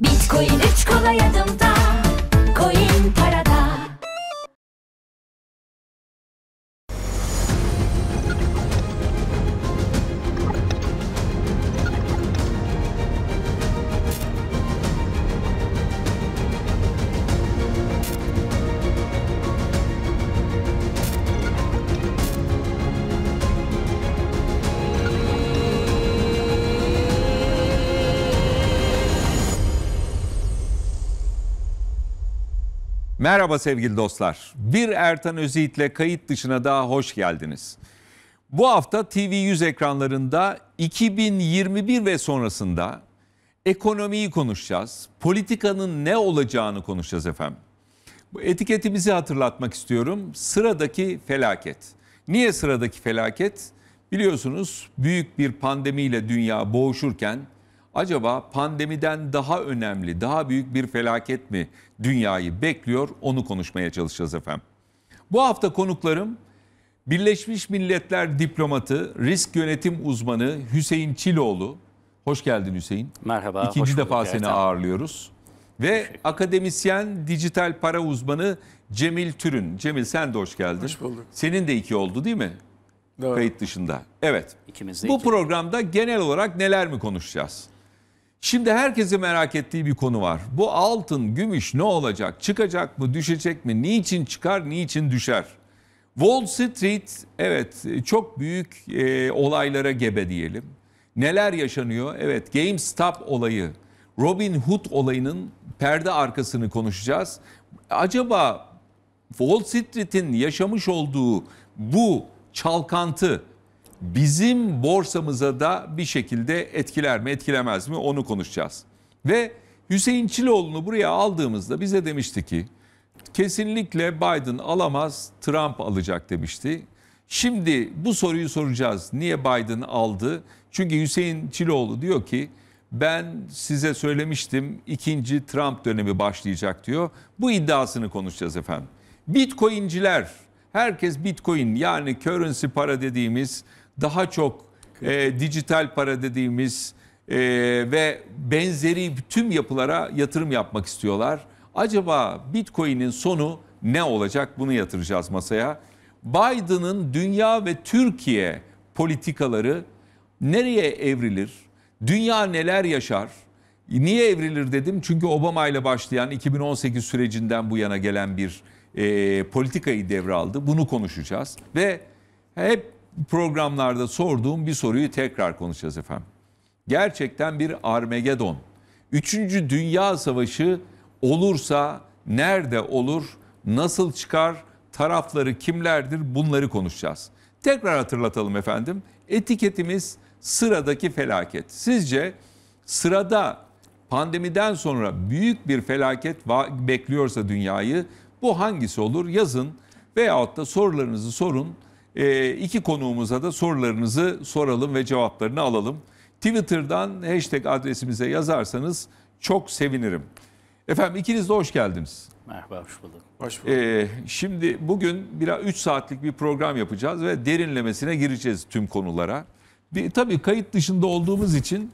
Bitcoin 3 kolay adımda. Merhaba sevgili dostlar. Bir Ertan Özyiğit'le kayıt dışına daha hoş geldiniz. Bu hafta TV100 ekranlarında 2021 ve sonrasında ekonomiyi konuşacağız. Politikanın ne olacağını konuşacağız efendim. Bu etiketimizi hatırlatmak istiyorum. Sıradaki felaket. Niye sıradaki felaket? Biliyorsunuz büyük bir pandemiyle dünya boğuşurken acaba pandemiden daha önemli, daha büyük bir felaket mi dünyayı bekliyor? Onu konuşmaya çalışacağız efendim. Bu hafta konuklarım Birleşmiş Milletler diplomatı, risk yönetim uzmanı Hüseyin Çiloğlu. Hoş geldin Hüseyin. Merhaba. İkinci defa seni efendim. ağırlıyoruz. Ve akademisyen, dijital para uzmanı Cemil Türün. Cemil sen de hoş geldin. Hoş bulduk. Senin de iki oldu değil mi? Doğru. Kayıt dışında. Evet. İkimiz de Bu iki. programda genel olarak neler mi konuşacağız? Şimdi herkesi merak ettiği bir konu var. Bu altın, gümüş ne olacak? Çıkacak mı, düşecek mi? Niçin çıkar, niçin düşer? Wall Street evet çok büyük e, olaylara gebe diyelim. Neler yaşanıyor? Evet GameStop olayı, Robin Hood olayının perde arkasını konuşacağız. Acaba Wall Street'in yaşamış olduğu bu çalkantı bizim borsamıza da bir şekilde etkiler mi etkilemez mi onu konuşacağız. Ve Hüseyin Çiloğlu'nu buraya aldığımızda bize demişti ki kesinlikle Biden alamaz Trump alacak demişti. Şimdi bu soruyu soracağız. Niye Biden aldı? Çünkü Hüseyin Çiloğlu diyor ki ben size söylemiştim ikinci Trump dönemi başlayacak diyor. Bu iddiasını konuşacağız efendim. Bitcoin'ciler herkes Bitcoin yani currency para dediğimiz daha çok e, dijital para dediğimiz e, ve benzeri tüm yapılara yatırım yapmak istiyorlar. Acaba Bitcoin'in sonu ne olacak? Bunu yatıracağız masaya. Biden'ın dünya ve Türkiye politikaları nereye evrilir? Dünya neler yaşar? Niye evrilir dedim? Çünkü Obama ile başlayan 2018 sürecinden bu yana gelen bir e, politikayı devraldı. Bunu konuşacağız ve hep programlarda sorduğum bir soruyu tekrar konuşacağız efendim. Gerçekten bir Armagedon. Üçüncü Dünya Savaşı olursa nerede olur, nasıl çıkar, tarafları kimlerdir bunları konuşacağız. Tekrar hatırlatalım efendim. Etiketimiz sıradaki felaket. Sizce sırada pandemiden sonra büyük bir felaket bekliyorsa dünyayı bu hangisi olur? Yazın veyahut da sorularınızı sorun. E, iki konuğumuza da sorularınızı soralım ve cevaplarını alalım. Twitter'dan hashtag adresimize yazarsanız çok sevinirim. Efendim ikiniz de hoş geldiniz. Merhaba, hoş bulduk. Hoş ee, bulduk. Ee, şimdi bugün biraz 3 saatlik bir program yapacağız ve derinlemesine gireceğiz tüm konulara. Bir, tabii kayıt dışında olduğumuz için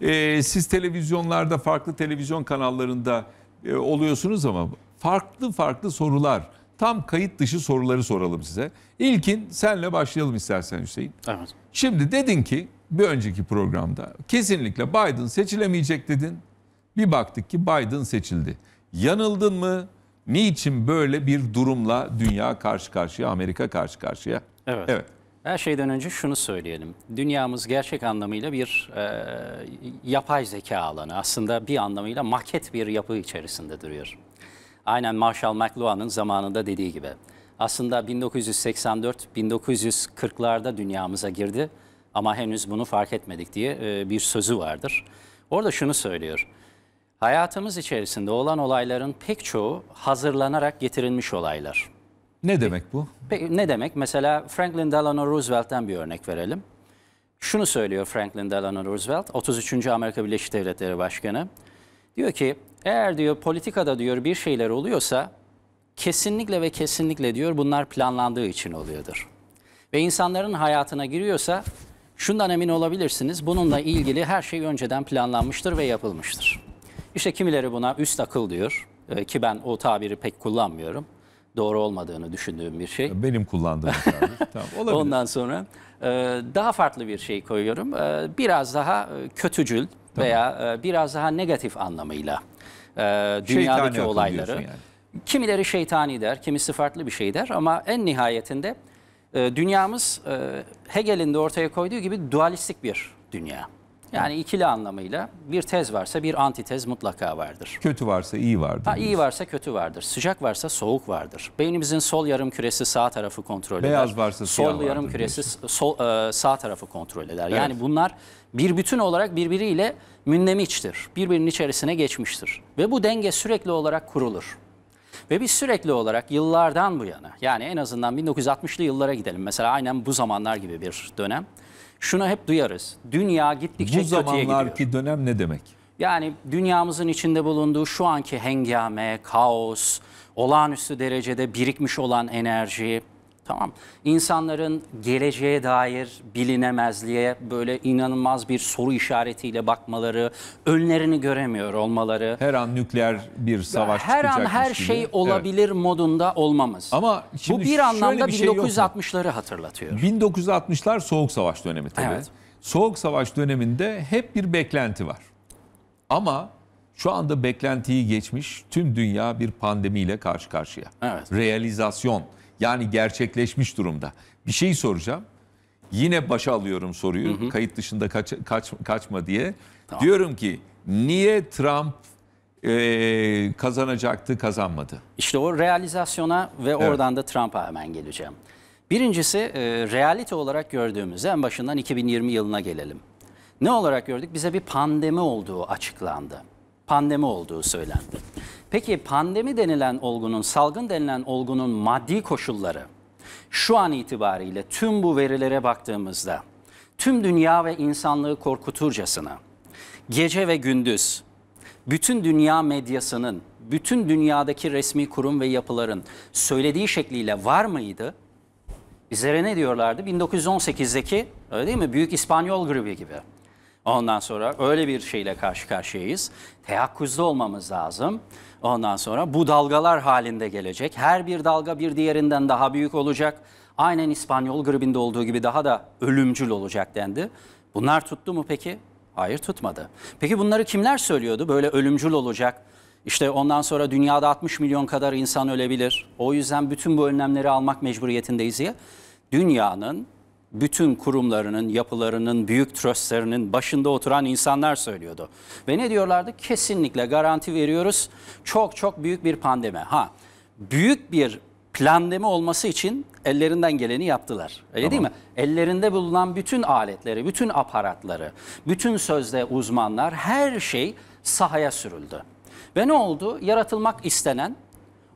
e, siz televizyonlarda, farklı televizyon kanallarında e, oluyorsunuz ama farklı farklı sorular, tam kayıt dışı soruları soralım size. İlkin senle başlayalım istersen Hüseyin. Evet. Şimdi dedin ki bir önceki programda kesinlikle Biden seçilemeyecek dedin. Bir baktık ki Biden seçildi. Yanıldın mı? Niçin böyle bir durumla dünya karşı karşıya, Amerika karşı karşıya? Evet. evet. Her şeyden önce şunu söyleyelim. Dünyamız gerçek anlamıyla bir e, yapay zeka alanı. Aslında bir anlamıyla maket bir yapı içerisinde duruyor. Aynen Marshall McLuhan'ın zamanında dediği gibi. Aslında 1984-1940'larda dünyamıza girdi ama henüz bunu fark etmedik diye e, bir sözü vardır. Orada şunu söylüyor. Hayatımız içerisinde olan olayların pek çoğu hazırlanarak getirilmiş olaylar. Ne demek bu? ne demek? Mesela Franklin Delano Roosevelt'ten bir örnek verelim. Şunu söylüyor Franklin Delano Roosevelt, 33. Amerika Birleşik Devletleri Başkanı. Diyor ki, eğer diyor politikada diyor bir şeyler oluyorsa kesinlikle ve kesinlikle diyor bunlar planlandığı için oluyordur. Ve insanların hayatına giriyorsa şundan emin olabilirsiniz bununla ilgili her şey önceden planlanmıştır ve yapılmıştır. İşte kimileri buna üst akıl diyor ee, ki ben o tabiri pek kullanmıyorum. Doğru olmadığını düşündüğüm bir şey. Benim kullandığım tabir. tamam, olabilir. Ondan sonra e, daha farklı bir şey koyuyorum. E, biraz daha e, kötücül tamam. veya e, biraz daha negatif anlamıyla e, dünyadaki olayları. Yani. Kimileri şeytani der, kimisi farklı bir şey der ama en nihayetinde e, dünyamız e, Hegel'in de ortaya koyduğu gibi dualistik bir dünya. Yani ikili anlamıyla bir tez varsa bir antitez mutlaka vardır. Kötü varsa iyi vardır. Ha, iyi varsa kötü vardır. Sıcak varsa soğuk vardır. Beynimizin sol yarım küresi sağ tarafı kontrol eder. Beyaz varsa sol vardır yarım küresi diyorsun. sol, e, sağ tarafı kontrol eder. Evet. Yani bunlar bir bütün olarak birbiriyle münlemiştir. Birbirinin içerisine geçmiştir. Ve bu denge sürekli olarak kurulur. Ve biz sürekli olarak yıllardan bu yana yani en azından 1960'lı yıllara gidelim. Mesela aynen bu zamanlar gibi bir dönem. Şuna hep duyarız. Dünya gittikçe Bu kötüye gidiyor. Bu zamanlarki dönem ne demek? Yani dünyamızın içinde bulunduğu şu anki hengame, kaos, olağanüstü derecede birikmiş olan enerji, Tamam. İnsanların geleceğe dair bilinemezliğe böyle inanılmaz bir soru işaretiyle bakmaları, önlerini göremiyor olmaları. Her an nükleer bir savaş her çıkacakmış Her an her gibi. şey olabilir evet. modunda olmamız. Ama şimdi Bu bir anlamda bir şey 1960'ları hatırlatıyor. 1960'lar soğuk savaş dönemi tabii. Evet. Soğuk savaş döneminde hep bir beklenti var. Ama şu anda beklentiyi geçmiş tüm dünya bir pandemiyle karşı karşıya. Evet. Realizasyon yani gerçekleşmiş durumda. Bir şey soracağım. Yine başa alıyorum soruyu. Hı hı. Kayıt dışında kaç, kaç, kaçma diye. Tamam. Diyorum ki niye Trump e, kazanacaktı kazanmadı? İşte o realizasyona ve evet. oradan da Trump'a hemen geleceğim. Birincisi e, realite olarak gördüğümüz en başından 2020 yılına gelelim. Ne olarak gördük? Bize bir pandemi olduğu açıklandı. Pandemi olduğu söylendi. Peki pandemi denilen olgunun, salgın denilen olgunun maddi koşulları şu an itibariyle tüm bu verilere baktığımızda tüm dünya ve insanlığı korkuturcasına gece ve gündüz bütün dünya medyasının, bütün dünyadaki resmi kurum ve yapıların söylediği şekliyle var mıydı? Bizlere ne diyorlardı? 1918'deki öyle değil mi? Büyük İspanyol gribi gibi. Ondan sonra öyle bir şeyle karşı karşıyayız. Teyakkuzda olmamız lazım. Ondan sonra bu dalgalar halinde gelecek. Her bir dalga bir diğerinden daha büyük olacak. Aynen İspanyol gribinde olduğu gibi daha da ölümcül olacak dendi. Bunlar tuttu mu peki? Hayır tutmadı. Peki bunları kimler söylüyordu? Böyle ölümcül olacak. İşte ondan sonra dünyada 60 milyon kadar insan ölebilir. O yüzden bütün bu önlemleri almak mecburiyetindeyiz diye. Dünyanın bütün kurumlarının, yapılarının, büyük tröstlerinin başında oturan insanlar söylüyordu. Ve ne diyorlardı? Kesinlikle garanti veriyoruz. Çok çok büyük bir pandemi. Ha, büyük bir planleme olması için ellerinden geleni yaptılar. Öyle tamam. değil mi? Ellerinde bulunan bütün aletleri, bütün aparatları, bütün sözde uzmanlar her şey sahaya sürüldü. Ve ne oldu? Yaratılmak istenen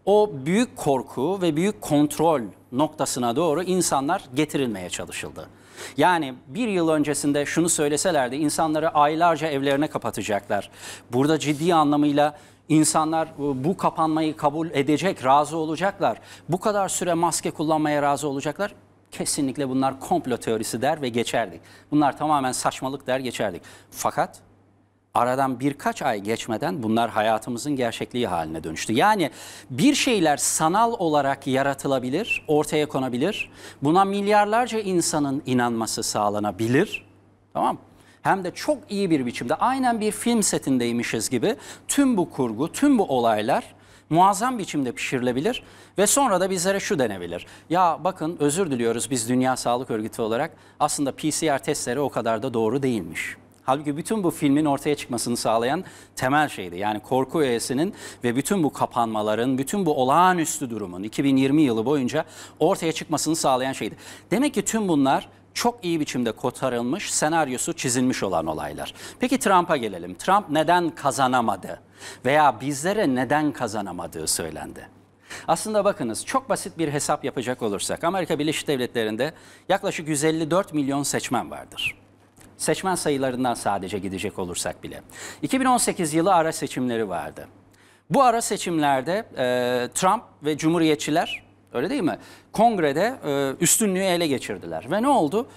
o büyük korku ve büyük kontrol noktasına doğru insanlar getirilmeye çalışıldı. Yani bir yıl öncesinde şunu söyleselerdi insanları aylarca evlerine kapatacaklar. Burada ciddi anlamıyla insanlar e, bu kapanmayı kabul edecek, razı olacaklar. Bu kadar süre maske kullanmaya razı olacaklar. Kesinlikle bunlar komplo teorisi der ve geçerdik. Bunlar tamamen saçmalık der geçerdik. Fakat aradan birkaç ay geçmeden bunlar hayatımızın gerçekliği haline dönüştü. Yani bir şeyler sanal olarak yaratılabilir, ortaya konabilir. Buna milyarlarca insanın inanması sağlanabilir. Tamam hem de çok iyi bir biçimde aynen bir film setindeymişiz gibi tüm bu kurgu, tüm bu olaylar muazzam biçimde pişirilebilir ve sonra da bizlere şu denebilir. Ya bakın özür diliyoruz biz Dünya Sağlık Örgütü olarak aslında PCR testleri o kadar da doğru değilmiş. Halbuki bütün bu filmin ortaya çıkmasını sağlayan temel şeydi. Yani korku öğesinin ve bütün bu kapanmaların, bütün bu olağanüstü durumun 2020 yılı boyunca ortaya çıkmasını sağlayan şeydi. Demek ki tüm bunlar çok iyi biçimde kotarılmış, senaryosu çizilmiş olan olaylar. Peki Trump'a gelelim. Trump neden kazanamadı veya bizlere neden kazanamadığı söylendi? Aslında bakınız çok basit bir hesap yapacak olursak Amerika Birleşik Devletleri'nde yaklaşık 154 milyon seçmen vardır. Seçmen sayılarından sadece gidecek olursak bile. 2018 yılı ara seçimleri vardı. Bu ara seçimlerde e, Trump ve Cumhuriyetçiler öyle değil mi? Kongrede e, üstünlüğü ele geçirdiler. Ve ne oldu?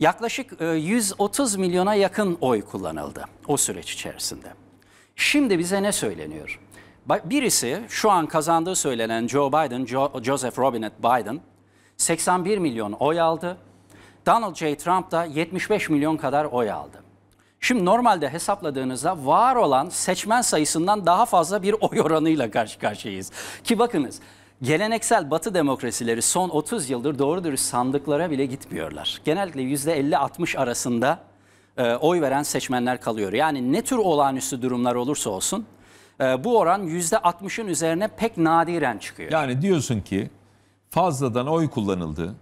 Yaklaşık e, 130 milyona yakın oy kullanıldı o süreç içerisinde. Şimdi bize ne söyleniyor? Birisi şu an kazandığı söylenen Joe Biden, jo Joseph Robinette Biden 81 milyon oy aldı Donald J. Trump da 75 milyon kadar oy aldı. Şimdi normalde hesapladığınızda var olan seçmen sayısından daha fazla bir oy oranıyla karşı karşıyayız. Ki bakınız geleneksel batı demokrasileri son 30 yıldır doğru dürüst sandıklara bile gitmiyorlar. Genellikle %50-60 arasında e, oy veren seçmenler kalıyor. Yani ne tür olağanüstü durumlar olursa olsun e, bu oran %60'ın üzerine pek nadiren çıkıyor. Yani diyorsun ki fazladan oy kullanıldı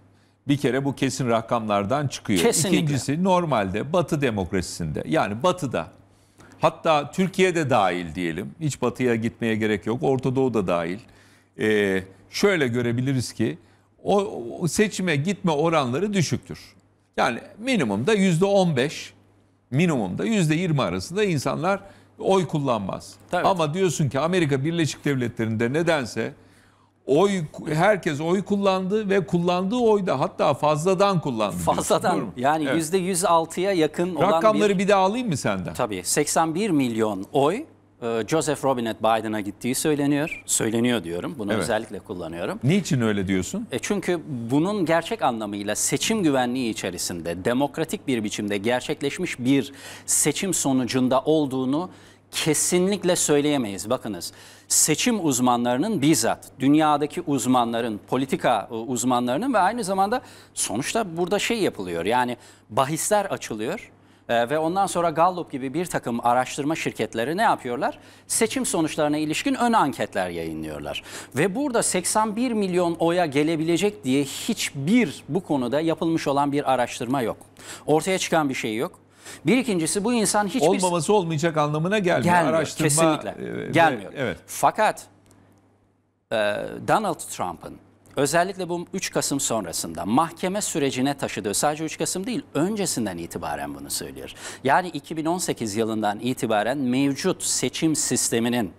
bir kere bu kesin rakamlardan çıkıyor. Kesinlikle. İkincisi normalde Batı demokrasisinde yani Batı'da hatta Türkiye'de dahil diyelim hiç Batı'ya gitmeye gerek yok Orta Doğu'da dahil e, şöyle görebiliriz ki o, o seçime gitme oranları düşüktür. Yani minimumda yüzde on beş minimumda yüzde yirmi arasında insanlar oy kullanmaz. Tabii. Ama diyorsun ki Amerika Birleşik Devletleri'nde nedense oy herkes oy kullandı ve kullandığı oyda hatta fazladan kullandı. Fazladan diyorsun, yani yüzde evet. %106'ya yakın olan Rakamları bir, bir daha alayım mı senden? Tabii 81 milyon oy e, Joseph Robinette Biden'a gittiği söyleniyor. Söyleniyor diyorum. Bunu evet. özellikle kullanıyorum. Niçin öyle diyorsun? E çünkü bunun gerçek anlamıyla seçim güvenliği içerisinde demokratik bir biçimde gerçekleşmiş bir seçim sonucunda olduğunu kesinlikle söyleyemeyiz. Bakınız seçim uzmanlarının bizzat dünyadaki uzmanların, politika e, uzmanlarının ve aynı zamanda sonuçta burada şey yapılıyor. Yani bahisler açılıyor. E, ve ondan sonra Gallup gibi bir takım araştırma şirketleri ne yapıyorlar? Seçim sonuçlarına ilişkin ön anketler yayınlıyorlar. Ve burada 81 milyon oya gelebilecek diye hiçbir bu konuda yapılmış olan bir araştırma yok. Ortaya çıkan bir şey yok. Bir ikincisi bu insan hiçbir... Olmaması olmayacak anlamına gelmiyor. Gelmiyor Araştırma, kesinlikle. E, gelmiyor. Ve, evet. Fakat e, Donald Trump'ın özellikle bu 3 Kasım sonrasında mahkeme sürecine taşıdığı sadece 3 Kasım değil öncesinden itibaren bunu söylüyor. Yani 2018 yılından itibaren mevcut seçim sisteminin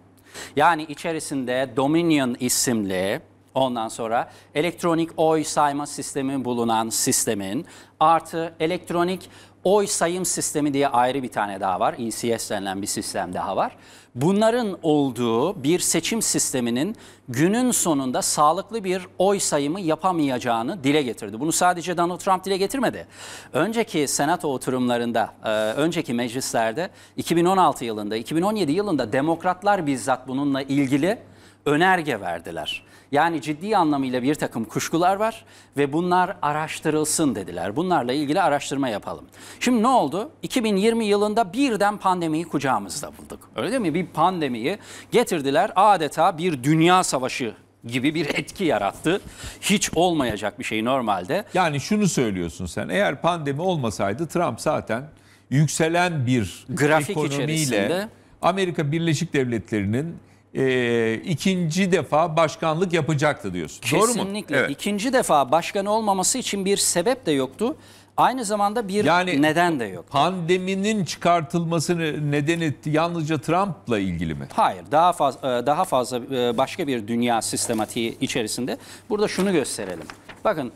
yani içerisinde Dominion isimli Ondan sonra elektronik oy sayma sistemi bulunan sistemin artı elektronik Oy sayım sistemi diye ayrı bir tane daha var. ECS denilen bir sistem daha var. Bunların olduğu bir seçim sisteminin günün sonunda sağlıklı bir oy sayımı yapamayacağını dile getirdi. Bunu sadece Donald Trump dile getirmedi. Önceki senato oturumlarında, e, önceki meclislerde 2016 yılında, 2017 yılında demokratlar bizzat bununla ilgili önerge verdiler. Yani ciddi anlamıyla bir takım kuşkular var ve bunlar araştırılsın dediler. Bunlarla ilgili araştırma yapalım. Şimdi ne oldu? 2020 yılında birden pandemiyi kucağımızda bulduk. Öyle değil mi? Bir pandemiyi getirdiler adeta bir dünya savaşı gibi bir etki yarattı. Hiç olmayacak bir şey normalde. Yani şunu söylüyorsun sen. Eğer pandemi olmasaydı Trump zaten yükselen bir Grafik ekonomiyle içerisinde... Amerika Birleşik Devletleri'nin e, ikinci defa başkanlık yapacaktı diyorsun. Kesinlikle. Doğru mu? Evet. İkinci defa başkan olmaması için bir sebep de yoktu. Aynı zamanda bir yani, neden de yok. Pandeminin çıkartılmasını neden etti yalnızca Trump'la ilgili mi? Hayır, daha fazla e, daha fazla e, başka bir dünya sistematiği içerisinde. Burada şunu gösterelim. Bakın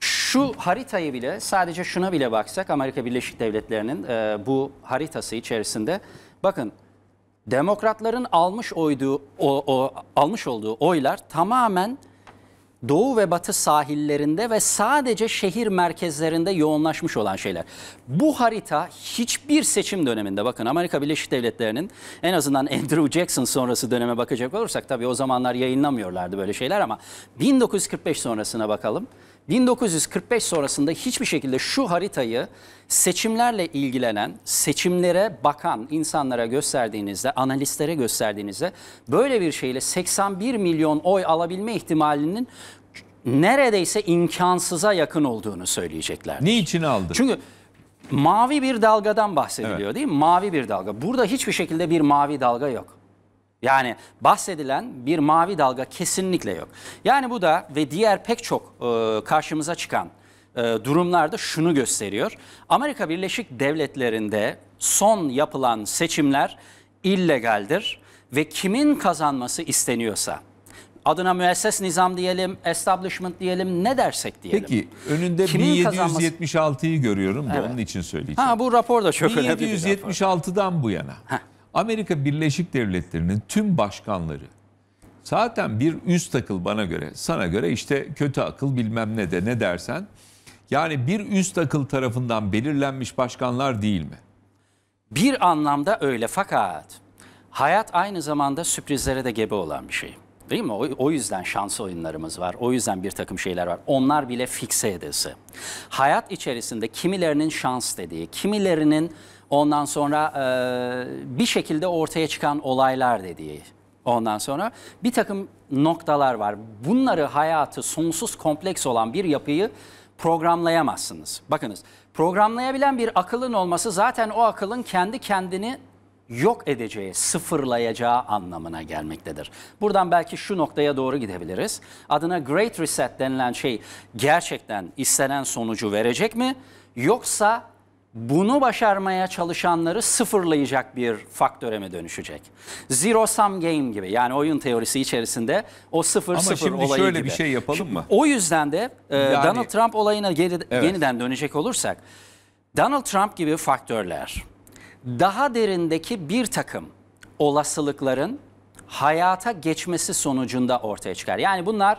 şu haritayı bile sadece şuna bile baksak Amerika Birleşik Devletleri'nin e, bu haritası içerisinde bakın Demokratların almış oydu, o, o, almış olduğu oylar tamamen doğu ve batı sahillerinde ve sadece şehir merkezlerinde yoğunlaşmış olan şeyler. Bu harita hiçbir seçim döneminde bakın Amerika Birleşik Devletleri'nin en azından Andrew Jackson sonrası döneme bakacak olursak tabii o zamanlar yayınlamıyorlardı böyle şeyler ama 1945 sonrasına bakalım. 1945 sonrasında hiçbir şekilde şu haritayı seçimlerle ilgilenen, seçimlere bakan insanlara gösterdiğinizde, analistlere gösterdiğinizde böyle bir şeyle 81 milyon oy alabilme ihtimalinin neredeyse imkansıza yakın olduğunu söyleyecekler. Niçin aldı? Çünkü mavi bir dalgadan bahsediliyor evet. değil mi? Mavi bir dalga. Burada hiçbir şekilde bir mavi dalga yok. Yani bahsedilen bir mavi dalga kesinlikle yok. Yani bu da ve diğer pek çok e, karşımıza çıkan e, durumlarda şunu gösteriyor. Amerika Birleşik Devletleri'nde son yapılan seçimler illegaldir ve kimin kazanması isteniyorsa adına müesses nizam diyelim, establishment diyelim ne dersek diyelim. Peki önünde 1776'yı görüyorum evet. onun için söyleyeceğim. Ha bu rapor da çok önemli. 1776'dan bu yana. Heh Amerika Birleşik Devletleri'nin tüm başkanları zaten bir üst akıl bana göre, sana göre işte kötü akıl bilmem ne de ne dersen. Yani bir üst akıl tarafından belirlenmiş başkanlar değil mi? Bir anlamda öyle fakat hayat aynı zamanda sürprizlere de gebe olan bir şey. Değil mi? O, o yüzden şans oyunlarımız var. O yüzden bir takım şeyler var. Onlar bile fikse edesi. Hayat içerisinde kimilerinin şans dediği, kimilerinin Ondan sonra e, bir şekilde ortaya çıkan olaylar dediği. Ondan sonra bir takım noktalar var. Bunları hayatı sonsuz kompleks olan bir yapıyı programlayamazsınız. Bakınız programlayabilen bir akılın olması zaten o akılın kendi kendini yok edeceği, sıfırlayacağı anlamına gelmektedir. Buradan belki şu noktaya doğru gidebiliriz. Adına Great Reset denilen şey gerçekten istenen sonucu verecek mi? Yoksa bunu başarmaya çalışanları sıfırlayacak bir faktöre mi dönüşecek? Zero sum game gibi yani oyun teorisi içerisinde o sıfır Ama sıfır olayı gibi. Ama şimdi şöyle bir şey yapalım şimdi, mı? O yüzden de e, yani, Donald Trump olayına geri, evet. yeniden dönecek olursak Donald Trump gibi faktörler daha derindeki bir takım olasılıkların hayata geçmesi sonucunda ortaya çıkar. Yani bunlar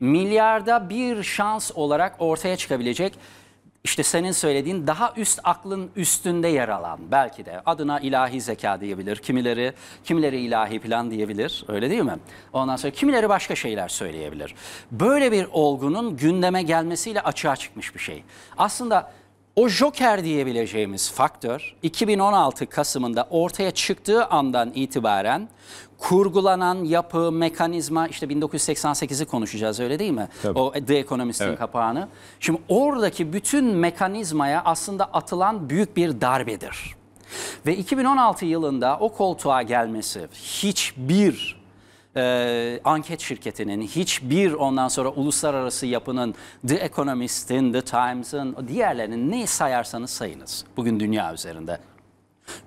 milyarda bir şans olarak ortaya çıkabilecek işte senin söylediğin daha üst aklın üstünde yer alan belki de adına ilahi zeka diyebilir. Kimileri kimileri ilahi plan diyebilir. Öyle değil mi? Ondan sonra kimileri başka şeyler söyleyebilir. Böyle bir olgunun gündeme gelmesiyle açığa çıkmış bir şey. Aslında o joker diyebileceğimiz faktör 2016 Kasım'ında ortaya çıktığı andan itibaren kurgulanan yapı, mekanizma işte 1988'i konuşacağız öyle değil mi? Tabii. O The Economist'in evet. kapağını. Şimdi oradaki bütün mekanizmaya aslında atılan büyük bir darbedir. Ve 2016 yılında o koltuğa gelmesi hiçbir e, anket şirketinin, hiçbir ondan sonra uluslararası yapının, The Economist'in, The Times'ın, diğerlerinin ne sayarsanız sayınız bugün dünya üzerinde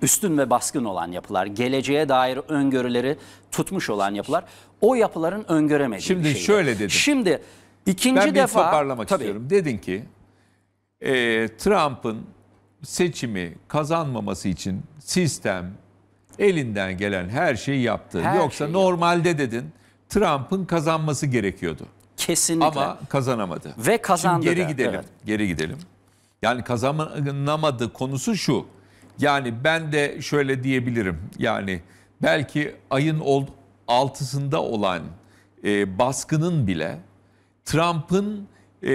üstün ve baskın olan yapılar, geleceğe dair öngörüleri tutmuş olan yapılar o yapıların öngöremediği Şimdi şeydi. şöyle dedim. Şimdi ikinci ben defa... Ben bir toparlamak tabii, istiyorum. Dedin ki e, Trump'ın seçimi kazanmaması için sistem elinden gelen her şeyi yaptı. Her Yoksa şeyi normalde yaptı. dedin Trump'ın kazanması gerekiyordu. Kesinlikle. Ama kazanamadı. Ve kazandı Şimdi geri da. gidelim. Evet. Geri gidelim. Yani kazanamadı konusu şu. Yani ben de şöyle diyebilirim. Yani belki ayın altısında olan e, baskının bile Trump'ın e,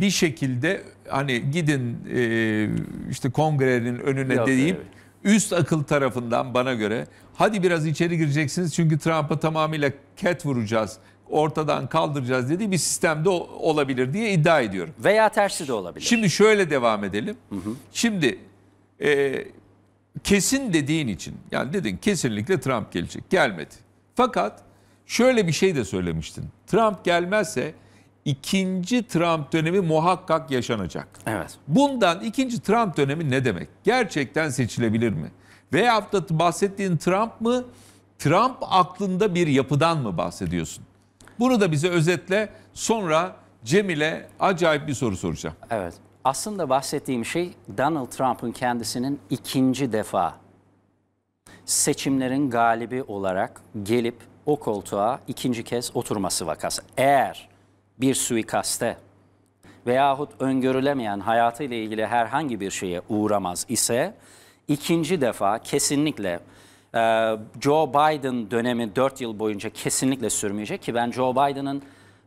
bir şekilde hani gidin e, işte kongrenin önüne Yok, deyip evet. üst akıl tarafından bana göre hadi biraz içeri gireceksiniz çünkü Trump'a tamamıyla ket vuracağız ortadan kaldıracağız dediği bir sistemde olabilir diye iddia ediyorum. Veya tersi de olabilir. Şimdi şöyle devam edelim. Hı hı. Şimdi e, kesin dediğin için yani dedin kesinlikle Trump gelecek. Gelmedi. Fakat şöyle bir şey de söylemiştin. Trump gelmezse ikinci Trump dönemi muhakkak yaşanacak. Evet. Bundan ikinci Trump dönemi ne demek? Gerçekten seçilebilir mi? Veya da bahsettiğin Trump mı? Trump aklında bir yapıdan mı bahsediyorsun? Bunu da bize özetle sonra Cemile acayip bir soru soracağım. Evet aslında bahsettiğim şey Donald Trump'ın kendisinin ikinci defa seçimlerin galibi olarak gelip o koltuğa ikinci kez oturması vakası. Eğer bir suikaste veyahut öngörülemeyen hayatıyla ilgili herhangi bir şeye uğramaz ise ikinci defa kesinlikle Joe Biden dönemi 4 yıl boyunca kesinlikle sürmeyecek ki ben Joe Biden'ın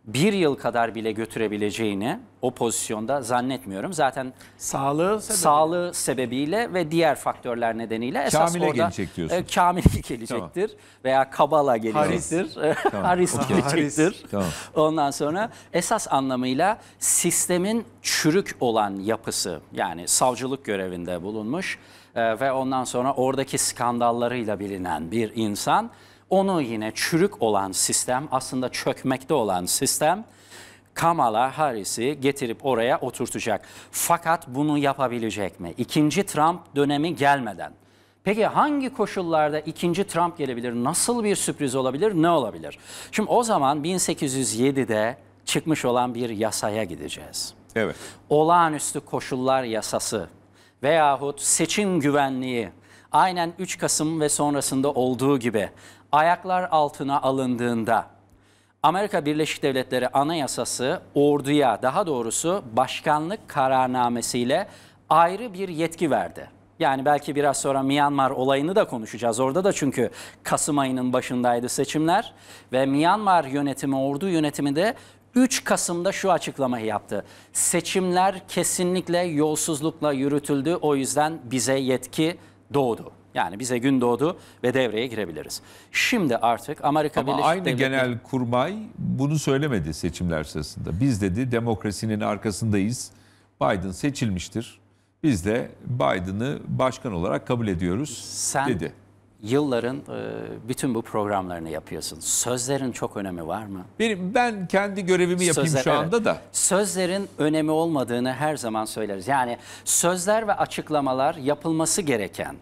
bir yıl kadar bile götürebileceğini o pozisyonda zannetmiyorum. Zaten sağlığı, sebebi. sağlığı sebebiyle ve diğer faktörler nedeniyle esas Kamile orada gelecek diyorsun. E, Kamile gelecektir tamam. veya Kabala gelecektir. Haris, tamam. Haris gelecektir. Tamam. Ondan sonra esas anlamıyla sistemin çürük olan yapısı yani savcılık görevinde bulunmuş e, ve ondan sonra oradaki skandallarıyla bilinen bir insan onu yine çürük olan sistem, aslında çökmekte olan sistem Kamala Harris'i getirip oraya oturtacak. Fakat bunu yapabilecek mi? İkinci Trump dönemi gelmeden. Peki hangi koşullarda ikinci Trump gelebilir? Nasıl bir sürpriz olabilir? Ne olabilir? Şimdi o zaman 1807'de çıkmış olan bir yasaya gideceğiz. Evet. Olağanüstü koşullar yasası veyahut seçim güvenliği aynen 3 Kasım ve sonrasında olduğu gibi ayaklar altına alındığında Amerika Birleşik Devletleri Anayasası orduya daha doğrusu başkanlık kararnamesiyle ayrı bir yetki verdi. Yani belki biraz sonra Myanmar olayını da konuşacağız. Orada da çünkü Kasım ayının başındaydı seçimler ve Myanmar yönetimi, ordu yönetimi de 3 Kasım'da şu açıklamayı yaptı. Seçimler kesinlikle yolsuzlukla yürütüldü. O yüzden bize yetki doğdu. Yani bize gün doğdu ve devreye girebiliriz. Şimdi artık Amerika Ama Birleşik aynı Devletleri... genel kurmay bunu söylemedi seçimler sırasında. Biz dedi demokrasinin arkasındayız. Biden seçilmiştir. Biz de Biden'ı başkan olarak kabul ediyoruz Sen dedi. Yılların e, bütün bu programlarını yapıyorsun. Sözlerin çok önemi var mı? Benim, ben kendi görevimi yapayım Sözler, şu anda evet. da. Sözlerin önemi olmadığını her zaman söyleriz. Yani sözler ve açıklamalar yapılması gereken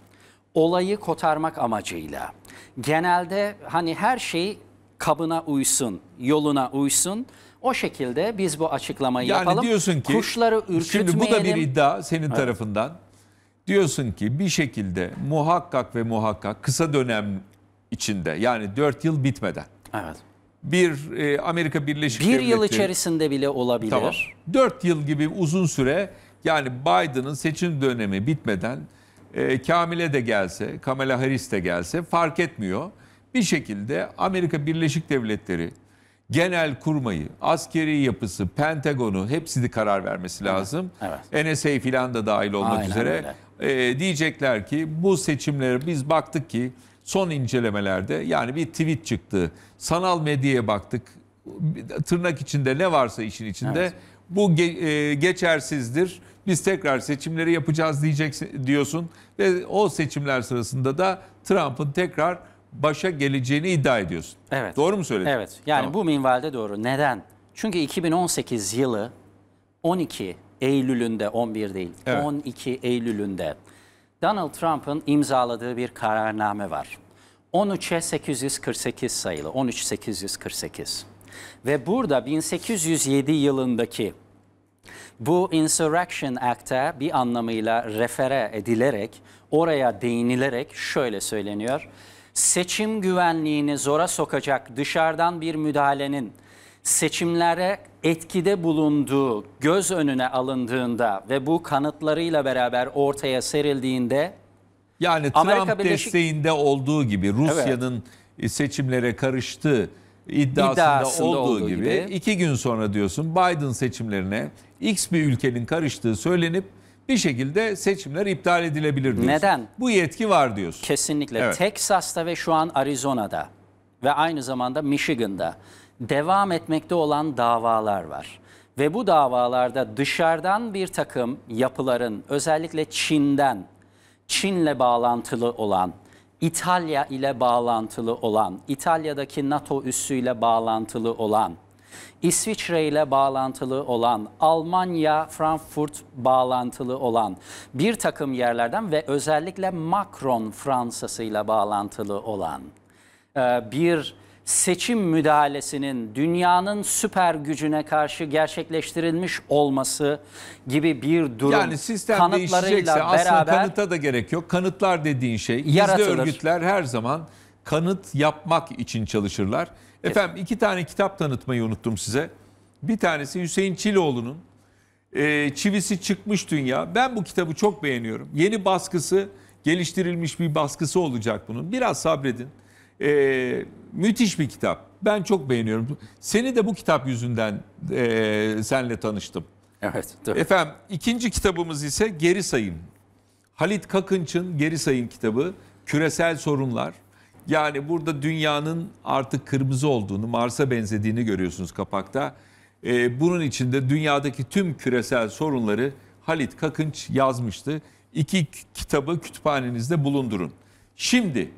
olayı kotarmak amacıyla genelde hani her şey kabına uysun, yoluna uysun. O şekilde biz bu açıklamayı yani yapalım. diyorsun ki kuşları ürkütmeyelim. Şimdi bu da bir iddia senin evet. tarafından. Diyorsun ki bir şekilde muhakkak ve muhakkak kısa dönem içinde yani 4 yıl bitmeden. Evet. Bir e, Amerika Birleşik bir Devletleri. Bir yıl içerisinde bile olabilir. Tamam. 4 yıl gibi uzun süre yani Biden'ın seçim dönemi bitmeden e, Kamil'e de gelse, Kamala Harris de gelse fark etmiyor. Bir şekilde Amerika Birleşik Devletleri genel kurmayı, askeri yapısı, Pentagon'u hepsi de karar vermesi lazım. Evet. evet. NSA filan da dahil olmak Aynen üzere. E, diyecekler ki bu seçimleri biz baktık ki son incelemelerde yani bir tweet çıktı. Sanal medyaya baktık. Tırnak içinde ne varsa işin içinde evet. bu ge- e, geçersizdir biz tekrar seçimleri yapacağız diyeceksin diyorsun ve o seçimler sırasında da Trump'ın tekrar başa geleceğini iddia ediyorsun. Evet. Doğru mu söyledin? Evet. Yani tamam. bu minvalde doğru. Neden? Çünkü 2018 yılı 12 Eylül'ünde 11 değil evet. 12 Eylül'ünde Donald Trump'ın imzaladığı bir kararname var. 13'e 848 sayılı 13848 ve burada 1807 yılındaki bu Insurrection Act'e bir anlamıyla refere edilerek, oraya değinilerek şöyle söyleniyor. Seçim güvenliğini zora sokacak dışarıdan bir müdahalenin seçimlere etkide bulunduğu göz önüne alındığında ve bu kanıtlarıyla beraber ortaya serildiğinde yani Amerika Birleşik... desteğinde olduğu gibi Rusya'nın evet. seçimlere karıştığı iddiasında, iddiasında olduğu, olduğu gibi, gibi iki gün sonra diyorsun Biden seçimlerine X bir ülkenin karıştığı söylenip bir şekilde seçimler iptal edilebilir diyorsun. Neden? Bu yetki var diyorsun. Kesinlikle. Evet. Teksas'ta ve şu an Arizona'da ve aynı zamanda Michigan'da devam etmekte olan davalar var. Ve bu davalarda dışarıdan bir takım yapıların özellikle Çin'den, Çin'le bağlantılı olan, İtalya ile bağlantılı olan, İtalya'daki NATO üssüyle bağlantılı olan, İsviçre ile bağlantılı olan, Almanya, Frankfurt bağlantılı olan bir takım yerlerden ve özellikle Macron Fransası ile bağlantılı olan e, bir seçim müdahalesinin dünyanın süper gücüne karşı gerçekleştirilmiş olması gibi bir durum. Yani sistem Kanıtlarıyla beraber aslında kanıta da gerek yok. Kanıtlar dediğin şey. Yaratılır. Gizli örgütler her zaman kanıt yapmak için çalışırlar. Efendim iki tane kitap tanıtmayı unuttum size. Bir tanesi Hüseyin Çiloğlu'nun e, Çivisi Çıkmış Dünya. Ben bu kitabı çok beğeniyorum. Yeni baskısı, geliştirilmiş bir baskısı olacak bunun. Biraz sabredin. E, müthiş bir kitap. Ben çok beğeniyorum. Seni de bu kitap yüzünden e, senle tanıştım. Evet. Tabii. Efendim ikinci kitabımız ise Geri Sayım. Halit Kakınç'ın Geri Sayım kitabı. Küresel Sorunlar. Yani burada dünyanın artık kırmızı olduğunu, Mars'a benzediğini görüyorsunuz kapakta. Ee, bunun içinde dünyadaki tüm küresel sorunları Halit Kakınç yazmıştı. İki kitabı kütüphanenizde bulundurun. Şimdi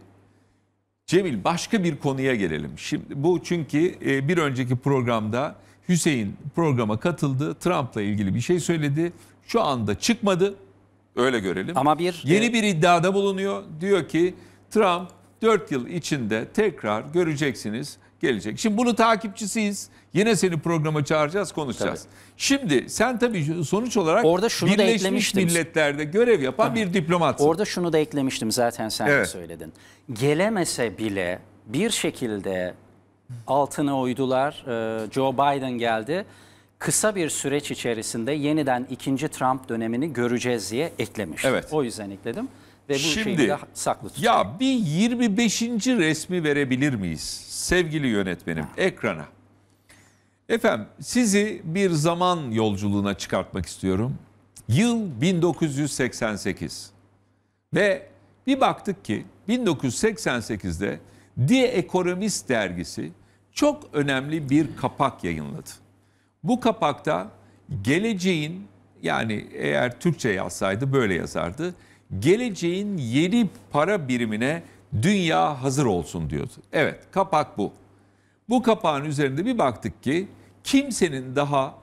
Cemil başka bir konuya gelelim. Şimdi bu çünkü e, bir önceki programda Hüseyin programa katıldı. Trump'la ilgili bir şey söyledi. Şu anda çıkmadı. Öyle görelim. Ama bir yeni e, bir iddiada bulunuyor. Diyor ki Trump 4 yıl içinde tekrar göreceksiniz gelecek. Şimdi bunu takipçisiyiz. Yine seni programa çağıracağız, konuşacağız. Tabii. Şimdi sen tabii sonuç olarak Orada şunu Birleşmiş da eklemiştim. Milletler'de görev yapan tabii. bir diplomatsın. Orada şunu da eklemiştim zaten sen evet. de söyledin. Gelemese bile bir şekilde altına uydular. Ee, Joe Biden geldi. Kısa bir süreç içerisinde yeniden ikinci Trump dönemini göreceğiz diye eklemiş. Evet. O yüzden ekledim ve bu Şimdi, şeyi de saklı tutuyor. Ya bir 25. resmi verebilir miyiz sevgili yönetmenim ha. ekrana? Efendim sizi bir zaman yolculuğuna çıkartmak istiyorum. Yıl 1988 ve bir baktık ki 1988'de The Economist dergisi çok önemli bir kapak yayınladı. Bu kapakta geleceğin yani eğer Türkçe yazsaydı böyle yazardı geleceğin yeni para birimine dünya hazır olsun diyordu. Evet kapak bu. Bu kapağın üzerinde bir baktık ki kimsenin daha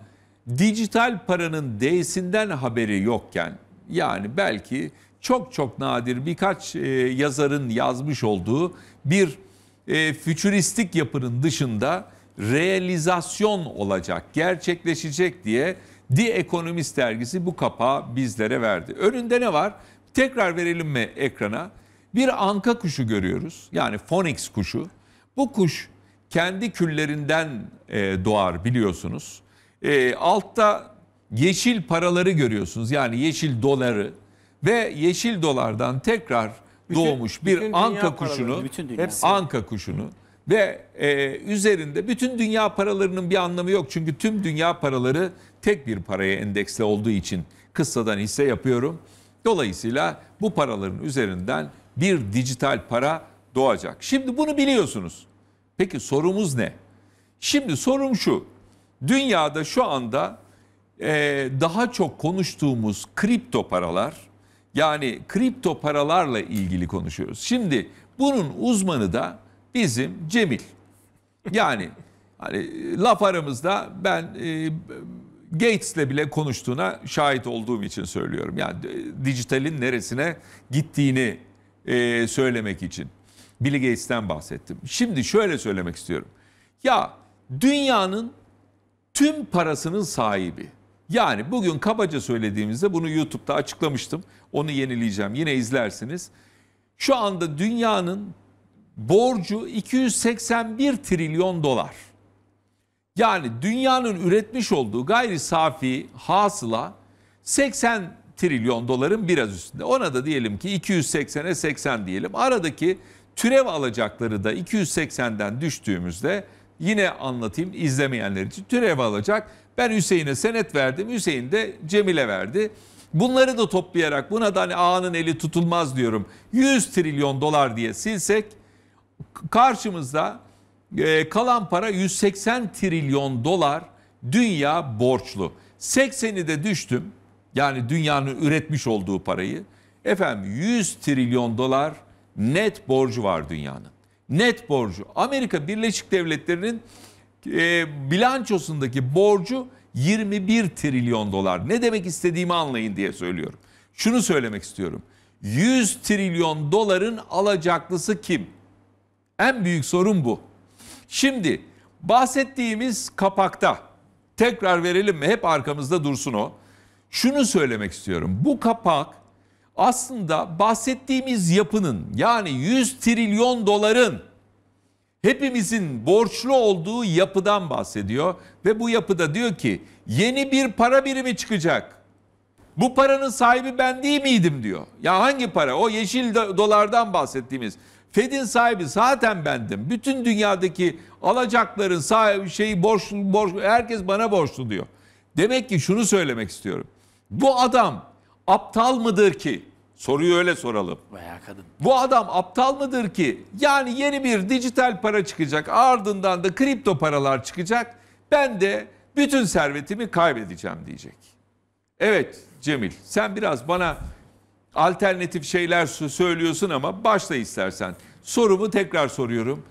dijital paranın değisinden haberi yokken yani belki çok çok nadir birkaç e, yazarın yazmış olduğu bir e, fütüristik yapının dışında realizasyon olacak, gerçekleşecek diye The Economist dergisi bu kapağı bizlere verdi. Önünde ne var? Tekrar verelim mi ekrana? Bir anka kuşu görüyoruz. Yani Phoenix kuşu. Bu kuş kendi küllerinden e, doğar biliyorsunuz. E, altta yeşil paraları görüyorsunuz. Yani yeşil doları ve yeşil dolardan tekrar bütün, doğmuş bir bütün anka kuşunu, bütün dünya. anka kuşunu ve e, üzerinde bütün dünya paralarının bir anlamı yok. Çünkü tüm dünya paraları tek bir paraya endeksli olduğu için kıssadan hisse yapıyorum. Dolayısıyla bu paraların üzerinden bir dijital para doğacak. Şimdi bunu biliyorsunuz. Peki sorumuz ne? Şimdi sorum şu. Dünyada şu anda e, daha çok konuştuğumuz kripto paralar, yani kripto paralarla ilgili konuşuyoruz. Şimdi bunun uzmanı da bizim Cemil. Yani hani laf aramızda ben e, Gates'le bile konuştuğuna şahit olduğum için söylüyorum. Yani e, dijitalin neresine gittiğini e, söylemek için. Bill Gates'ten bahsettim. Şimdi şöyle söylemek istiyorum. Ya dünyanın tüm parasının sahibi. Yani bugün kabaca söylediğimizde bunu YouTube'da açıklamıştım. Onu yenileyeceğim. Yine izlersiniz. Şu anda dünyanın borcu 281 trilyon dolar. Yani dünyanın üretmiş olduğu gayri safi hasıla 80 trilyon doların biraz üstünde. Ona da diyelim ki 280'e 80 diyelim. Aradaki türev alacakları da 280'den düştüğümüzde yine anlatayım izlemeyenler için türev alacak. Ben Hüseyin'e senet verdim. Hüseyin de Cemil'e verdi. Bunları da toplayarak buna da hani ağanın eli tutulmaz diyorum. 100 trilyon dolar diye silsek karşımızda ee, kalan para 180 trilyon dolar dünya borçlu. 80'i de düştüm. Yani dünyanın üretmiş olduğu parayı. Efendim 100 trilyon dolar net borcu var dünyanın. Net borcu. Amerika Birleşik Devletleri'nin e, bilançosundaki borcu 21 trilyon dolar. Ne demek istediğimi anlayın diye söylüyorum. Şunu söylemek istiyorum. 100 trilyon doların alacaklısı kim? En büyük sorun bu. Şimdi bahsettiğimiz kapakta tekrar verelim mi? Hep arkamızda dursun o. Şunu söylemek istiyorum. Bu kapak aslında bahsettiğimiz yapının yani 100 trilyon doların hepimizin borçlu olduğu yapıdan bahsediyor ve bu yapıda diyor ki yeni bir para birimi çıkacak. Bu paranın sahibi ben değil miydim diyor. Ya hangi para? O yeşil dolardan bahsettiğimiz Fed'in sahibi zaten bendim. Bütün dünyadaki alacakların sahibi şeyi borçlu, borçlu herkes bana borçlu diyor. Demek ki şunu söylemek istiyorum. Bu adam aptal mıdır ki? Soruyu öyle soralım. Veya kadın. Bu adam aptal mıdır ki? Yani yeni bir dijital para çıkacak. Ardından da kripto paralar çıkacak. Ben de bütün servetimi kaybedeceğim diyecek. Evet Cemil sen biraz bana alternatif şeyler söylüyorsun ama başla istersen. Sorumu tekrar soruyorum.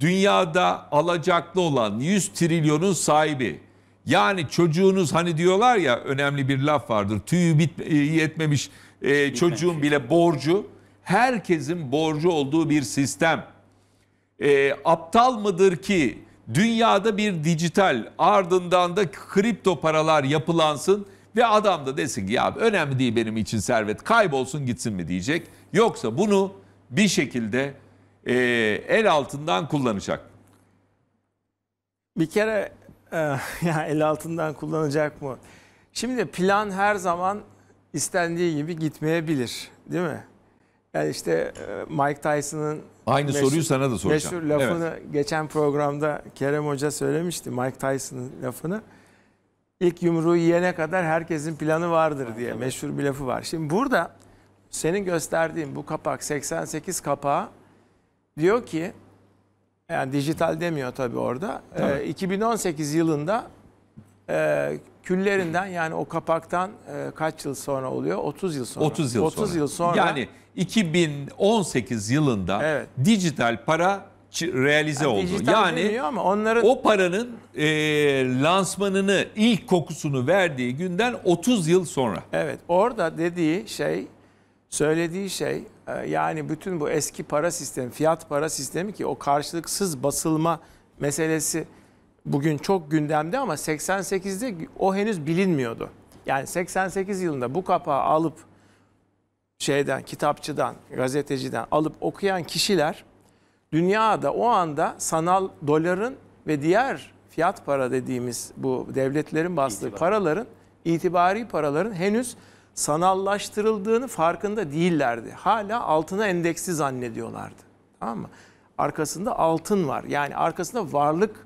Dünyada alacaklı olan 100 trilyonun sahibi yani çocuğunuz hani diyorlar ya önemli bir laf vardır. Tüyü bit e, yetmemiş e, çocuğun bile borcu. Herkesin borcu olduğu bir sistem. E, aptal mıdır ki dünyada bir dijital ardından da kripto paralar yapılansın ve adam da desin ki ya önemli değil benim için servet kaybolsun gitsin mi diyecek. Yoksa bunu bir şekilde e, el altından kullanacak. Bir kere e, ya el altından kullanacak mı? Şimdi plan her zaman istendiği gibi gitmeyebilir değil mi? Yani işte e, Mike Tyson'ın aynı meşhur, soruyu sana da soracağım. Meşhur lafını evet. geçen programda Kerem Hoca söylemişti Mike Tyson'ın lafını ilk yumruğu yiyene kadar herkesin planı vardır diye evet. meşhur bir lafı var. Şimdi burada senin gösterdiğin bu kapak 88 kapağı diyor ki yani dijital demiyor tabii orada. E, tabii. E, 2018 yılında e, küllerinden yani o kapaktan e, kaç yıl sonra oluyor? 30 yıl sonra. 30 yıl 30 sonra. Yıl sonra. Yani 2018 yılında evet. dijital para realize yani oldu. Yani ama onların... o paranın e, lansmanını, ilk kokusunu verdiği günden 30 yıl sonra. Evet orada dediği şey, söylediği şey e, yani bütün bu eski para sistemi, fiyat para sistemi ki o karşılıksız basılma meselesi bugün çok gündemde ama 88'de o henüz bilinmiyordu. Yani 88 yılında bu kapağı alıp şeyden, kitapçıdan, gazeteciden alıp okuyan kişiler dünyada o anda sanal doların ve diğer fiyat para dediğimiz bu devletlerin bastığı İtibar. paraların, itibari paraların henüz sanallaştırıldığını farkında değillerdi. Hala altına endeksi zannediyorlardı. Tamam mı? Arkasında altın var. Yani arkasında varlık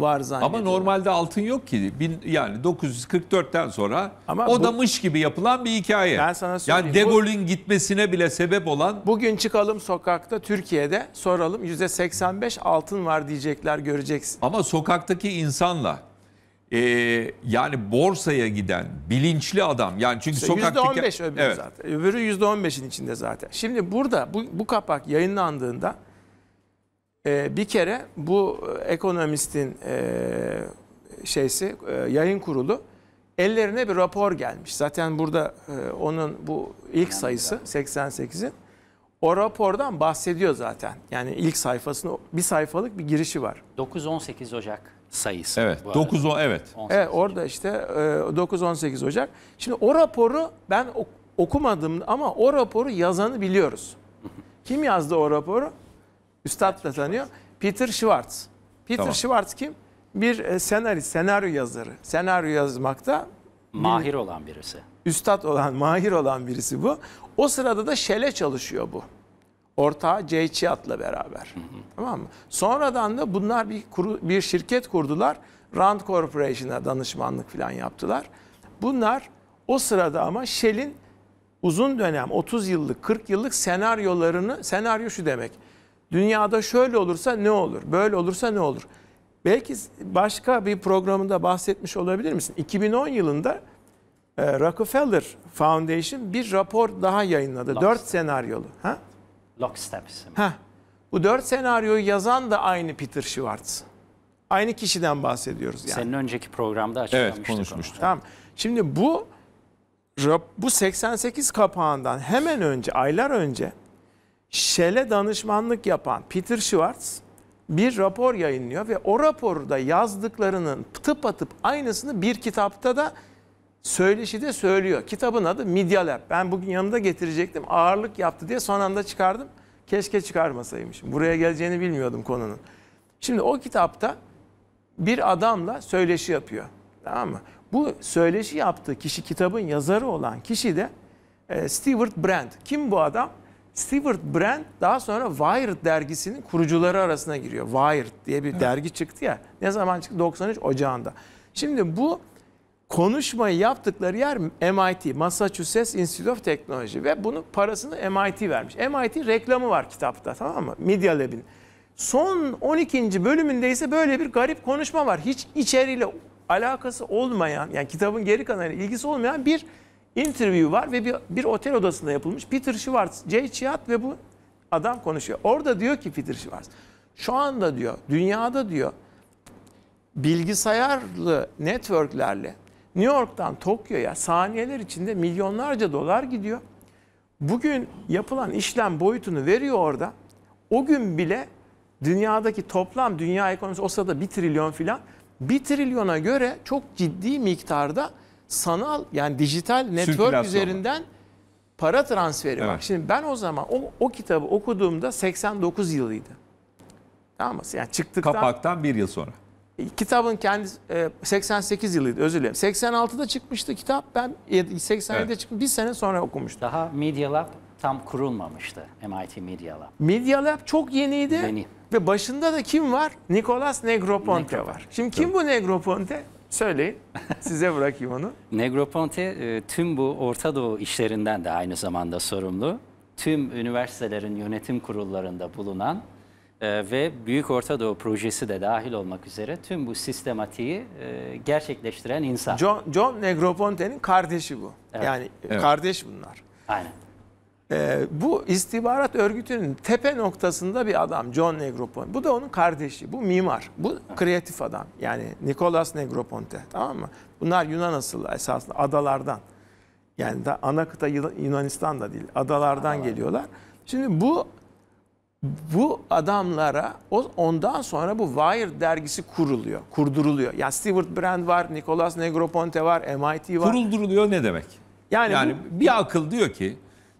var zannediyorum. Ama normalde altın yok ki. Bin, yani 944'ten sonra Ama o bu, da mış gibi yapılan bir hikaye. Ben sana söyleyeyim. Yani De Gaulle'in gitmesine bile sebep olan... Bugün çıkalım sokakta Türkiye'de soralım %85 altın var diyecekler göreceksin. Ama sokaktaki insanla e, yani borsaya giden bilinçli adam yani çünkü işte sokaktaki... %15 öbürü evet. zaten. Öbürü %15'in içinde zaten. Şimdi burada bu, bu kapak yayınlandığında ee, bir kere bu ekonomistin e, şeysi e, yayın kurulu ellerine bir rapor gelmiş. Zaten burada e, onun bu ilk sayısı 88'in o rapordan bahsediyor zaten. Yani ilk sayfasında bir sayfalık bir girişi var. 9-18 Ocak sayısı. Evet. 9 o evet. Evet orada işte e, 9-18 Ocak. Şimdi o raporu ben okumadım ama o raporu yazanı biliyoruz. Kim yazdı o raporu? Üstad da tanıyor. Peter Schwartz. Peter tamam. Schwartz kim? Bir e, senarist, senaryo yazarı. Senaryo yazmakta mahir bir, olan birisi. Üstad olan, mahir olan birisi bu. O sırada da Şele çalışıyor bu. Ortağı C. Chiatla beraber. Hı hı. Tamam mı? Sonradan da bunlar bir kuru, bir şirket kurdular. Rand Corporation'a danışmanlık falan yaptılar. Bunlar o sırada ama Shell'in uzun dönem 30 yıllık 40 yıllık senaryolarını senaryo şu demek Dünyada şöyle olursa ne olur? Böyle olursa ne olur? Belki başka bir programında bahsetmiş olabilir misin? 2010 yılında e, Rockefeller Foundation bir rapor daha yayınladı. Lockstep. Dört senaryolu. Ha? Lockstep. Ha. Bu dört senaryoyu yazan da aynı Peter Schwartz. Aynı kişiden bahsediyoruz yani. Senin önceki programda açıklamıştık. Evet konuşmuştuk. Onu. Tamam. Şimdi bu bu 88 kapağından hemen önce, aylar önce Shell'e danışmanlık yapan Peter Schwartz bir rapor yayınlıyor ve o raporda yazdıklarının tıp atıp aynısını bir kitapta da söyleşi de söylüyor. Kitabın adı Midyaler. Ben bugün yanında getirecektim. Ağırlık yaptı diye son anda çıkardım. Keşke çıkarmasaymışım. Buraya geleceğini bilmiyordum konunun. Şimdi o kitapta bir adamla söyleşi yapıyor. Tamam mı? Bu söyleşi yaptığı kişi kitabın yazarı olan kişi de e, Stewart Brand. Kim bu adam? Stewart Brand daha sonra Wired dergisinin kurucuları arasına giriyor. Wired diye bir evet. dergi çıktı ya. Ne zaman çıktı? 93 Ocağı'nda. Şimdi bu konuşmayı yaptıkları yer MIT, Massachusetts Institute of Technology ve bunun parasını MIT vermiş. MIT reklamı var kitapta tamam mı? Media Lab'in. Son 12. bölümünde ise böyle bir garip konuşma var. Hiç içeriyle alakası olmayan yani kitabın geri kalanıyla ilgisi olmayan bir interview var ve bir, bir otel odasında yapılmış. Peter Schwartz, Jay Chiat ve bu adam konuşuyor. Orada diyor ki Peter Schwartz, şu anda diyor, dünyada diyor, bilgisayarlı networklerle New York'tan Tokyo'ya saniyeler içinde milyonlarca dolar gidiyor. Bugün yapılan işlem boyutunu veriyor orada. O gün bile dünyadaki toplam dünya ekonomisi o sırada 1 trilyon filan 1 trilyona göre çok ciddi miktarda sanal yani dijital network üzerinden para transferi evet. var. Şimdi ben o zaman o, o kitabı okuduğumda 89 yılıydı. Tamam mı? Yani çıktıktan... Kapaktan bir yıl sonra. E, kitabın kendisi e, 88 yılıydı özür dilerim. 86'da çıkmıştı kitap. Ben 87'de evet. çıkmış bir sene sonra okumuştum. Daha Media Lab tam kurulmamıştı MIT Media Lab. Media Lab çok yeniydi. Yeni. Ve başında da kim var? Nicolas Negroponte, Negroponte. var. Şimdi kim Doğru. bu Negroponte? Söyleyin. Size bırakayım onu. Negroponte e, tüm bu Orta Doğu işlerinden de aynı zamanda sorumlu. Tüm üniversitelerin yönetim kurullarında bulunan e, ve Büyük Orta Doğu projesi de dahil olmak üzere tüm bu sistematiği e, gerçekleştiren insan. John, John Negroponte'nin kardeşi bu. Evet. Yani evet. kardeş bunlar. Aynen. E, bu istihbarat örgütünün tepe noktasında bir adam John Negroponte. Bu da onun kardeşi. Bu mimar. Bu kreatif adam. Yani Nicolas Negroponte. Tamam mı? Bunlar Yunan asıllı esasında adalardan. Yani da ana kıta Yunanistan da değil. Adalardan Adalar. geliyorlar. Şimdi bu bu adamlara ondan sonra bu Wired dergisi kuruluyor, kurduruluyor. Ya yani Stewart Brand var, Nicolas Negroponte var, MIT var. Kurulduruluyor ne demek? Yani, yani bu, bir akıl diyor ki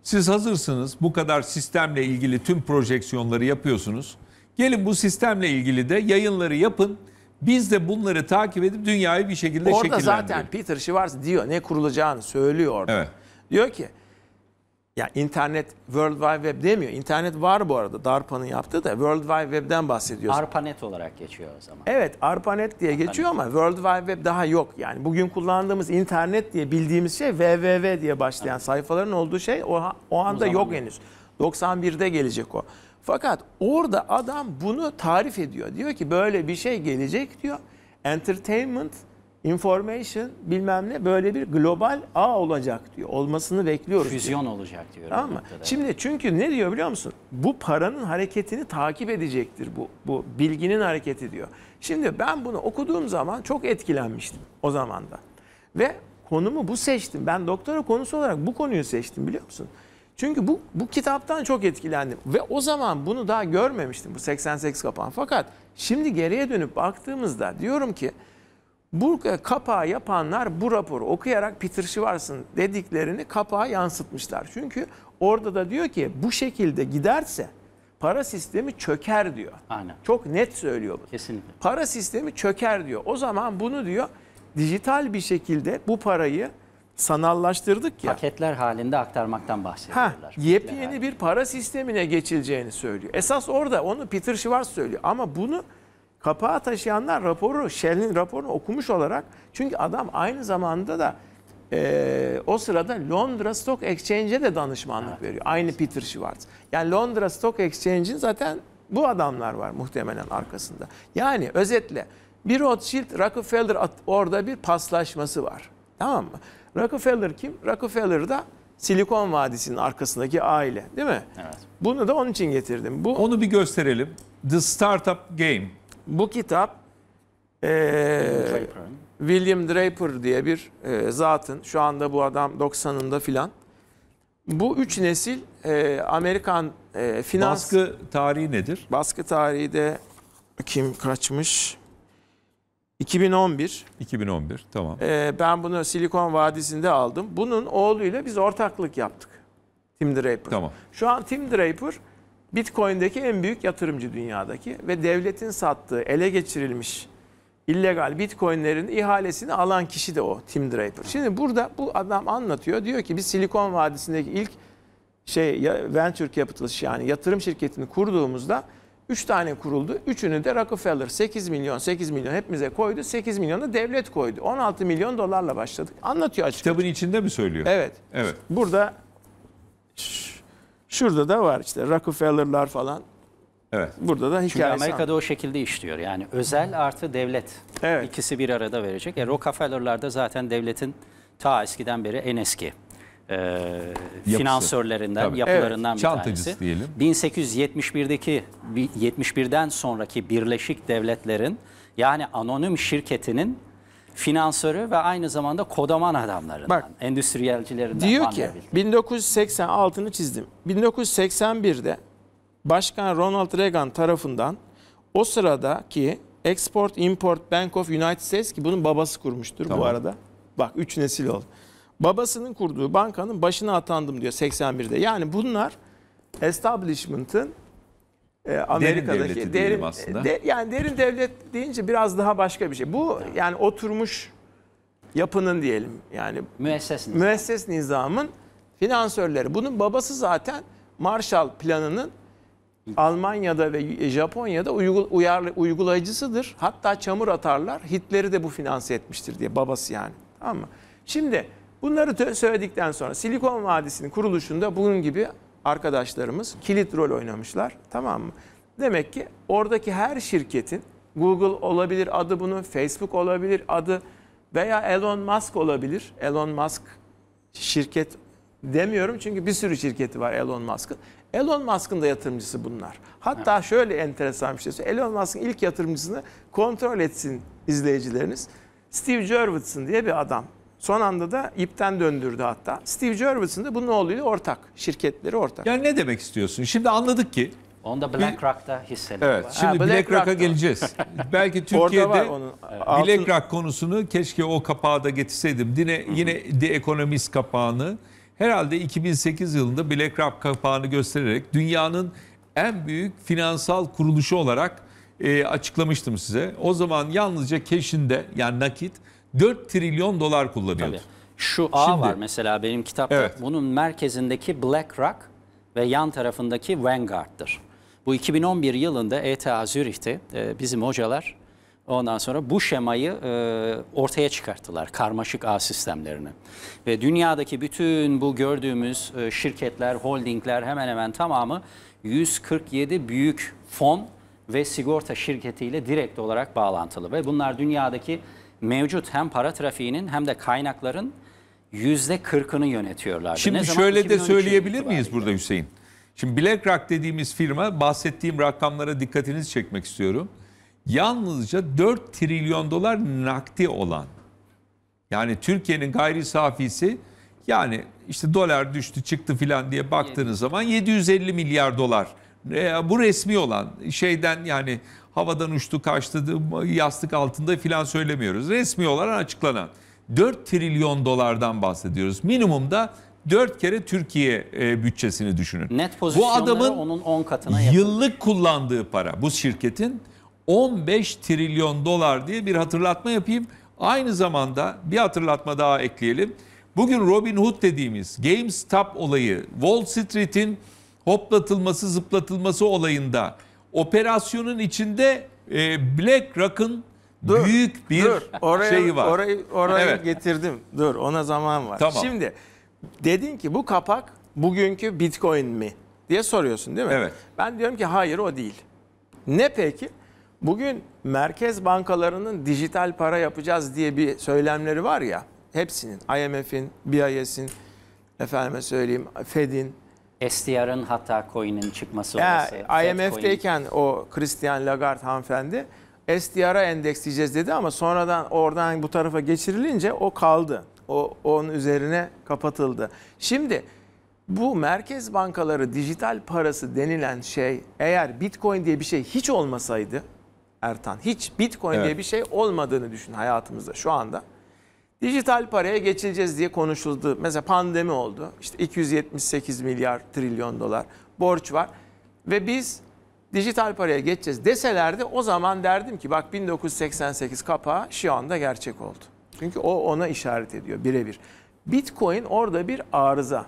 siz hazırsınız bu kadar sistemle ilgili tüm projeksiyonları yapıyorsunuz. Gelin bu sistemle ilgili de yayınları yapın. Biz de bunları takip edip dünyayı bir şekilde orada şekillendirelim. Orada zaten Peter Schwartz diyor ne kurulacağını söylüyor orada. Evet. Diyor ki ya internet World Wide Web demiyor. İnternet var bu arada. DARPA'nın yaptığı da World Wide Web'den bahsediyoruz. ARPANET olarak geçiyor o zaman. Evet ARPANET diye ARPANET. geçiyor ama World Wide Web daha yok. Yani bugün kullandığımız internet diye bildiğimiz şey www diye başlayan evet. sayfaların olduğu şey o, o anda o yok henüz. 91'de gelecek o. Fakat orada adam bunu tarif ediyor. Diyor ki böyle bir şey gelecek diyor. Entertainment information bilmem ne böyle bir global ağ olacak diyor. Olmasını bekliyoruz. Füzyon diyor. olacak diyor. Tamam mı? Şimdi çünkü ne diyor biliyor musun? Bu paranın hareketini takip edecektir bu. Bu bilginin hareketi diyor. Şimdi ben bunu okuduğum zaman çok etkilenmiştim o zaman da. Ve konumu bu seçtim. Ben doktora konusu olarak bu konuyu seçtim biliyor musun? Çünkü bu, bu kitaptan çok etkilendim. Ve o zaman bunu daha görmemiştim bu 88 kapan. Fakat şimdi geriye dönüp baktığımızda diyorum ki bu e, kapağı yapanlar bu raporu okuyarak Peter Schwarz'ın dediklerini kapağa yansıtmışlar. Çünkü orada da diyor ki bu şekilde giderse para sistemi çöker diyor. Aynen. Çok net söylüyor bunu. Kesinlikle. Para sistemi çöker diyor. O zaman bunu diyor dijital bir şekilde bu parayı sanallaştırdık ya. Paketler halinde aktarmaktan bahsediyorlar. Ha, yepyeni bir para sistemine geçileceğini söylüyor. Esas orada onu Peter Schwarz söylüyor ama bunu Kapağı taşıyanlar raporu, Shell'in raporunu okumuş olarak çünkü adam aynı zamanda da e, o sırada Londra Stock Exchange'e de danışmanlık evet. veriyor. Aynı Peter Schwartz. Yani Londra Stock Exchange'in zaten bu adamlar var muhtemelen arkasında. Yani özetle bir Rothschild Rockefeller orada bir paslaşması var. Tamam mı? Rockefeller kim? Rockefeller da Silikon Vadisi'nin arkasındaki aile değil mi? Evet. Bunu da onun için getirdim. Bu... Onu bir gösterelim. The Startup Game. Bu kitap e, William Draper diye bir e, zatın şu anda bu adam 90'ında filan. Bu üç nesil e, Amerikan e, finans... Baskı tarihi nedir? Baskı tarihi de kim kaçmış? 2011. 2011 tamam. Ee, ben bunu Silikon Vadisi'nde aldım. Bunun oğluyla biz ortaklık yaptık. Tim Draper. Tamam. Şu an Tim Draper Bitcoin'deki en büyük yatırımcı dünyadaki ve devletin sattığı, ele geçirilmiş illegal bitcoinlerin ihalesini alan kişi de o Tim Draper. Şimdi burada bu adam anlatıyor. Diyor ki biz Silikon Vadisi'ndeki ilk şey venture capitalist yani yatırım şirketini kurduğumuzda 3 tane kuruldu. Üçünü de Rockefeller 8 milyon 8 milyon hepimize koydu. 8 da devlet koydu. 16 milyon dolarla başladık. Anlatıyor açıkçası. Kitabın içinde mi söylüyor? Evet. Evet. Burada Şurada da var işte Rockefeller'lar falan. Evet. Burada da hikaye. Çünkü Amerika'da anladım. o şekilde işliyor. Yani özel artı devlet. Evet. İkisi bir arada verecek. E, Rockefeller'larda zaten devletin ta eskiden beri en eski e, finansörlerinden, Tabii. yapılarından evet. bir Çantacısı tanesi. diyelim. 1871'deki 71'den sonraki Birleşik Devletler'in yani anonim şirketinin finansörü ve aynı zamanda kodaman adamlarından, Bak, endüstriyelcilerinden. Diyor ki 1980 altını çizdim. 1981'de Başkan Ronald Reagan tarafından o sıradaki Export Import Bank of United States ki bunun babası kurmuştur tamam. bu arada. Bak 3 nesil oldu. Babasının kurduğu bankanın başına atandım diyor 81'de. Yani bunlar establishment'ın e, Amerika'daki derin devleti derin, aslında. De, yani derin devlet deyince biraz daha başka bir şey. Bu yani oturmuş yapının diyelim yani müesses, nizam. müesses nizamın finansörleri. Bunun babası zaten Marshall planının Almanya'da ve Japonya'da uygulayıcısıdır. Hatta çamur atarlar. Hitler'i de bu finanse etmiştir diye babası yani. Tamam mı? Şimdi bunları söyledikten sonra Silikon Vadisi'nin kuruluşunda bunun gibi arkadaşlarımız kilit rol oynamışlar. Tamam mı? Demek ki oradaki her şirketin Google olabilir adı bunun, Facebook olabilir adı veya Elon Musk olabilir. Elon Musk şirket demiyorum çünkü bir sürü şirketi var Elon Musk'ın. Elon Musk'ın da yatırımcısı bunlar. Hatta evet. şöyle enteresan bir şey söyleyeyim. Elon Musk'ın ilk yatırımcısını kontrol etsin izleyicileriniz. Steve Jobs'ın diye bir adam. Son anda da ipten döndürdü hatta. Steve Jobs'ın da bunun oğluyla ortak. Şirketleri ortak. Yani ne demek istiyorsun? Şimdi anladık ki Onda BlackRock'ta hisseleri evet, Şimdi BlackRock'a Rock'ta. geleceğiz. Belki Türkiye'de BlackRock konusunu keşke o kapağı da getirseydim. Yine, yine The Economist kapağını herhalde 2008 yılında BlackRock kapağını göstererek dünyanın en büyük finansal kuruluşu olarak e, açıklamıştım size. O zaman yalnızca keşinde, yani nakit 4 trilyon dolar kullanıyordu. Tabii. Şu A Şimdi, var mesela benim kitapta. Evet. Bunun merkezindeki BlackRock ve yan tarafındaki Vanguard'dır. Bu 2011 yılında ETA Zürich'te e, bizim hocalar ondan sonra bu şemayı e, ortaya çıkarttılar. Karmaşık ağ sistemlerini. Ve dünyadaki bütün bu gördüğümüz e, şirketler, holdingler hemen hemen tamamı 147 büyük fon ve sigorta şirketiyle direkt olarak bağlantılı. Ve bunlar dünyadaki mevcut hem para trafiğinin hem de kaynakların yüzde kırkını yönetiyorlardı. Şimdi ne şöyle de söyleyebilir miyiz burada Hüseyin? Şimdi BlackRock dediğimiz firma bahsettiğim rakamlara dikkatinizi çekmek istiyorum. Yalnızca 4 trilyon dolar nakdi olan yani Türkiye'nin gayri safisi yani işte dolar düştü çıktı filan diye baktığınız zaman 750 milyar dolar. E, bu resmi olan şeyden yani havadan uçtu kaçtı yastık altında filan söylemiyoruz. Resmi olarak açıklanan 4 trilyon dolardan bahsediyoruz. Minimumda 4 kere Türkiye e, bütçesini düşünün. Net bu adamın onun 10 katına yakın. yıllık kullandığı para bu şirketin 15 trilyon dolar diye bir hatırlatma yapayım. Aynı zamanda bir hatırlatma daha ekleyelim. Bugün Robin Hood dediğimiz GameStop olayı, Wall Street'in hoplatılması, zıplatılması olayında operasyonun içinde e, BlackRock'ın büyük bir dur. Oraya, şeyi var. Orayı, orayı evet. getirdim. Dur ona zaman var. Tamam. Şimdi dedin ki bu kapak bugünkü Bitcoin mi diye soruyorsun değil mi? Evet. Ben diyorum ki hayır o değil. Ne peki? Bugün merkez bankalarının dijital para yapacağız diye bir söylemleri var ya hepsinin IMF'in, BIS'in, efendime söyleyeyim Fed'in SDR'ın hatta coin'in çıkması ya, orası. IMF'deyken o Christian Lagarde hanımefendi SDR'a endeksleyeceğiz dedi ama sonradan oradan bu tarafa geçirilince o kaldı. O onun üzerine kapatıldı. Şimdi bu merkez bankaları dijital parası denilen şey eğer Bitcoin diye bir şey hiç olmasaydı Ertan hiç Bitcoin evet. diye bir şey olmadığını düşün hayatımızda şu anda dijital paraya geçileceğiz diye konuşuldu. Mesela pandemi oldu. İşte 278 milyar trilyon dolar borç var. Ve biz dijital paraya geçeceğiz deselerdi o zaman derdim ki bak 1988 kapağı şu anda gerçek oldu. Çünkü o ona işaret ediyor birebir. Bitcoin orada bir arıza.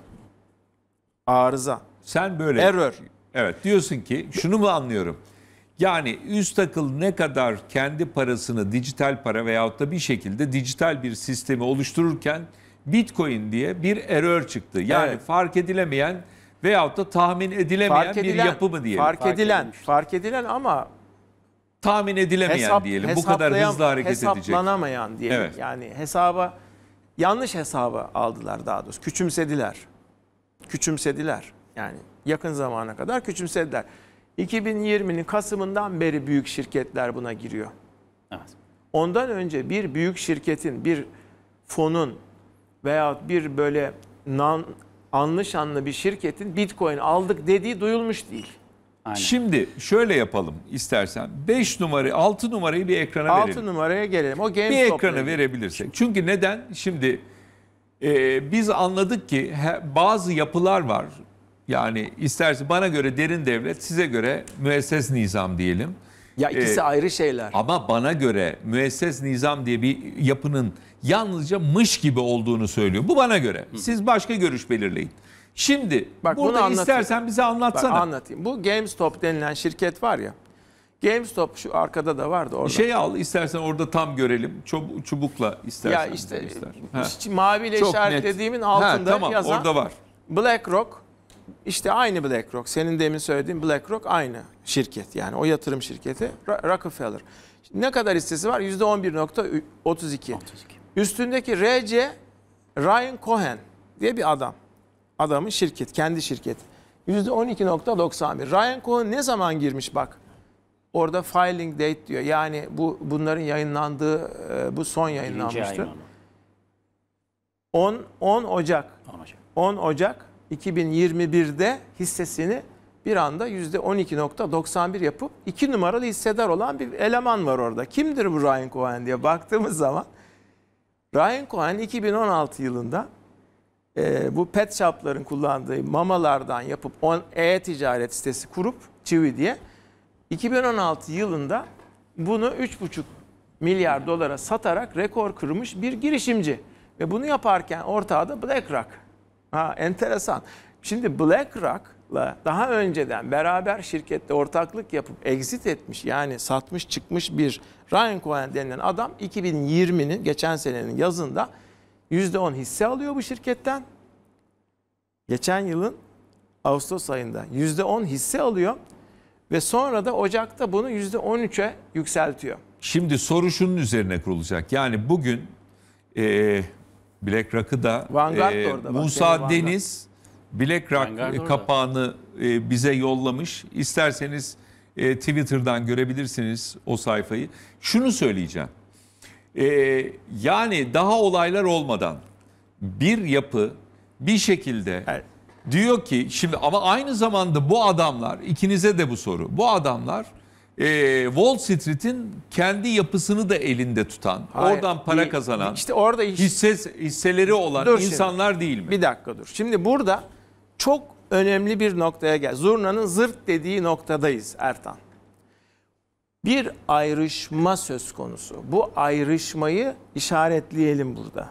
Arıza. Sen böyle Error. Evet diyorsun ki şunu mu anlıyorum? Yani üst akıl ne kadar kendi parasını dijital para veyahut da bir şekilde dijital bir sistemi oluştururken Bitcoin diye bir error çıktı. Yani evet. fark edilemeyen veyahut da tahmin edilemeyen fark edilen, bir yapı mı diyelim. Fark, edilen, fark edilen ama tahmin edilemeyen hesap, diyelim. Bu kadar hızlı hareket hesaplanamayan edecek. Hesaplanamayan diyelim. Evet. Yani hesaba yanlış hesaba aldılar daha doğrusu. Küçümsediler. Küçümsediler. Yani yakın zamana kadar küçümsediler. 2020'nin Kasım'ından beri büyük şirketler buna giriyor. Evet. Ondan önce bir büyük şirketin, bir fonun veya bir böyle nan, anlı bir şirketin Bitcoin aldık dediği duyulmuş değil. Aynen. Şimdi şöyle yapalım istersen. 5 numarayı, 6 numarayı bir ekrana verelim. 6 numaraya gelelim. O GameStop. Bir ekrana verebilirsek. Çünkü neden? Şimdi e, biz anladık ki he, bazı yapılar var. Yani isterse bana göre derin devlet, size göre müesses nizam diyelim. Ya ikisi ee, ayrı şeyler. Ama bana göre müesses nizam diye bir yapının yalnızca mış gibi olduğunu söylüyor. Bu bana göre. Siz başka görüş belirleyin. Şimdi Bak, burada bunu istersen bize anlatsana. Bak, anlatayım. Bu GameStop denilen şirket var ya. GameStop şu arkada da vardı orada. Şey al istersen orada tam görelim. Çub çubukla istersen. Ya işte ister. maviyle Çok işaretlediğimin altında ha, tamam, yazan. Orada var. BlackRock işte aynı BlackRock. Senin demin söylediğin BlackRock aynı şirket. Yani o yatırım şirketi Rockefeller. ne kadar hissesi var? %11.32. Üstündeki RC Ryan Cohen diye bir adam. Adamın şirket, kendi şirket. %12.91. Ryan Cohen ne zaman girmiş bak. Orada filing date diyor. Yani bu bunların yayınlandığı e, bu son yayınlanmıştı. 10 10 Ocak. 10 Ocak. 10 Ocak 2021'de hissesini bir anda %12.91 yapıp iki numaralı hissedar olan bir eleman var orada. Kimdir bu Ryan Cohen diye baktığımız zaman Ryan Cohen 2016 yılında e, bu pet shopların kullandığı mamalardan yapıp e-ticaret sitesi kurup Çivi diye 2016 yılında bunu 3,5 milyar dolara satarak rekor kırmış bir girişimci. Ve bunu yaparken ortağı da BlackRock. Ha, enteresan. Şimdi BlackRock'la daha önceden beraber şirkette ortaklık yapıp exit etmiş yani satmış çıkmış bir Ryan Cohen denilen adam 2020'nin geçen senenin yazında %10 hisse alıyor bu şirketten. Geçen yılın Ağustos ayında %10 hisse alıyor ve sonra da Ocak'ta bunu %13'e yükseltiyor. Şimdi soru şunun üzerine kurulacak. Yani bugün e, Black Rock'ı da Vanguard e, orada, Musa bak, Deniz Vanguard. Black Rock Vanguard e, kapağını e, bize yollamış. İsterseniz e, Twitter'dan görebilirsiniz o sayfayı. Şunu söyleyeceğim. E, yani daha olaylar olmadan bir yapı bir şekilde evet. diyor ki şimdi ama aynı zamanda bu adamlar ikinize de bu soru. Bu adamlar e, Wall Street'in kendi yapısını da elinde tutan, Hayır, oradan para bir, kazanan, işte orada iş, hisse hisseleri olan dur insanlar şimdi, değil mi? Bir dakika dur. Şimdi burada çok önemli bir noktaya gel. Zurna'nın zırt dediği noktadayız Ertan. Bir ayrışma söz konusu. Bu ayrışmayı işaretleyelim burada.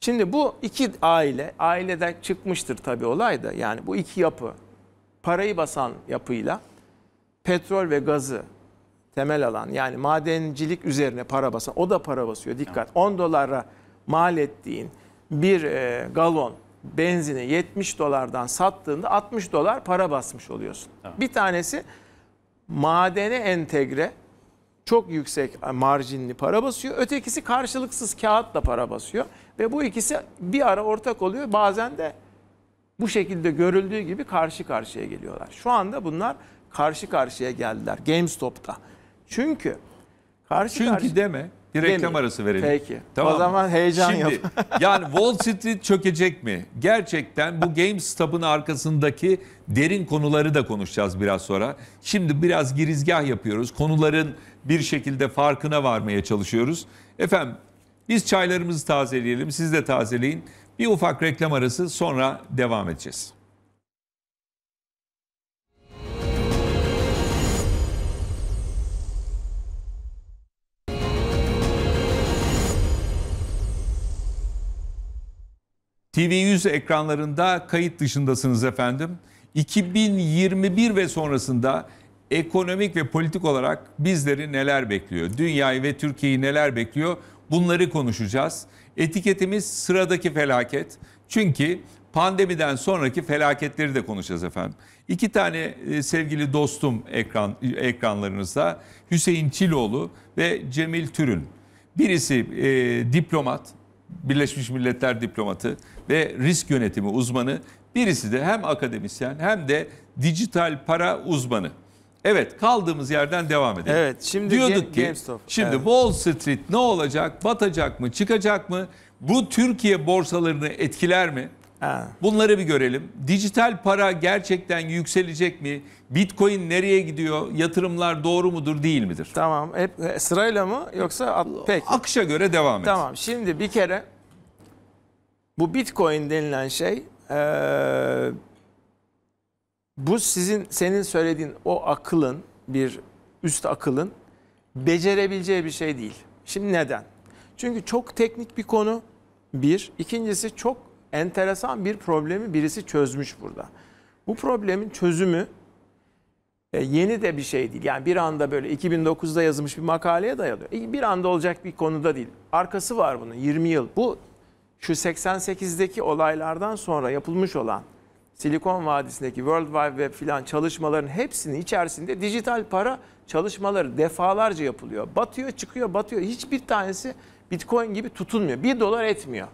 Şimdi bu iki aile, aileden çıkmıştır tabii olay da. Yani bu iki yapı, parayı basan yapıyla petrol ve gazı temel alan yani madencilik üzerine para basan o da para basıyor dikkat 10 dolara mal ettiğin bir e, galon benzini 70 dolardan sattığında 60 dolar para basmış oluyorsun. Bir tanesi madene entegre çok yüksek e, marjinli para basıyor. Ötekisi karşılıksız kağıtla para basıyor. Ve bu ikisi bir ara ortak oluyor. Bazen de bu şekilde görüldüğü gibi karşı karşıya geliyorlar. Şu anda bunlar karşı karşıya geldiler GameStop'ta. Çünkü karşı Çünkü karşı... deme. Bir reklam Demeyeyim. arası verelim. Peki. Tamam. O zaman heyecan Şimdi, yok. yani Wall Street çökecek mi? Gerçekten bu GameStop'ın arkasındaki derin konuları da konuşacağız biraz sonra. Şimdi biraz girizgah yapıyoruz. Konuların bir şekilde farkına varmaya çalışıyoruz. Efendim biz çaylarımızı tazeleyelim. Siz de tazeleyin. Bir ufak reklam arası sonra devam edeceğiz. TV100 ekranlarında kayıt dışındasınız efendim. 2021 ve sonrasında ekonomik ve politik olarak bizleri neler bekliyor? Dünyayı ve Türkiye'yi neler bekliyor? Bunları konuşacağız. Etiketimiz sıradaki felaket. Çünkü pandemiden sonraki felaketleri de konuşacağız efendim. İki tane e, sevgili dostum ekran ekranlarınızda Hüseyin Çiloğlu ve Cemil Türün. Birisi e, diplomat, Birleşmiş Milletler diplomatı ve risk yönetimi uzmanı. Birisi de hem akademisyen hem de dijital para uzmanı. Evet kaldığımız yerden devam edelim. Evet şimdi diyorduk ki GameStop. şimdi evet. Wall Street ne olacak? Batacak mı? Çıkacak mı? Bu Türkiye borsalarını etkiler mi? Ha. Bunları bir görelim. Dijital para gerçekten yükselecek mi? Bitcoin nereye gidiyor? Yatırımlar doğru mudur değil midir? Tamam. Hep e, sırayla mı yoksa pek? Akışa göre devam et. Tamam. Şimdi bir kere bu Bitcoin denilen şey ee, bu sizin senin söylediğin o akılın bir üst akılın becerebileceği bir şey değil. Şimdi neden? Çünkü çok teknik bir konu bir. İkincisi çok enteresan bir problemi birisi çözmüş burada. Bu problemin çözümü e, yeni de bir şey değil. Yani bir anda böyle 2009'da yazılmış bir makaleye dayanıyor. bir anda olacak bir konuda değil. Arkası var bunun 20 yıl. Bu şu 88'deki olaylardan sonra yapılmış olan Silikon Vadisi'ndeki World Wide Web filan çalışmaların hepsinin içerisinde dijital para çalışmaları defalarca yapılıyor. Batıyor, çıkıyor, batıyor. Hiçbir tanesi Bitcoin gibi tutunmuyor. Bir dolar etmiyor.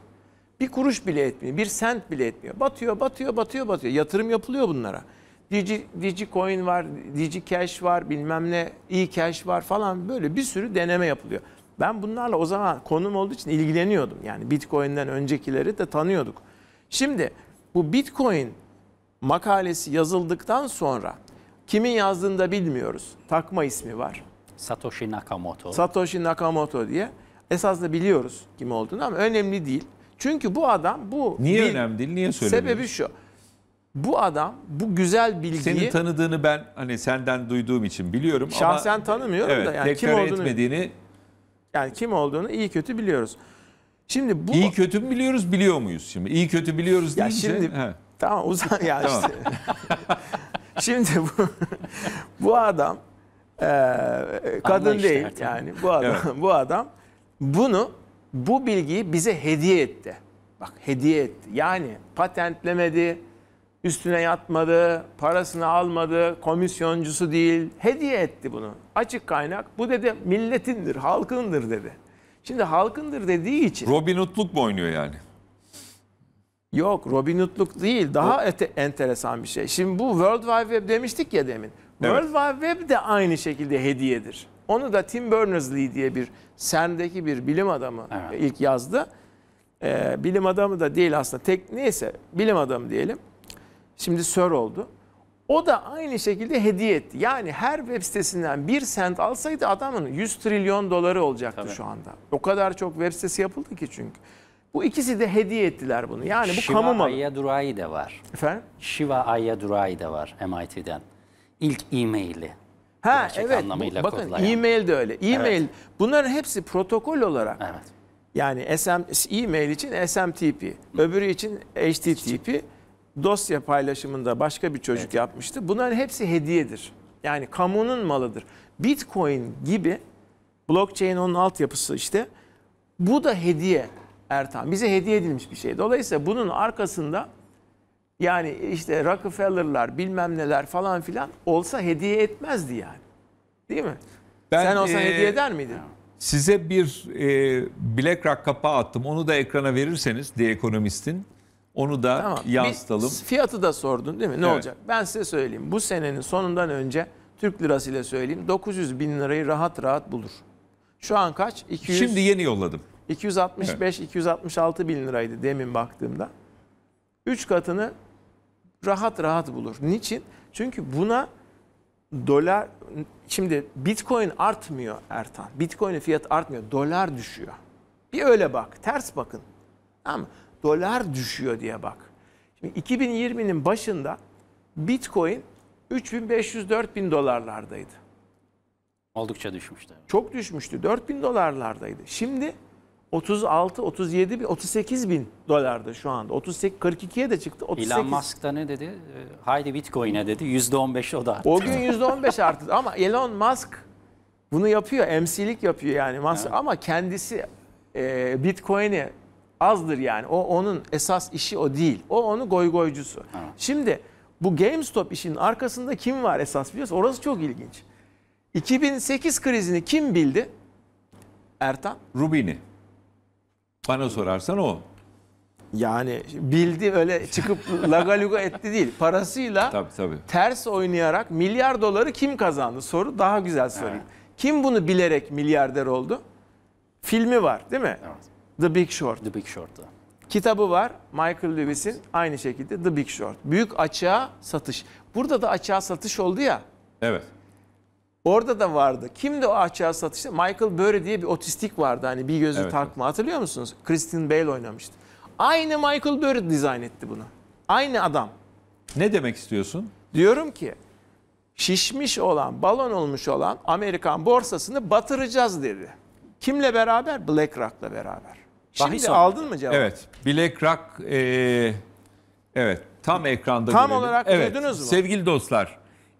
Bir kuruş bile etmiyor. Bir sent bile etmiyor. Batıyor, batıyor, batıyor, batıyor. Yatırım yapılıyor bunlara. Digi, Digi Coin var, Digi Cash var, bilmem ne, Cash var falan böyle bir sürü deneme yapılıyor. Ben bunlarla o zaman konum olduğu için ilgileniyordum. Yani Bitcoin'den öncekileri de tanıyorduk. Şimdi bu Bitcoin makalesi yazıldıktan sonra kimin yazdığını da bilmiyoruz. Takma ismi var. Satoshi Nakamoto. Satoshi Nakamoto diye. Esas biliyoruz kim olduğunu ama önemli değil. Çünkü bu adam bu... Niye bil... önemli değil? Niye söylüyorsun? Sebebi şu. Bu adam bu güzel bilgiyi... Senin tanıdığını ben hani senden duyduğum için biliyorum şahsen ama... Şahsen tanımıyorum evet, da yani kim olduğunu... etmediğini... Yani kim olduğunu iyi kötü biliyoruz. Şimdi bu... İyi kötü mü biliyoruz biliyor muyuz şimdi? İyi kötü biliyoruz ya deyince... Şimdi... He. Tamam uzan ya tamam. işte. şimdi bu, bu adam e, kadın Anlayışlar, değil yani bu adam, evet. bu adam bunu bu bilgiyi bize hediye etti. Bak hediye etti. Yani patentlemedi, üstüne yatmadı, parasını almadı, komisyoncusu değil. Hediye etti bunu. Açık kaynak bu dedi milletindir, halkındır dedi. Şimdi halkındır dediği için... Robin Hood'luk mu oynuyor yani? Yok Robin Hood'luk değil. Daha o... ete, enteresan bir şey. Şimdi bu World Wide Web demiştik ya demin. Evet. World Wide Web de aynı şekilde hediyedir. Onu da Tim Berners-Lee diye bir CERN'deki bir bilim adamı evet. ilk yazdı. Ee, bilim adamı da değil aslında. Tek, neyse bilim adamı diyelim. Şimdi Sir oldu. O da aynı şekilde hediye etti. Yani her web sitesinden bir sent alsaydı adamın 100 trilyon doları olacaktı Tabii. şu anda. O kadar çok web sitesi yapıldı ki çünkü. Bu ikisi de hediye ettiler bunu. Yani bu Shiva kamu malı. Shiva Ayyadurai de var. Efendim? Shiva Ayyadurai de var MIT'den. İlk e-maili. Ha Gerçek evet. Anlamıyla bakın kodlayan. e-mail de öyle. E-mail evet. bunların hepsi protokol olarak. Evet. Yani SM, e-mail için SMTP, Hı. öbürü için HTTP. Dosya paylaşımında başka bir çocuk evet. yapmıştı. Bunların hepsi hediyedir. Yani kamunun malıdır. Bitcoin gibi blockchain onun altyapısı işte. Bu da hediye Ertan. Bize hediye edilmiş bir şey. Dolayısıyla bunun arkasında yani işte Rockefeller'lar bilmem neler falan filan olsa hediye etmezdi yani. Değil mi? Ben, Sen olsan e, hediye eder miydin? Size bir e, BlackRock kapağı attım. Onu da ekrana verirseniz The Economist'in onu da tamam. yansıtalım. Bir fiyatı da sordun değil mi? Ne evet. olacak? Ben size söyleyeyim. Bu senenin sonundan önce Türk lirası ile söyleyeyim 900 bin lirayı rahat rahat bulur. Şu an kaç? 200, Şimdi yeni yolladım. 265-266 evet. bin liraydı demin baktığımda. 3 katını rahat rahat bulur. Niçin? Çünkü buna dolar şimdi Bitcoin artmıyor Ertan. Bitcoin'in fiyat artmıyor. Dolar düşüyor. Bir öyle bak. Ters bakın. Tamam mı? Dolar düşüyor diye bak. Şimdi 2020'nin başında Bitcoin 3500-4000 dolarlardaydı. Oldukça düşmüştü. Çok düşmüştü. 4000 dolarlardaydı. Şimdi 36, 37 bin, 38 bin dolardı şu anda. 38, 42'ye de çıktı. 38. Elon Musk da ne dedi? Ee, haydi Bitcoin'e dedi. %15 o da arttı. O gün %15 arttı ama Elon Musk bunu yapıyor. MC'lik yapıyor yani. Musk. Evet. Ama kendisi e, Bitcoin'i azdır yani. O onun esas işi o değil. O onu goygoycusu. Evet. Şimdi bu GameStop işinin arkasında kim var esas biliyorsun? Orası çok ilginç. 2008 krizini kim bildi? Ertan. Rubini. Bana sorarsan o. Yani bildi öyle çıkıp lagaluga etti değil. Parasıyla tabii, tabii. ters oynayarak milyar doları kim kazandı? Soru daha güzel sorayım. Evet. Kim bunu bilerek milyarder oldu? Filmi var değil mi? Evet. The Big Short. The Big Short'ta. Kitabı var Michael Lewis'in aynı şekilde The Big Short. Büyük açığa satış. Burada da açığa satış oldu ya. Evet. Orada da vardı. Kimdi o ahçıya satışta? Michael Burry diye bir otistik vardı. Hani bir gözü evet, takma hatırlıyor musunuz? Christine Bale oynamıştı. Aynı Michael Burry dizayn etti bunu. Aynı adam. Ne demek istiyorsun? Diyorum ki şişmiş olan, balon olmuş olan Amerikan borsasını batıracağız dedi. Kimle beraber? BlackRock'la beraber. Şimdi Bahis aldın mı cevabı? Evet. BlackRock ee, evet tam ekranda Tam görelim. olarak evet. duydunuz mu? Sevgili dostlar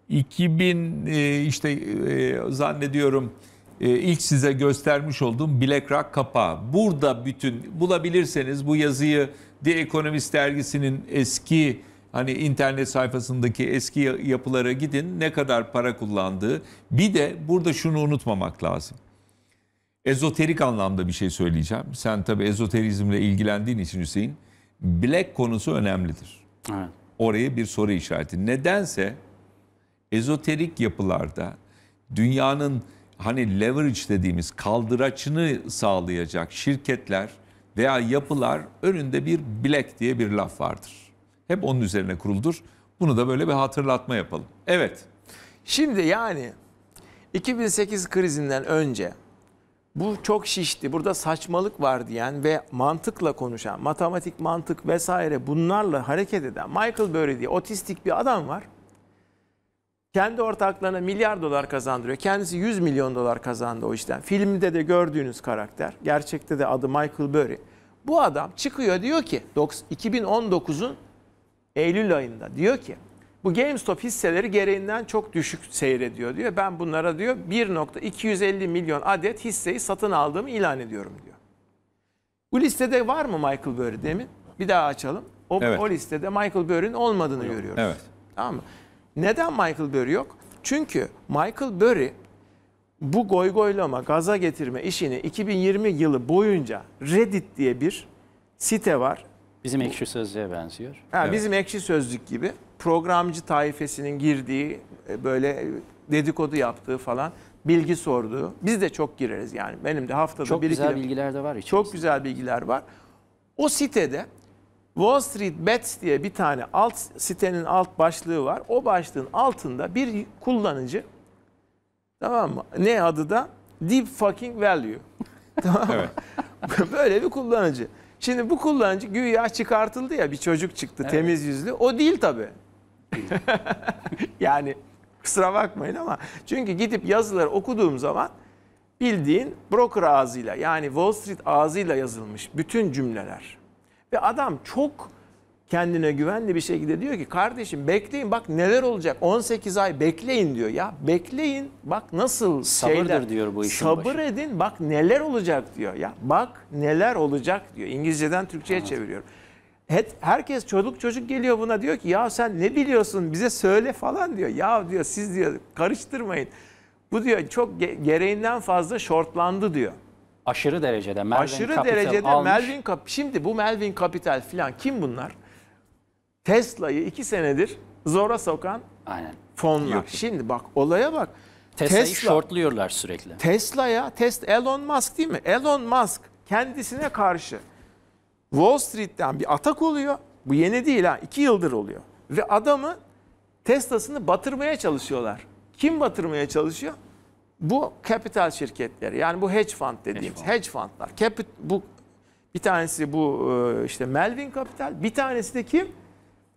2000 e, işte e, zannediyorum e, ilk size göstermiş olduğum BlackRock kapağı. Burada bütün bulabilirseniz bu yazıyı The Economist dergisinin eski hani internet sayfasındaki eski yapılara gidin ne kadar para kullandığı. Bir de burada şunu unutmamak lazım. Ezoterik anlamda bir şey söyleyeceğim. Sen tabii ezoterizmle ilgilendiğin için Hüseyin, Black konusu önemlidir. Evet. Oraya bir soru işareti. Nedense ezoterik yapılarda dünyanın hani leverage dediğimiz kaldıraçını sağlayacak şirketler veya yapılar önünde bir black diye bir laf vardır. Hep onun üzerine kuruldur. Bunu da böyle bir hatırlatma yapalım. Evet. Şimdi yani 2008 krizinden önce bu çok şişti, burada saçmalık var diyen ve mantıkla konuşan, matematik mantık vesaire bunlarla hareket eden Michael Burry diye otistik bir adam var kendi ortaklarına milyar dolar kazandırıyor. Kendisi 100 milyon dolar kazandı o işten. Filmde de gördüğünüz karakter. Gerçekte de adı Michael Burry. Bu adam çıkıyor diyor ki 2019'un Eylül ayında diyor ki bu GameStop hisseleri gereğinden çok düşük seyrediyor diyor. Ben bunlara diyor 1.250 milyon adet hisseyi satın aldığımı ilan ediyorum diyor. Bu listede var mı Michael Burry demin? Bir daha açalım. O, evet. o listede Michael Burry'nin olmadığını görüyoruz. Evet. Tamam mı? Neden Michael Burry yok? Çünkü Michael Burry bu goygoylama, gaza getirme işini 2020 yılı boyunca Reddit diye bir site var. Bizim ekşi sözlüğe benziyor. Ha, evet. Bizim ekşi sözlük gibi programcı taifesinin girdiği e, böyle e, dedikodu yaptığı falan bilgi sorduğu. Biz de çok gireriz yani. Benim de haftada çok bir güzel bilgiler de var içerisinde. Çok güzel bilgiler var. O sitede Wall Street Bets diye bir tane alt sitenin alt başlığı var. O başlığın altında bir kullanıcı tamam mı? Ne adı da? Deep fucking value. tamam mı? Evet. Böyle bir kullanıcı. Şimdi bu kullanıcı güya çıkartıldı ya bir çocuk çıktı evet. temiz yüzlü. O değil tabii. yani kusura bakmayın ama çünkü gidip yazıları okuduğum zaman bildiğin broker ağzıyla yani Wall Street ağzıyla yazılmış bütün cümleler. Ve adam çok kendine güvenli bir şekilde diyor ki kardeşim bekleyin bak neler olacak 18 ay bekleyin diyor ya bekleyin bak nasıl sabırdır diyor bu işin sabır başı. edin bak neler olacak diyor ya bak neler olacak diyor İngilizceden Türkçe'ye evet. çeviriyorum. Het, herkes çocuk çocuk geliyor buna diyor ki ya sen ne biliyorsun bize söyle falan diyor ya diyor siz diyor karıştırmayın bu diyor çok gereğinden fazla şortlandı diyor. Aşırı derecede Melvin Aşırı Capital derecede almış. Melvin Cap Şimdi bu Melvin Capital falan kim bunlar? Tesla'yı iki senedir zora sokan Aynen. fonlar. Yok. Şimdi bak olaya bak. Tesla'yı Tesla, shortluyorlar sürekli. Tesla'ya, test Elon Musk değil mi? Elon Musk kendisine karşı Wall Street'ten bir atak oluyor. Bu yeni değil ha, iki yıldır oluyor. Ve adamı Tesla'sını batırmaya çalışıyorlar. Kim batırmaya çalışıyor? Bu kapital şirketleri yani bu hedge fund dediğimiz hedge, hedge fundlar. Capit, bu bir tanesi bu e, işte Melvin Capital, bir tanesi de kim?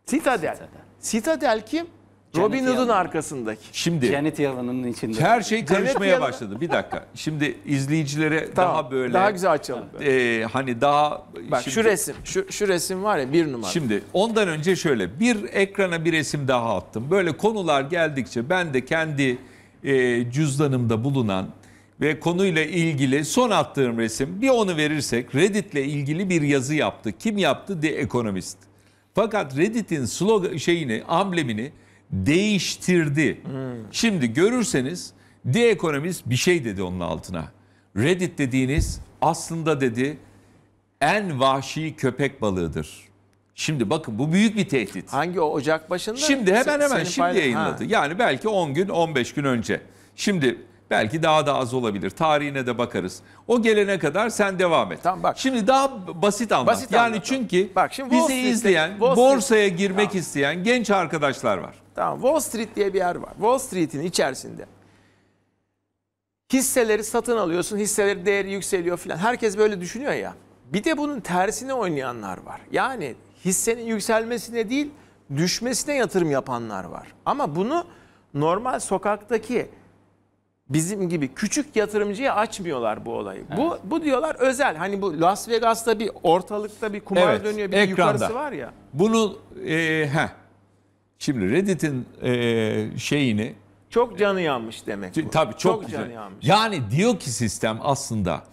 Citadel. Citadel, Citadel kim? Robin Hood'un arkasındaki. Şimdi Janet Yellen'ın içinde. Her şey karışmaya başladı. Bir dakika. Şimdi izleyicilere tamam, daha böyle daha güzel açalım. E, hani daha Bak şimdi, şu resim. Şu, şu resim var ya bir numara. Şimdi ondan önce şöyle bir ekrana bir resim daha attım. Böyle konular geldikçe ben de kendi e, cüzdanımda bulunan ve konuyla ilgili son attığım resim bir onu verirsek Reddit'le ilgili bir yazı yaptı. Kim yaptı? The Economist. Fakat Reddit'in slogan şeyini, amblemini değiştirdi. Hmm. Şimdi görürseniz The Economist bir şey dedi onun altına. Reddit dediğiniz aslında dedi en vahşi köpek balığıdır. Şimdi bakın bu büyük bir tehdit. Hangi o Ocak başında? Şimdi hemen hemen şimdi yayınladı. Ha. Yani belki 10 gün 15 gün önce. Şimdi belki daha da az olabilir. Tarihine de bakarız. O gelene kadar sen devam et. Tamam bak. Şimdi daha basit anlat. Basit yani anlatalım. çünkü bak, şimdi bizi Street, izleyen, Street, borsaya girmek tamam. isteyen genç arkadaşlar var. Tamam Wall Street diye bir yer var. Wall Street'in içerisinde hisseleri satın alıyorsun, hisseleri değeri yükseliyor filan. Herkes böyle düşünüyor ya. Bir de bunun tersini oynayanlar var. Yani hissenin yükselmesine değil düşmesine yatırım yapanlar var. Ama bunu normal sokaktaki bizim gibi küçük yatırımcıya açmıyorlar bu olayı. Evet. Bu bu diyorlar özel. Hani bu Las Vegas'ta bir ortalıkta bir kumar evet, dönüyor bir ekranda. yukarısı var ya. Bunu e, heh. Şimdi Reddit'in e, şeyini çok canı yanmış demek. Bu. Tabii çok, çok canı yanmış. Yani diyor ki sistem aslında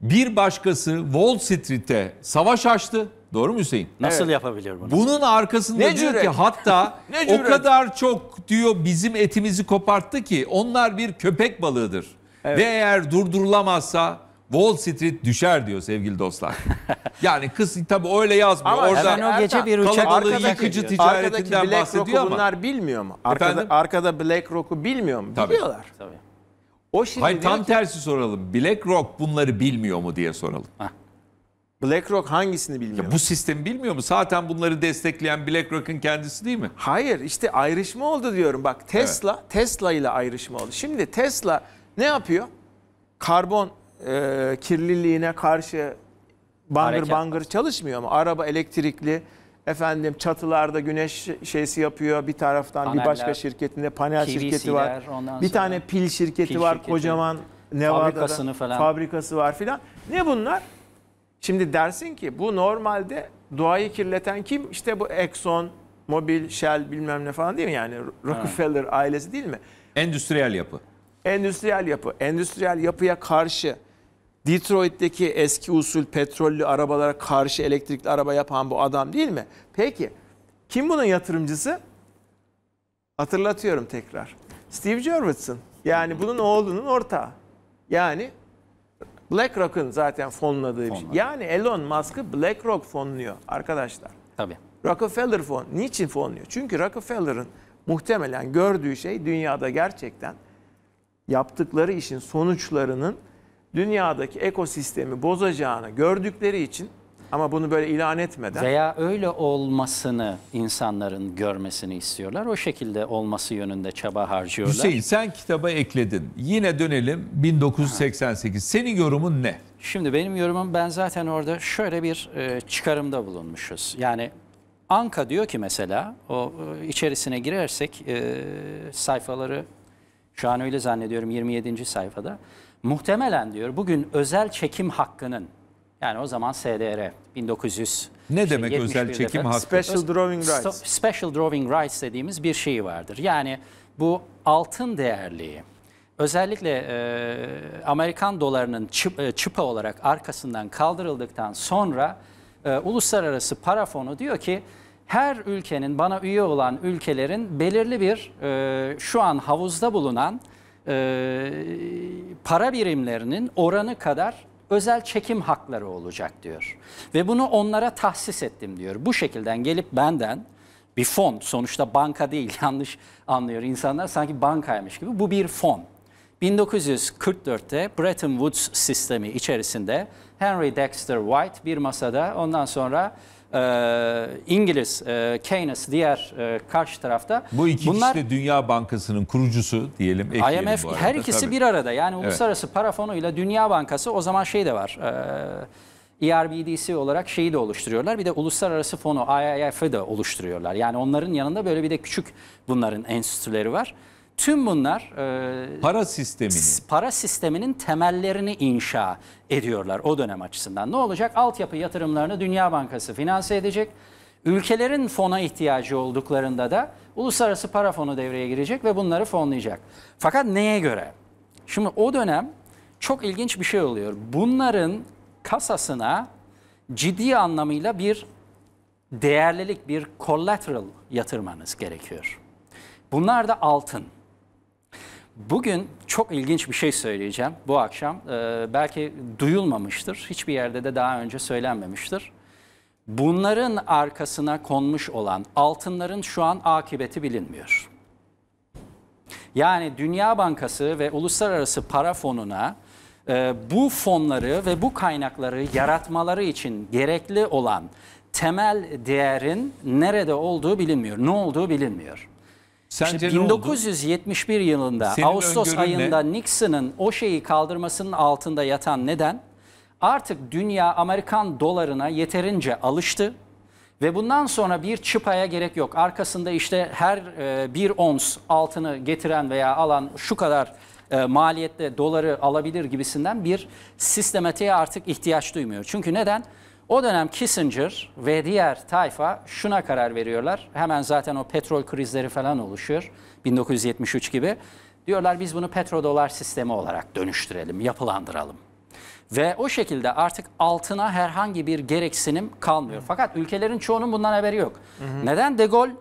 bir başkası Wall Street'te savaş açtı. Doğru mu Hüseyin? Nasıl evet. yapabilir bunu? Bunun arkasında ne diyor ki hatta ne o kadar çok diyor bizim etimizi koparttı ki onlar bir köpek balığıdır. Evet. Ve eğer durdurulamazsa Wall Street düşer diyor sevgili dostlar. yani kız tabi öyle yazmıyor. Ama Orada hemen o gece bir uçak arkadaki, yıkıcı ticaretinden bahsediyor ama. bunlar bilmiyor mu? Arkada, Efendim? arkada BlackRock'u bilmiyor mu? Tabii. Biliyorlar. Tabii. O şimdi Hayır tam ki... tersi soralım. BlackRock bunları bilmiyor mu diye soralım. Heh. BlackRock hangisini bilmiyor? Ya bu sistemi bilmiyor mu? Zaten bunları destekleyen BlackRock'ın kendisi değil mi? Hayır işte ayrışma oldu diyorum. Bak Tesla, evet. Tesla ile ayrışma oldu. Şimdi Tesla ne yapıyor? Karbon e, kirliliğine karşı bangır Harekat. bangır çalışmıyor mu? araba elektrikli efendim çatılarda güneş şeysi yapıyor bir taraftan Paneller, bir başka şirketinde panel şirketi var. Bir tane pil şirketi pil var şirketi. kocaman Nevada'da fabrikasını falan. fabrikası var filan. Ne bunlar? Şimdi dersin ki bu normalde doğayı kirleten kim? İşte bu Exxon, Mobil, Shell bilmem ne falan değil mi? Yani Rockefeller ha. ailesi değil mi? Endüstriyel yapı. Endüstriyel yapı. Endüstriyel yapıya karşı Detroit'teki eski usul petrollü arabalara karşı elektrikli araba yapan bu adam değil mi? Peki kim bunun yatırımcısı? Hatırlatıyorum tekrar. Steve Jobs'ın. Yani bunun oğlunun ortağı. Yani BlackRock'ın zaten fonladığı bir şey. Yani Elon Musk'ı BlackRock fonluyor arkadaşlar. Tabii. Rockefeller fon. Niçin fonluyor? Çünkü Rockefeller'ın muhtemelen gördüğü şey dünyada gerçekten yaptıkları işin sonuçlarının dünyadaki ekosistemi bozacağını gördükleri için ama bunu böyle ilan etmeden. Veya öyle olmasını insanların görmesini istiyorlar. O şekilde olması yönünde çaba harcıyorlar. Hüseyin sen kitaba ekledin. Yine dönelim 1988. Ha. Senin yorumun ne? Şimdi benim yorumum ben zaten orada şöyle bir e, çıkarımda bulunmuşuz. Yani Anka diyor ki mesela o e, içerisine girersek e, sayfaları şu an öyle zannediyorum 27. sayfada. Muhtemelen diyor bugün özel çekim hakkının yani o zaman SDR 1900 ne şey, demek özel çekim hakkı? Special drawing rights. Special drawing rights dediğimiz bir şey vardır. Yani bu altın değerli özellikle e, Amerikan dolarının çıp, e, çıpa olarak arkasından kaldırıldıktan sonra e, uluslararası para fonu diyor ki her ülkenin bana üye olan ülkelerin belirli bir e, şu an havuzda bulunan e, para birimlerinin oranı kadar özel çekim hakları olacak diyor. Ve bunu onlara tahsis ettim diyor. Bu şekilde gelip benden bir fon sonuçta banka değil yanlış anlıyor insanlar sanki bankaymış gibi bu bir fon. 1944'te Bretton Woods sistemi içerisinde Henry Dexter White bir masada ondan sonra e, İngiliz e, Keynes diğer e, karşı tarafta. Bu iki Bunlar, kişi de Dünya Bankası'nın kurucusu diyelim. IMF arada, her ikisi tabii. bir arada yani evet. uluslararası para fonuyla Dünya Bankası o zaman şey de var. E, ERBDC olarak şeyi de oluşturuyorlar. Bir de uluslararası fonu IIF'ı da oluşturuyorlar. Yani onların yanında böyle bir de küçük bunların enstitüleri var. Tüm bunlar e, para sisteminin para sisteminin temellerini inşa ediyorlar o dönem açısından. Ne olacak? Altyapı yatırımlarını Dünya Bankası finanse edecek. Ülkelerin fona ihtiyacı olduklarında da uluslararası para fonu devreye girecek ve bunları fonlayacak. Fakat neye göre? Şimdi o dönem çok ilginç bir şey oluyor. Bunların kasasına ciddi anlamıyla bir değerlilik, bir collateral yatırmanız gerekiyor. Bunlar da altın. Bugün çok ilginç bir şey söyleyeceğim bu akşam. Ee, belki duyulmamıştır, hiçbir yerde de daha önce söylenmemiştir. Bunların arkasına konmuş olan altınların şu an akıbeti bilinmiyor. Yani Dünya Bankası ve Uluslararası Para Fonu'na e, bu fonları ve bu kaynakları yaratmaları için gerekli olan temel değerin nerede olduğu bilinmiyor, ne olduğu bilinmiyor. Sence Şimdi 1971 oldu? yılında Senin Ağustos ayında ne? Nixon'ın o şeyi kaldırmasının altında yatan neden? Artık dünya Amerikan dolarına yeterince alıştı ve bundan sonra bir çıpaya gerek yok. Arkasında işte her e, bir ons altını getiren veya alan şu kadar e, maliyette doları alabilir gibisinden bir sistematiğe artık ihtiyaç duymuyor. Çünkü neden? Neden? O dönem Kissinger ve diğer tayfa şuna karar veriyorlar. Hemen zaten o petrol krizleri falan oluşuyor 1973 gibi. Diyorlar biz bunu petrodolar sistemi olarak dönüştürelim, yapılandıralım. Ve o şekilde artık altına herhangi bir gereksinim kalmıyor. Fakat ülkelerin çoğunun bundan haberi yok. Hı hı. Neden? De Gaulle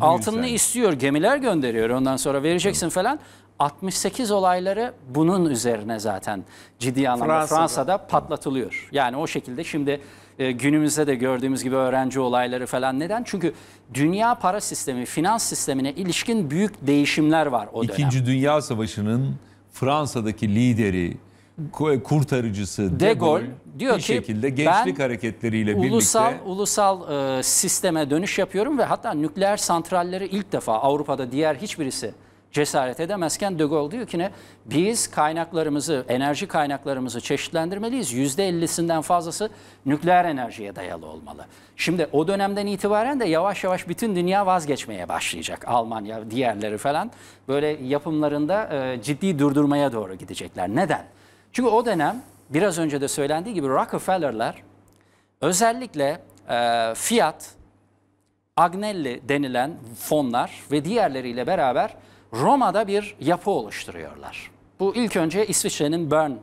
Altınını istiyor, gemiler gönderiyor ondan sonra vereceksin falan. 68 olayları bunun üzerine zaten ciddi anlamda Fransa'da, Fransa'da patlatılıyor. Yani o şekilde şimdi e, günümüzde de gördüğümüz gibi öğrenci olayları falan neden? Çünkü dünya para sistemi, finans sistemine ilişkin büyük değişimler var o İkinci dönem. İkinci Dünya Savaşı'nın Fransa'daki lideri, kurtarıcısı De Gaulle diyor bir ki şekilde gençlik ben hareketleriyle ulusal, birlikte ulusal e, sisteme dönüş yapıyorum ve hatta nükleer santralleri ilk defa Avrupa'da diğer hiçbirisi cesaret edemezken De Gaulle diyor ki ne? Biz kaynaklarımızı, enerji kaynaklarımızı çeşitlendirmeliyiz. Yüzde elli'sinden fazlası nükleer enerjiye dayalı olmalı. Şimdi o dönemden itibaren de yavaş yavaş bütün dünya vazgeçmeye başlayacak. Almanya, diğerleri falan böyle yapımlarında e, ciddi durdurmaya doğru gidecekler. Neden? Çünkü o dönem biraz önce de söylendiği gibi Rockefeller'lar özellikle e, Fiat, Agnelli denilen fonlar ve diğerleriyle beraber Roma'da bir yapı oluşturuyorlar. Bu ilk önce İsviçre'nin Bern e,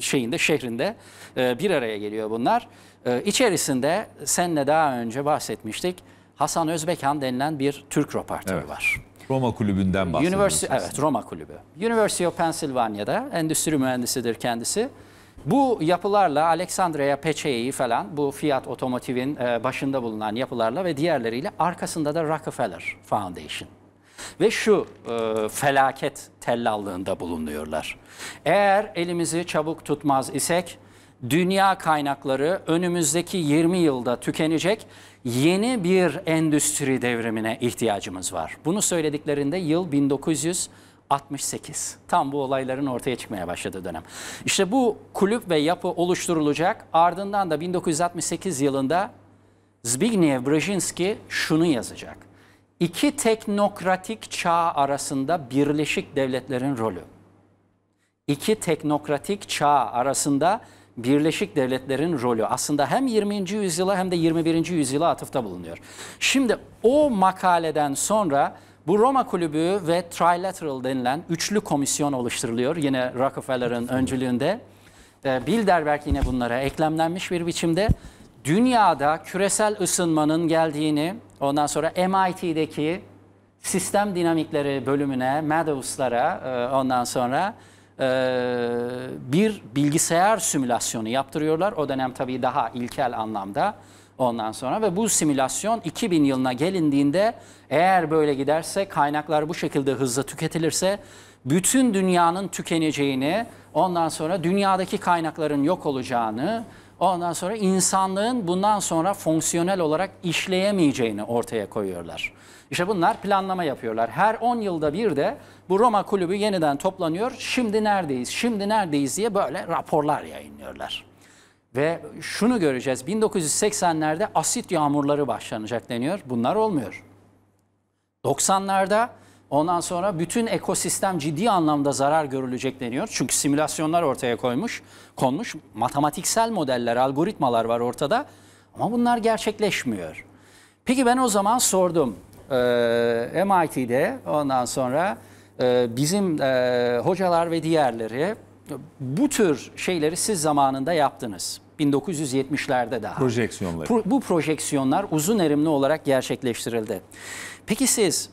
şeyinde şehrinde e, bir araya geliyor bunlar. E, içerisinde senle daha önce bahsetmiştik. Hasan Özbekan denilen bir Türk röportörü evet. var. Roma Kulübü'nden bahsediyorsunuz. evet Roma Kulübü. University of Pennsylvania'da endüstri mühendisidir kendisi. Bu yapılarla Alexandria Peçeyi falan bu Fiat Otomotiv'in e, başında bulunan yapılarla ve diğerleriyle arkasında da Rockefeller Foundation ve şu e, felaket tellallığında bulunuyorlar. Eğer elimizi çabuk tutmaz isek dünya kaynakları önümüzdeki 20 yılda tükenecek yeni bir endüstri devrimine ihtiyacımız var. Bunu söylediklerinde yıl 1900 68. Tam bu olayların ortaya çıkmaya başladığı dönem. İşte bu kulüp ve yapı oluşturulacak. Ardından da 1968 yılında Zbigniew Brzezinski şunu yazacak. İki teknokratik çağ arasında Birleşik Devletler'in rolü. İki teknokratik çağ arasında Birleşik Devletler'in rolü aslında hem 20. yüzyıla hem de 21. yüzyıla atıfta bulunuyor. Şimdi o makaleden sonra bu Roma Kulübü ve Trilateral denilen üçlü komisyon oluşturuluyor yine Rockefeller'ın öncülüğünde. Ee, Bilderberg yine bunlara eklemlenmiş bir biçimde dünyada küresel ısınmanın geldiğini, Ondan sonra MIT'deki sistem dinamikleri bölümüne, Meadows'lara e, ondan sonra e, bir bilgisayar simülasyonu yaptırıyorlar. O dönem tabii daha ilkel anlamda ondan sonra ve bu simülasyon 2000 yılına gelindiğinde eğer böyle giderse kaynaklar bu şekilde hızla tüketilirse bütün dünyanın tükeneceğini ondan sonra dünyadaki kaynakların yok olacağını Ondan sonra insanlığın bundan sonra fonksiyonel olarak işleyemeyeceğini ortaya koyuyorlar. İşte bunlar planlama yapıyorlar. Her 10 yılda bir de bu Roma kulübü yeniden toplanıyor. Şimdi neredeyiz, şimdi neredeyiz diye böyle raporlar yayınlıyorlar. Ve şunu göreceğiz 1980'lerde asit yağmurları başlanacak deniyor. Bunlar olmuyor. 90'larda Ondan sonra bütün ekosistem ciddi anlamda zarar görülecek deniyor. Çünkü simülasyonlar ortaya koymuş, konmuş. Matematiksel modeller, algoritmalar var ortada. Ama bunlar gerçekleşmiyor. Peki ben o zaman sordum. Ee, MIT'de ondan sonra e, bizim e, hocalar ve diğerleri bu tür şeyleri siz zamanında yaptınız. 1970'lerde daha. Projeksiyonlar. bu projeksiyonlar uzun erimli olarak gerçekleştirildi. Peki siz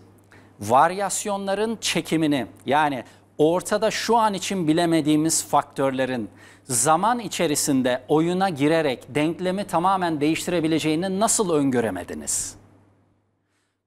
varyasyonların çekimini yani ortada şu an için bilemediğimiz faktörlerin zaman içerisinde oyuna girerek denklemi tamamen değiştirebileceğini nasıl öngöremediniz?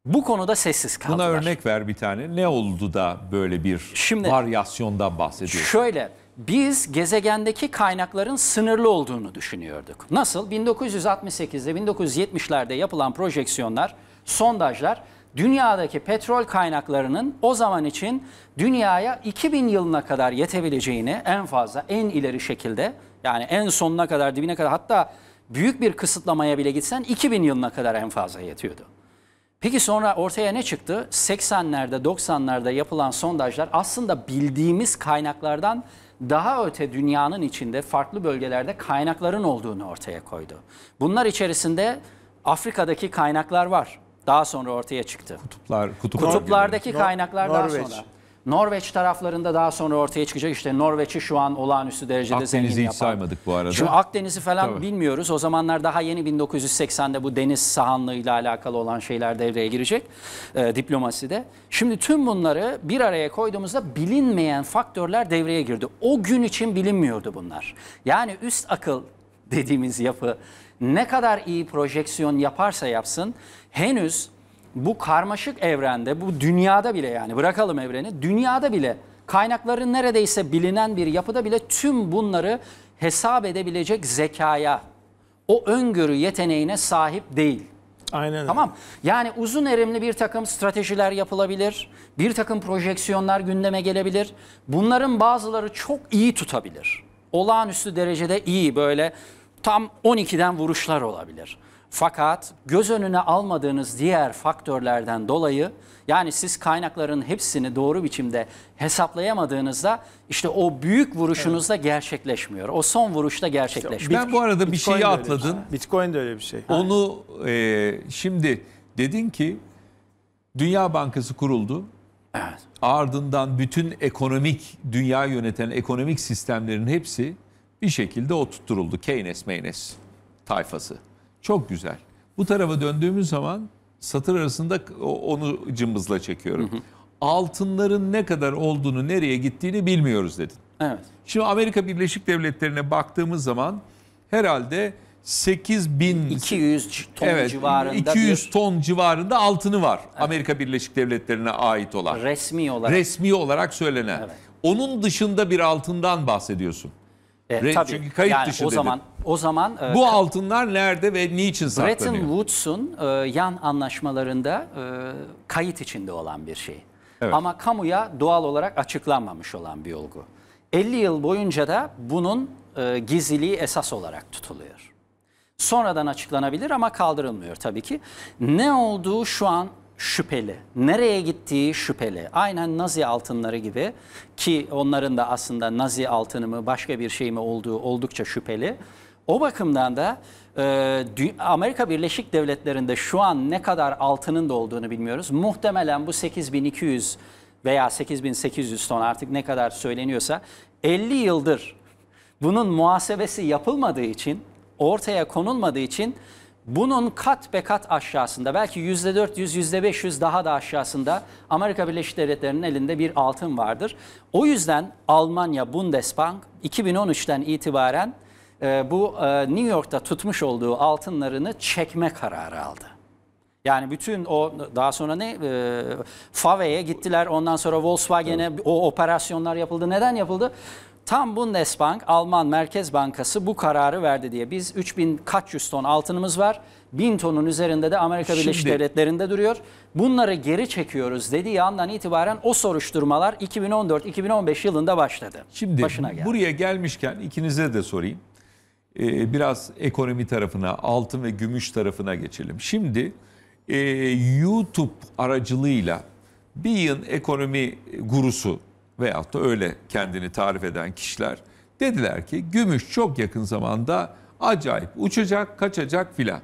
Bu konuda sessiz kaldılar. Buna örnek ver bir tane. Ne oldu da böyle bir Şimdi, varyasyondan bahsediyorsun? Şöyle, biz gezegendeki kaynakların sınırlı olduğunu düşünüyorduk. Nasıl? 1968'de, 1970'lerde yapılan projeksiyonlar, sondajlar dünyadaki petrol kaynaklarının o zaman için dünyaya 2000 yılına kadar yetebileceğini en fazla en ileri şekilde yani en sonuna kadar dibine kadar hatta büyük bir kısıtlamaya bile gitsen 2000 yılına kadar en fazla yetiyordu. Peki sonra ortaya ne çıktı? 80'lerde 90'larda yapılan sondajlar aslında bildiğimiz kaynaklardan daha öte dünyanın içinde farklı bölgelerde kaynakların olduğunu ortaya koydu. Bunlar içerisinde Afrika'daki kaynaklar var daha sonra ortaya çıktı. Kutuplar, kutup Kutuplardaki kaynaklar Nor daha sonra. Norveç taraflarında daha sonra ortaya çıkacak. İşte Norveç'i şu an olağanüstü derecede Akdeniz'i zengin yapan. Akdeniz'i hiç saymadık bu arada. Şimdi Akdeniz'i falan Tabii. bilmiyoruz. O zamanlar daha yeni 1980'de bu deniz sahanlığıyla alakalı olan şeyler devreye girecek e, diplomaside. Şimdi tüm bunları bir araya koyduğumuzda bilinmeyen faktörler devreye girdi. O gün için bilinmiyordu bunlar. Yani üst akıl dediğimiz yapı ne kadar iyi projeksiyon yaparsa yapsın henüz bu karmaşık evrende, bu dünyada bile yani bırakalım evreni, dünyada bile kaynakları neredeyse bilinen bir yapıda bile tüm bunları hesap edebilecek zekaya, o öngörü yeteneğine sahip değil. Aynen Tamam. Yani uzun erimli bir takım stratejiler yapılabilir. Bir takım projeksiyonlar gündeme gelebilir. Bunların bazıları çok iyi tutabilir. Olağanüstü derecede iyi böyle tam 12'den vuruşlar olabilir. Fakat göz önüne almadığınız diğer faktörlerden dolayı yani siz kaynakların hepsini doğru biçimde hesaplayamadığınızda işte o büyük vuruşunuzda evet. gerçekleşmiyor. O son vuruşta gerçekleşmiyor. Ben bu arada bir Bitcoin şeyi atladın. Bir şey. Bitcoin de öyle bir şey. Onu e, şimdi dedin ki Dünya Bankası kuruldu. Evet. Ardından bütün ekonomik, dünya yöneten ekonomik sistemlerin hepsi bir şekilde oturtturuldu. Keynes, Meynes tayfası. Çok güzel. Bu tarafa döndüğümüz zaman satır arasında onu cımbızla çekiyorum. Hı hı. Altınların ne kadar olduğunu, nereye gittiğini bilmiyoruz dedin. Evet. Şimdi Amerika Birleşik Devletleri'ne baktığımız zaman herhalde 8 bin 200 ton evet, civarında 200 bir... ton civarında altını var evet. Amerika Birleşik Devletleri'ne ait olan. Resmi olarak. Resmi olarak söylenen. Evet. Onun dışında bir altından bahsediyorsun. E, tabii. Çünkü kayıt yani dışı o dedi. zaman o zaman e, Bu e, altınlar nerede ve niçin saklanıyor? Bretton Woods'un e, yan anlaşmalarında e, kayıt içinde olan bir şey. Evet. Ama kamuya doğal olarak açıklanmamış olan bir olgu. 50 yıl boyunca da bunun e, gizliliği esas olarak tutuluyor. Sonradan açıklanabilir ama kaldırılmıyor tabii ki. Ne olduğu şu an şüpheli. Nereye gittiği şüpheli. Aynen Nazi altınları gibi ki onların da aslında Nazi altını mı başka bir şey mi olduğu oldukça şüpheli. O bakımdan da e, Amerika Birleşik Devletleri'nde şu an ne kadar altının da olduğunu bilmiyoruz. Muhtemelen bu 8200 veya 8800 ton artık ne kadar söyleniyorsa 50 yıldır bunun muhasebesi yapılmadığı için ortaya konulmadığı için bunun kat be kat aşağısında belki %400, %500 daha da aşağısında Amerika Birleşik Devletleri'nin elinde bir altın vardır. O yüzden Almanya Bundesbank 2013'ten itibaren e, bu e, New York'ta tutmuş olduğu altınlarını çekme kararı aldı. Yani bütün o daha sonra ne e, Fave'ye gittiler ondan sonra Volkswagen'e o operasyonlar yapıldı. Neden yapıldı? Tam Bundesbank, Alman Merkez Bankası bu kararı verdi diye. Biz 3000 kaç yüz ton altınımız var. 1000 tonun üzerinde de Amerika Şimdi, Birleşik Devletleri'nde duruyor. Bunları geri çekiyoruz dediği andan itibaren o soruşturmalar 2014-2015 yılında başladı. Şimdi Başına geldi. buraya gelmişken ikinize de sorayım. Ee, biraz ekonomi tarafına, altın ve gümüş tarafına geçelim. Şimdi e, YouTube aracılığıyla bir yıl ekonomi gurusu veyahut da öyle kendini tarif eden kişiler dediler ki gümüş çok yakın zamanda acayip uçacak, kaçacak filan.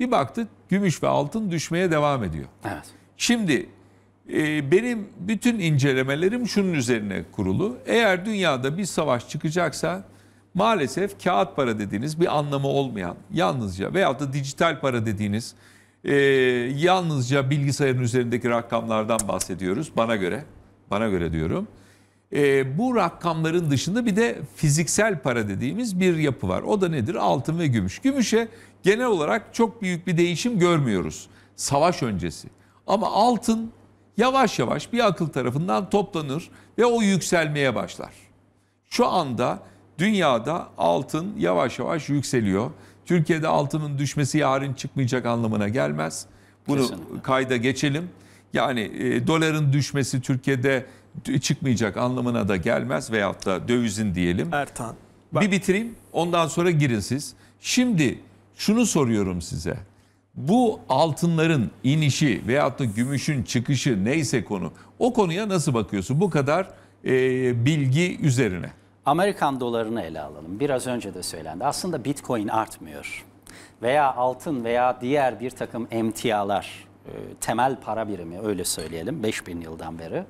Bir baktık gümüş ve altın düşmeye devam ediyor. Evet. Şimdi e, benim bütün incelemelerim şunun üzerine kurulu. Eğer dünyada bir savaş çıkacaksa maalesef kağıt para dediğiniz bir anlamı olmayan yalnızca veyahut da dijital para dediğiniz e, yalnızca bilgisayarın üzerindeki rakamlardan bahsediyoruz bana göre. Bana göre diyorum. E, bu rakamların dışında bir de fiziksel para dediğimiz bir yapı var. O da nedir? Altın ve gümüş. Gümüşe genel olarak çok büyük bir değişim görmüyoruz. Savaş öncesi. Ama altın yavaş yavaş bir akıl tarafından toplanır ve o yükselmeye başlar. Şu anda dünyada altın yavaş yavaş yükseliyor. Türkiye'de altının düşmesi yarın çıkmayacak anlamına gelmez. Bunu Kesinlikle. kayda geçelim. Yani e, doların düşmesi Türkiye'de çıkmayacak anlamına da gelmez veyahut da dövizin diyelim. Ertan. Bak. Bir bitireyim ondan sonra girin siz. Şimdi şunu soruyorum size. Bu altınların inişi veyahut da gümüşün çıkışı neyse konu o konuya nasıl bakıyorsun bu kadar e, bilgi üzerine? Amerikan dolarını ele alalım. Biraz önce de söylendi. Aslında bitcoin artmıyor. Veya altın veya diğer bir takım emtialar, e, temel para birimi öyle söyleyelim 5000 yıldan beri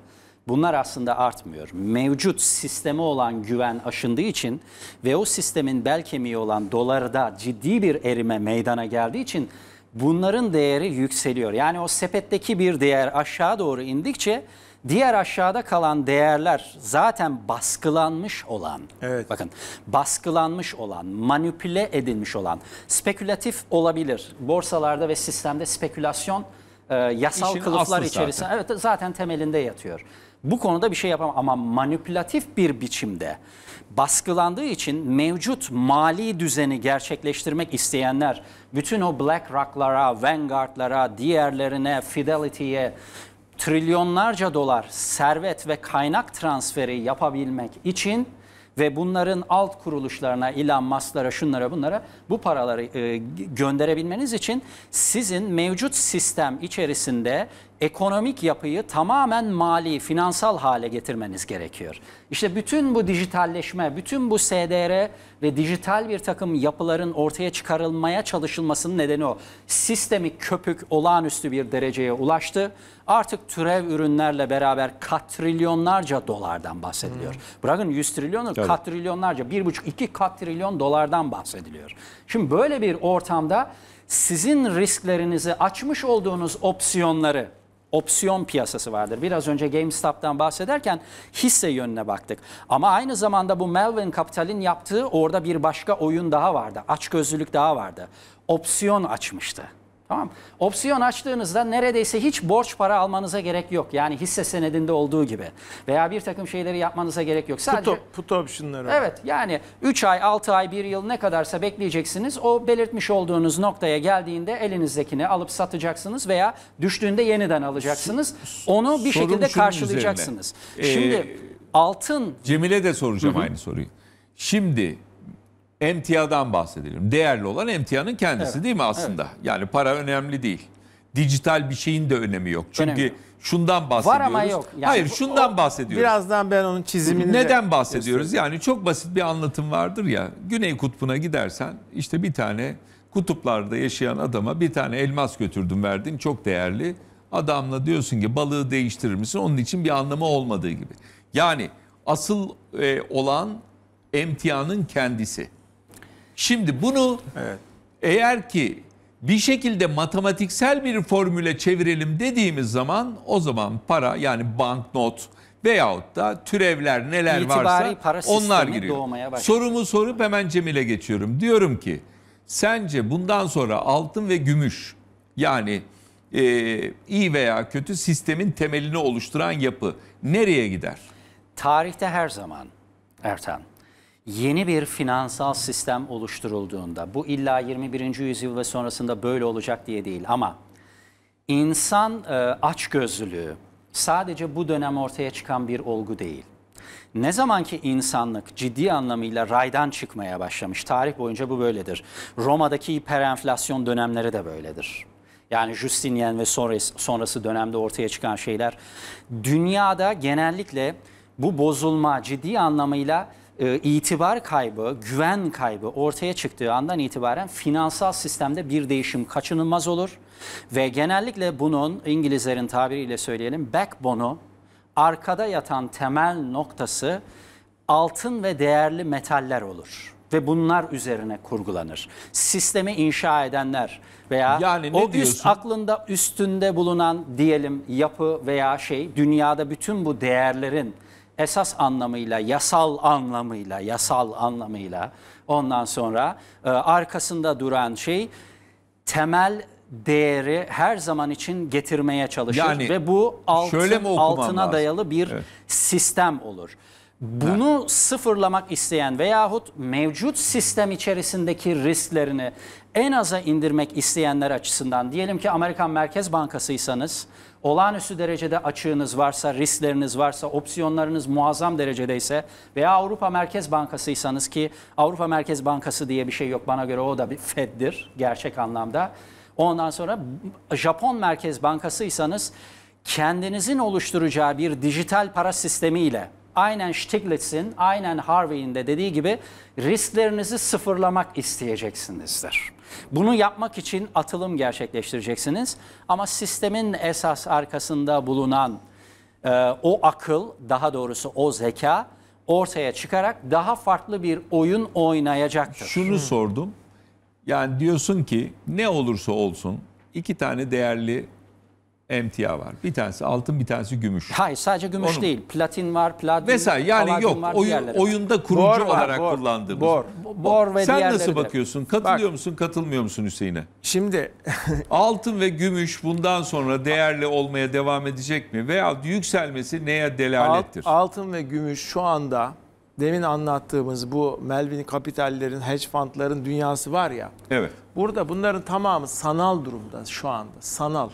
Bunlar aslında artmıyor. Mevcut sisteme olan güven aşındığı için ve o sistemin bel kemiği olan dolarda ciddi bir erime meydana geldiği için bunların değeri yükseliyor. Yani o sepetteki bir değer aşağı doğru indikçe diğer aşağıda kalan değerler zaten baskılanmış olan. Evet. Bakın baskılanmış olan, manipüle edilmiş olan, spekülatif olabilir. Borsalarda ve sistemde spekülasyon e, yasal İşin kılıflar içerisinde. Zaten. Evet zaten temelinde yatıyor. Bu konuda bir şey yapamam ama manipülatif bir biçimde baskılandığı için mevcut mali düzeni gerçekleştirmek isteyenler bütün o BlackRock'lara, Vanguard'lara, diğerlerine, Fidelity'ye trilyonlarca dolar servet ve kaynak transferi yapabilmek için ve bunların alt kuruluşlarına, Elon Musk'lara, şunlara bunlara bu paraları e, gönderebilmeniz için sizin mevcut sistem içerisinde ekonomik yapıyı tamamen mali, finansal hale getirmeniz gerekiyor. İşte bütün bu dijitalleşme, bütün bu SDR ve dijital bir takım yapıların ortaya çıkarılmaya çalışılmasının nedeni o. Sistemik köpük olağanüstü bir dereceye ulaştı. Artık türev ürünlerle beraber katrilyonlarca dolardan bahsediliyor. Hmm. Bırakın 100 trilyon, evet. katrilyonlarca, 1,5-2 katrilyon dolardan bahsediliyor. Şimdi böyle bir ortamda sizin risklerinizi, açmış olduğunuz opsiyonları opsiyon piyasası vardır. Biraz önce GameStop'tan bahsederken hisse yönüne baktık. Ama aynı zamanda bu Melvin Capital'in yaptığı orada bir başka oyun daha vardı. Açgözlülük daha vardı. Opsiyon açmıştı. Tamam. Opsiyon açtığınızda neredeyse hiç borç para almanıza gerek yok. Yani hisse senedinde olduğu gibi. Veya bir takım şeyleri yapmanıza gerek yok. Sadece, put, put optionları. Evet yani 3 ay, 6 ay, 1 yıl ne kadarsa bekleyeceksiniz. O belirtmiş olduğunuz noktaya geldiğinde elinizdekini alıp satacaksınız veya düştüğünde yeniden alacaksınız. Onu bir Sorun şekilde karşılayacaksınız. Ee, Şimdi altın... Cemile de soracağım Hı -hı. aynı soruyu. Şimdi Emtiadan bahsedelim. Değerli olan emtianın kendisi evet. değil mi aslında? Evet. Yani para önemli değil. Dijital bir şeyin de önemi yok. Çünkü önemli. şundan bahsediyoruz. Var ama yok. Yani Hayır şundan o, bahsediyoruz. Birazdan ben onun çizimini Neden bahsediyoruz? Göstereyim. Yani çok basit bir anlatım vardır ya. Güney kutbuna gidersen işte bir tane kutuplarda yaşayan adama bir tane elmas götürdün verdin çok değerli. Adamla diyorsun ki balığı değiştirir misin? Onun için bir anlamı olmadığı gibi. Yani asıl e, olan emtianın kendisi. Şimdi bunu evet. eğer ki bir şekilde matematiksel bir formüle çevirelim dediğimiz zaman o zaman para yani banknot veyahut da türevler neler İtibari varsa para onlar giriyor. Sorumu sorup hemen Cemil'e geçiyorum. Diyorum ki sence bundan sonra altın ve gümüş yani e, iyi veya kötü sistemin temelini oluşturan yapı nereye gider? Tarihte her zaman Ertan yeni bir finansal sistem oluşturulduğunda, bu illa 21. yüzyıl ve sonrasında böyle olacak diye değil ama insan e, açgözlülüğü sadece bu dönem ortaya çıkan bir olgu değil. Ne zaman ki insanlık ciddi anlamıyla raydan çıkmaya başlamış, tarih boyunca bu böyledir. Roma'daki hiperenflasyon dönemleri de böyledir. Yani Justinian ve sonrası, sonrası dönemde ortaya çıkan şeyler dünyada genellikle bu bozulma ciddi anlamıyla e, itibar kaybı, güven kaybı ortaya çıktığı andan itibaren finansal sistemde bir değişim kaçınılmaz olur. Ve genellikle bunun İngilizlerin tabiriyle söyleyelim backbone'u, arkada yatan temel noktası altın ve değerli metaller olur ve bunlar üzerine kurgulanır. Sistemi inşa edenler veya yani o üst aklında üstünde bulunan diyelim yapı veya şey dünyada bütün bu değerlerin esas anlamıyla, yasal anlamıyla, yasal anlamıyla ondan sonra e, arkasında duran şey temel değeri her zaman için getirmeye çalışır yani, ve bu altın, altına lazım? dayalı bir evet. sistem olur. Bunu yani. sıfırlamak isteyen veyahut mevcut sistem içerisindeki risklerini en aza indirmek isteyenler açısından diyelim ki Amerikan Merkez Bankasıysanız olağanüstü derecede açığınız varsa, riskleriniz varsa, opsiyonlarınız muazzam derecede ise veya Avrupa Merkez Bankası'ysanız ki Avrupa Merkez Bankası diye bir şey yok bana göre o da bir Fed'dir gerçek anlamda. Ondan sonra Japon Merkez Bankası'ysanız kendinizin oluşturacağı bir dijital para sistemiyle aynen Stiglitz'in, aynen Harvey'in de dediği gibi risklerinizi sıfırlamak isteyeceksinizdir. Bunu yapmak için atılım gerçekleştireceksiniz ama sistemin esas arkasında bulunan e, o akıl, daha doğrusu o zeka ortaya çıkarak daha farklı bir oyun oynayacaktır. Şunu sordum. Yani diyorsun ki ne olursa olsun iki tane değerli emtia var. Bir tanesi altın, bir tanesi gümüş. Hayır, sadece gümüş Onun... değil. Platin var, platin. Mesela yani yok. Var, oyun, oyunda kurucu bor var, olarak bor, kullandığımız. Bor. Bor ve Sen nasıl bakıyorsun? De. Katılıyor Bak, musun, katılmıyor musun Hüseyin'e? Şimdi altın ve gümüş bundan sonra değerli olmaya devam edecek mi veya yükselmesi neye delalettir? Altın ve gümüş şu anda demin anlattığımız bu Melvin kapitallerin, hedge fundların dünyası var ya. Evet. Burada bunların tamamı sanal durumda şu anda. Sanal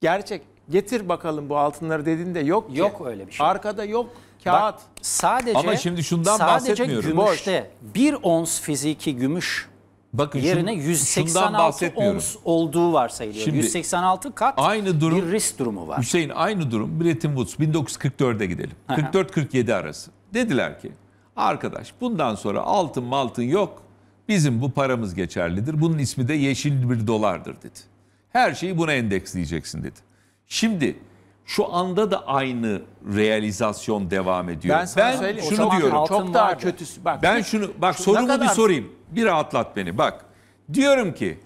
gerçek getir bakalım bu altınları dediğinde yok ki. Yok öyle bir şey. Arkada yok kağıt. Bak, sadece Ama şimdi şundan sadece bahsetmiyorum. gümüşte bir ons fiziki gümüş Bakın yerine 186 ons olduğu varsayılıyor. Şimdi, 186 kat aynı durum, bir risk durumu var. Hüseyin aynı durum Bretton Woods 1944'e gidelim. 44-47 arası. Dediler ki arkadaş bundan sonra altın maltın yok. Bizim bu paramız geçerlidir. Bunun ismi de yeşil bir dolardır dedi. Her şeyi buna endeksleyeceksin dedi. Şimdi şu anda da aynı realizasyon devam ediyor. Ben, sana ben şunu diyorum. Çok daha kötüsü. Bak, ben şunu bak şu sorumu kadar... bir sorayım. Bir rahatlat beni. Bak. Diyorum ki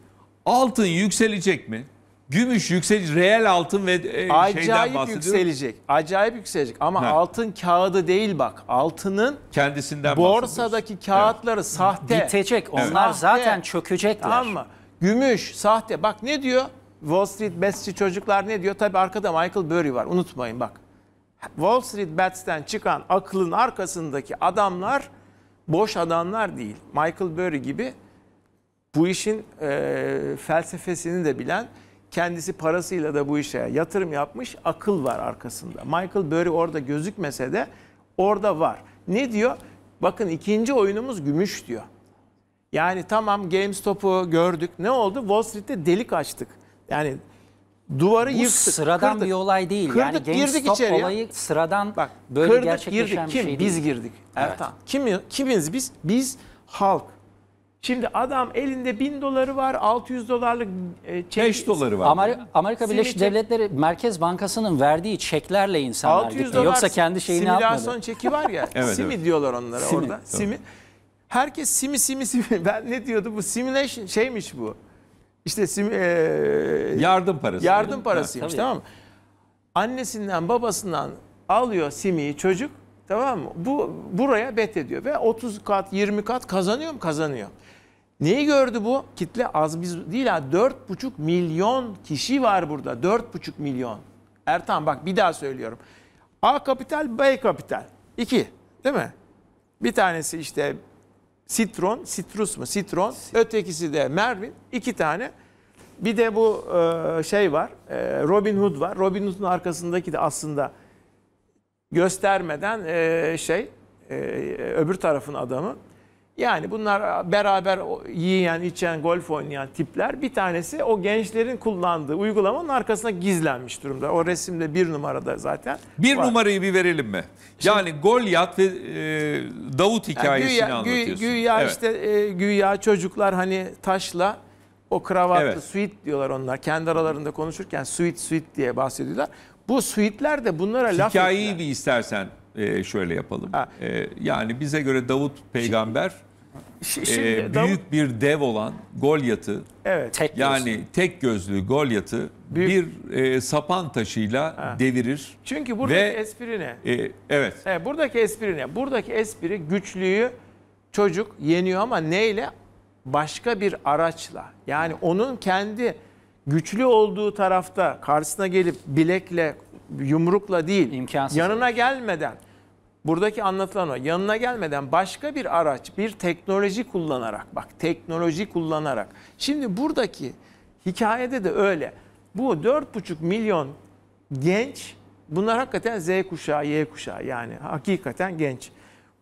altın yükselecek mi? Gümüş yükselecek, reel altın ve e, Acayip şeyden bahsediyorum. yükselecek. Acayip yükselecek ama ha. altın kağıdı değil bak. Altının kendisinden borsadaki kağıtları evet. sahte. Bitecek. Onlar evet. zaten çökecekler. Tamam mı? Gümüş, sahte. Bak ne diyor? Wall Street Bets'çi çocuklar ne diyor? Tabii arkada Michael Burry var. Unutmayın bak. Wall Street Bets'ten çıkan aklın arkasındaki adamlar boş adamlar değil. Michael Burry gibi bu işin e, felsefesini de bilen, kendisi parasıyla da bu işe yatırım yapmış akıl var arkasında. Michael Burry orada gözükmese de orada var. Ne diyor? Bakın ikinci oyunumuz gümüş diyor. Yani tamam GameStop'u gördük. Ne oldu? Wall Street'te delik açtık. Yani duvarı Bu yıktık. sıradan kırdık. bir olay değil. Kırdık, yani GameStop girdik olayı sıradan Bak, böyle kırdık, gerçekleşen girdik. bir Kim? şey değil. Biz girdik. Evet. Ertan. Kim, kimiz biz? Biz halk. Şimdi adam elinde 1000 doları var, 600 dolarlık e, çek. 5 doları var. Ameri- Amerika Birleşik Devletleri Merkez Bankası'nın verdiği çeklerle insanlar 600 gitti. dolar Yoksa kendi şeyini simülasyon yapmadı. çeki var ya. evet, simi evet. diyorlar onlara simi. orada. Simi. Herkes simi simi simi. Ben ne diyordu bu simulation şeymiş bu. İşte sim, e, yardım parası. Yardım parasıymış ha, tamam mı? Annesinden babasından alıyor simiyi çocuk tamam mı? Bu buraya bet ediyor ve 30 kat 20 kat kazanıyor mu? Kazanıyor. Neyi gördü bu? Kitle az biz değil ha 4,5 milyon kişi var burada. 4,5 milyon. Ertan bak bir daha söylüyorum. A kapital B kapital. 2 değil mi? Bir tanesi işte Citron, Citrus mu? Citron. Sit Ötekisi de Mervin. İki tane. Bir de bu e, şey var. E, Robin Hood var. Robin Hood'un arkasındaki de aslında göstermeden e, şey öbür tarafın adamı. Yani bunlar beraber yiyen, içen, golf oynayan tipler. Bir tanesi o gençlerin kullandığı uygulamanın arkasına gizlenmiş durumda. O resimde bir numarada zaten. Bir var. numarayı bir verelim mi? Şimdi, yani Goliath ve e, Davut hikayesini yani güya, anlatıyorsun. Gü, güya evet. işte e, güya çocuklar hani taşla o kravatlı evet. suit diyorlar onlar. Kendi aralarında konuşurken suit suit diye bahsediyorlar. Bu suitler de bunlara Hikayeyi laf Hikayeyi bir istersen e, şöyle yapalım. Ha. E, yani bize göre Davut peygamber e, şimdi, şimdi e, Davut... büyük bir dev olan Golyat'ı evet. tek yani gözlü. tek gözlü Golyat'ı büyük... bir e, sapan taşıyla ha. devirir. Çünkü buradaki ve, espri ne? E, evet. evet. Buradaki espri ne? Buradaki espri güçlüyü çocuk yeniyor ama neyle? Başka bir araçla. Yani onun kendi güçlü olduğu tarafta karşısına gelip bilekle yumrukla değil, İmkansız yanına olur. gelmeden, buradaki anlatılan o, yanına gelmeden başka bir araç, bir teknoloji kullanarak, bak teknoloji kullanarak. Şimdi buradaki hikayede de öyle. Bu 4,5 milyon genç, bunlar hakikaten Z kuşağı, Y kuşağı yani hakikaten genç.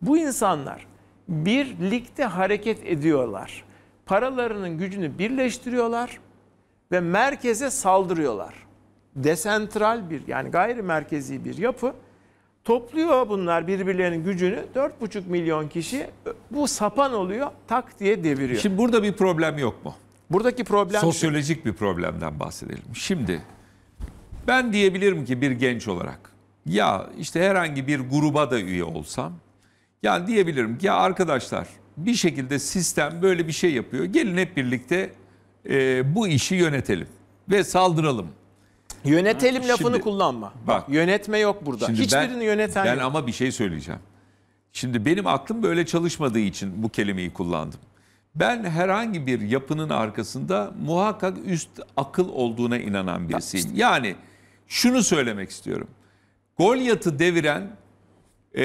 Bu insanlar birlikte hareket ediyorlar. Paralarının gücünü birleştiriyorlar ve merkeze saldırıyorlar desentral bir yani gayri merkezi bir yapı topluyor bunlar birbirlerinin gücünü 4,5 milyon kişi bu sapan oluyor tak diye deviriyor. Şimdi burada bir problem yok mu? Buradaki problem sosyolojik şu. bir problemden bahsedelim. Şimdi ben diyebilirim ki bir genç olarak ya işte herhangi bir gruba da üye olsam yani diyebilirim ki ya arkadaşlar bir şekilde sistem böyle bir şey yapıyor. Gelin hep birlikte e, bu işi yönetelim ve saldıralım. Yönetelim lafını Şimdi, kullanma. Bak, Yönetme yok burada. Hiçbirini ben, yöneten ben yok. ama bir şey söyleyeceğim. Şimdi benim aklım böyle çalışmadığı için bu kelimeyi kullandım. Ben herhangi bir yapının arkasında muhakkak üst akıl olduğuna inanan birisiyim. Yani şunu söylemek istiyorum. Golyat'ı deviren e,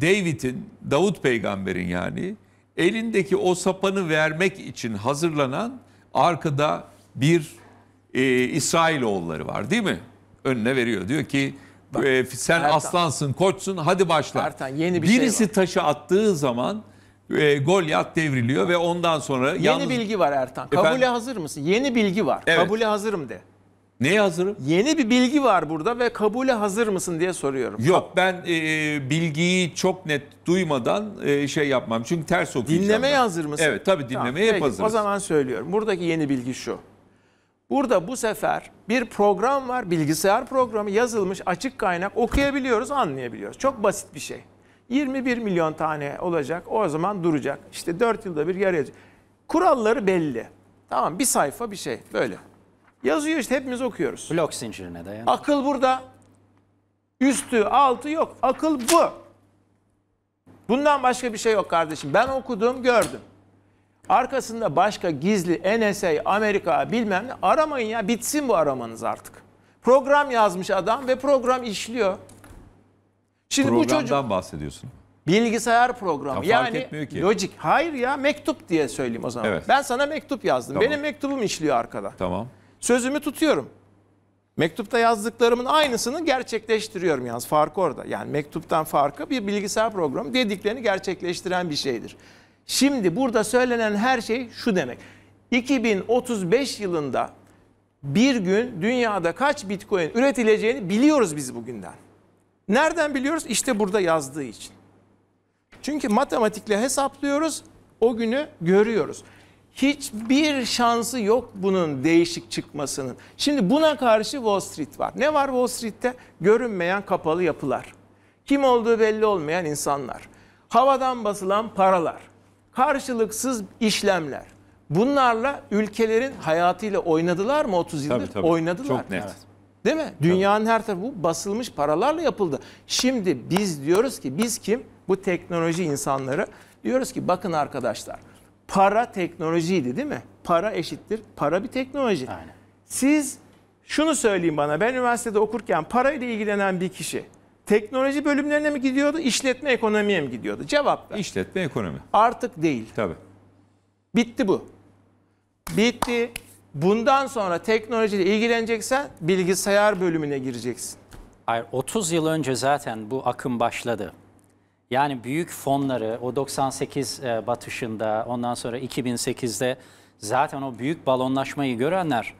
David'in, Davut peygamberin yani elindeki o sapanı vermek için hazırlanan arkada bir e, İsrailoğulları var değil mi? Önüne veriyor. Diyor ki Bak, e, sen Ertan, aslansın, koçsun hadi başla. Ertan, yeni bir şey Birisi şey var. taşı attığı zaman e, Golyat devriliyor ve ondan sonra... Yeni yalnız... bilgi var Ertan. Kabule Efendim? hazır mısın? Yeni bilgi var. Evet. Kabule hazırım de. Neye hazırım? Yeni bir bilgi var burada ve kabule hazır mısın diye soruyorum. Yok ben e, e bilgiyi çok net duymadan e, şey yapmam. Çünkü ters okuyacağım. Dinlemeye ben. hazır mısın? Evet tabii dinlemeye tamam, hep hazırız. O zaman söylüyorum. Buradaki yeni bilgi şu. Burada bu sefer bir program var, bilgisayar programı yazılmış açık kaynak okuyabiliyoruz, anlayabiliyoruz. Çok basit bir şey. 21 milyon tane olacak, o zaman duracak. İşte 4 yılda bir yer yazacak. Kuralları belli. Tamam bir sayfa bir şey böyle. Yazıyor işte hepimiz okuyoruz. Blok zincirine dayan. Akıl burada. Üstü, altı yok. Akıl bu. Bundan başka bir şey yok kardeşim. Ben okudum, gördüm. Arkasında başka gizli NSA, Amerika bilmem ne aramayın ya bitsin bu aramanız artık. Program yazmış adam ve program işliyor. Şimdi Programdan bu çocuk bahsediyorsun. Bilgisayar programı. Ya yani etmiyor ki. lojik. Hayır ya mektup diye söyleyeyim o zaman. Evet. Ben sana mektup yazdım. Tamam. Benim mektubum işliyor arkada. Tamam. Sözümü tutuyorum. Mektupta yazdıklarımın aynısını gerçekleştiriyorum yalnız fark orada. Yani mektuptan farkı bir bilgisayar programı dediklerini gerçekleştiren bir şeydir. Şimdi burada söylenen her şey şu demek. 2035 yılında bir gün dünyada kaç bitcoin üretileceğini biliyoruz biz bugünden. Nereden biliyoruz? İşte burada yazdığı için. Çünkü matematikle hesaplıyoruz, o günü görüyoruz. Hiçbir şansı yok bunun değişik çıkmasının. Şimdi buna karşı Wall Street var. Ne var Wall Street'te? Görünmeyen kapalı yapılar. Kim olduğu belli olmayan insanlar. Havadan basılan paralar. Karşılıksız işlemler. Bunlarla ülkelerin hayatıyla oynadılar mı 30 yıldır? Tabii, tabii. Oynadılar. Çok net. Değil mi? Dünyanın her tarafı bu basılmış paralarla yapıldı. Şimdi biz diyoruz ki biz kim? Bu teknoloji insanları. Diyoruz ki bakın arkadaşlar para teknolojiydi değil mi? Para eşittir. Para bir teknoloji. Aynen. Siz şunu söyleyeyim bana ben üniversitede okurken parayla ilgilenen bir kişi Teknoloji bölümlerine mi gidiyordu, işletme ekonomiye mi gidiyordu? Cevap ver. İşletme ekonomi. Artık değil. Tabii. Bitti bu. Bitti. Bundan sonra teknolojiyle ilgileneceksen bilgisayar bölümüne gireceksin. Hayır 30 yıl önce zaten bu akım başladı. Yani büyük fonları o 98 e, batışında ondan sonra 2008'de zaten o büyük balonlaşmayı görenler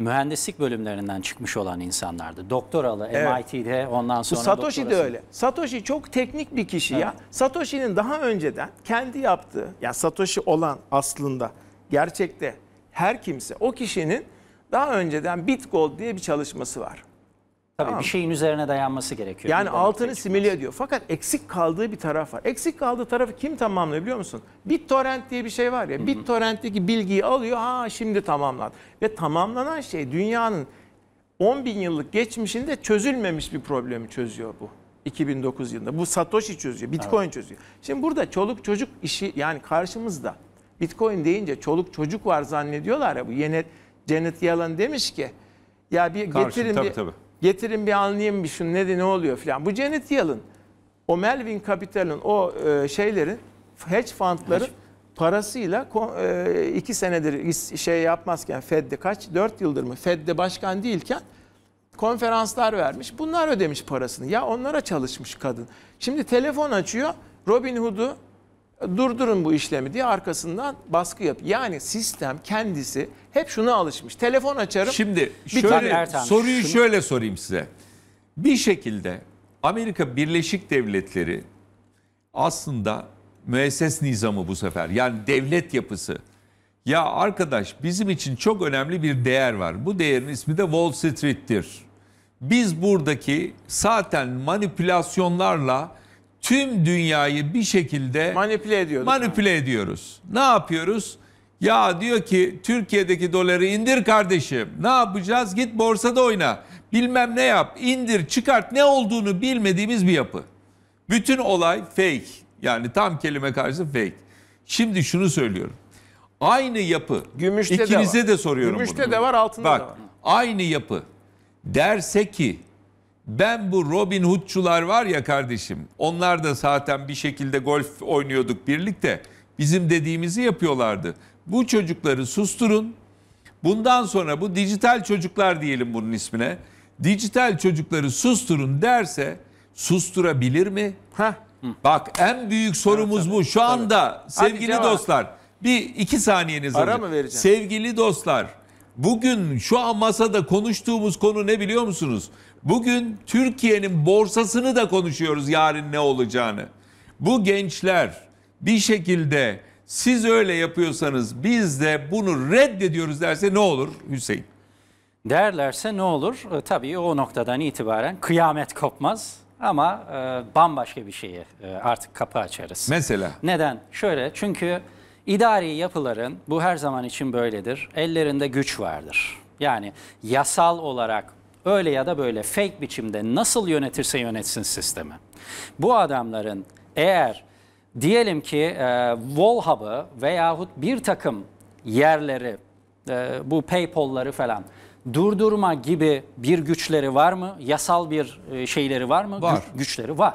mühendislik bölümlerinden çıkmış olan insanlardı. Doktoralı, evet. MIT'de ondan sonra... Satoshi doktorası. de öyle. Satoshi çok teknik bir kişi evet. ya. Satoshi'nin daha önceden kendi yaptığı, ya Satoshi olan aslında gerçekte her kimse o kişinin daha önceden Bitgold diye bir çalışması var. Tabii tamam. bir şeyin üzerine dayanması gerekiyor. Yani altını simüle çıkması. ediyor. Fakat eksik kaldığı bir taraf var. Eksik kaldığı tarafı kim tamamlıyor biliyor musun? BitTorrent diye bir şey var ya. Hı -hı. BitTorrent'teki bilgiyi alıyor. Ha şimdi tamamlan. Ve tamamlanan şey dünyanın 10 bin yıllık geçmişinde çözülmemiş bir problemi çözüyor bu. 2009 yılında. Bu Satoshi çözüyor. Bitcoin evet. çözüyor. Şimdi burada çoluk çocuk işi yani karşımızda. Bitcoin deyince çoluk çocuk var zannediyorlar ya bu. Yenet, Janet Yellen demiş ki ya bir Karşı, getirin tabii, bir tabii Getirin bir anlayayım bir şunu ne, ne oluyor filan. Bu Janet Yellen, o Melvin Capital'ın o e, şeylerin hedge fundların hedge. parasıyla e, iki senedir şey yapmazken Fed'de kaç dört yıldır mı Fed'de başkan değilken konferanslar vermiş. Bunlar ödemiş parasını. Ya onlara çalışmış kadın. Şimdi telefon açıyor. Robin Hood'u durdurun bu işlemi diye arkasından baskı yap. Yani sistem kendisi hep şuna alışmış. Telefon açarım. Şimdi şöyle Ertan, soruyu şunu... şöyle sorayım size. Bir şekilde Amerika Birleşik Devletleri aslında müesses nizamı bu sefer. Yani devlet yapısı. Ya arkadaş bizim için çok önemli bir değer var. Bu değerin ismi de Wall Street'tir. Biz buradaki zaten manipülasyonlarla tüm dünyayı bir şekilde manipüle ediyoruz. Manipüle yani. ediyoruz. Ne yapıyoruz? Ya diyor ki Türkiye'deki doları indir kardeşim. Ne yapacağız? Git borsada oyna. Bilmem ne yap. İndir, çıkart. Ne olduğunu bilmediğimiz bir yapı. Bütün olay fake. Yani tam kelime karşı fake. Şimdi şunu söylüyorum. Aynı yapı. Gümüşte İkinize de, var. de soruyorum Gümüşte bunu. de var, altında Bak, da var. aynı yapı. Derse ki ben bu Robin Hood'çular var ya kardeşim, onlar da zaten bir şekilde golf oynuyorduk birlikte. Bizim dediğimizi yapıyorlardı. Bu çocukları susturun. Bundan sonra bu dijital çocuklar diyelim bunun ismine. Dijital çocukları susturun derse susturabilir mi? Ha? Bak en büyük sorumuz tabii, bu. Şu tabii. anda sevgili Hadi dostlar bir iki saniyeniz var. Ara mı vereceğim? Sevgili dostlar bugün şu an masada konuştuğumuz konu ne biliyor musunuz? Bugün Türkiye'nin borsasını da konuşuyoruz yarın ne olacağını. Bu gençler bir şekilde siz öyle yapıyorsanız biz de bunu reddediyoruz derse ne olur Hüseyin? Derlerse ne olur? E, tabii o noktadan itibaren kıyamet kopmaz ama e, bambaşka bir şeyi e, artık kapı açarız. Mesela? Neden? Şöyle çünkü idari yapıların bu her zaman için böyledir ellerinde güç vardır. Yani yasal olarak öyle ya da böyle fake biçimde nasıl yönetirse yönetsin sistemi. Bu adamların eğer diyelim ki e, Wallhub'ı veyahut bir takım yerleri, e, bu Paypal'ları falan durdurma gibi bir güçleri var mı? Yasal bir e, şeyleri var mı? Var. Gü güçleri var.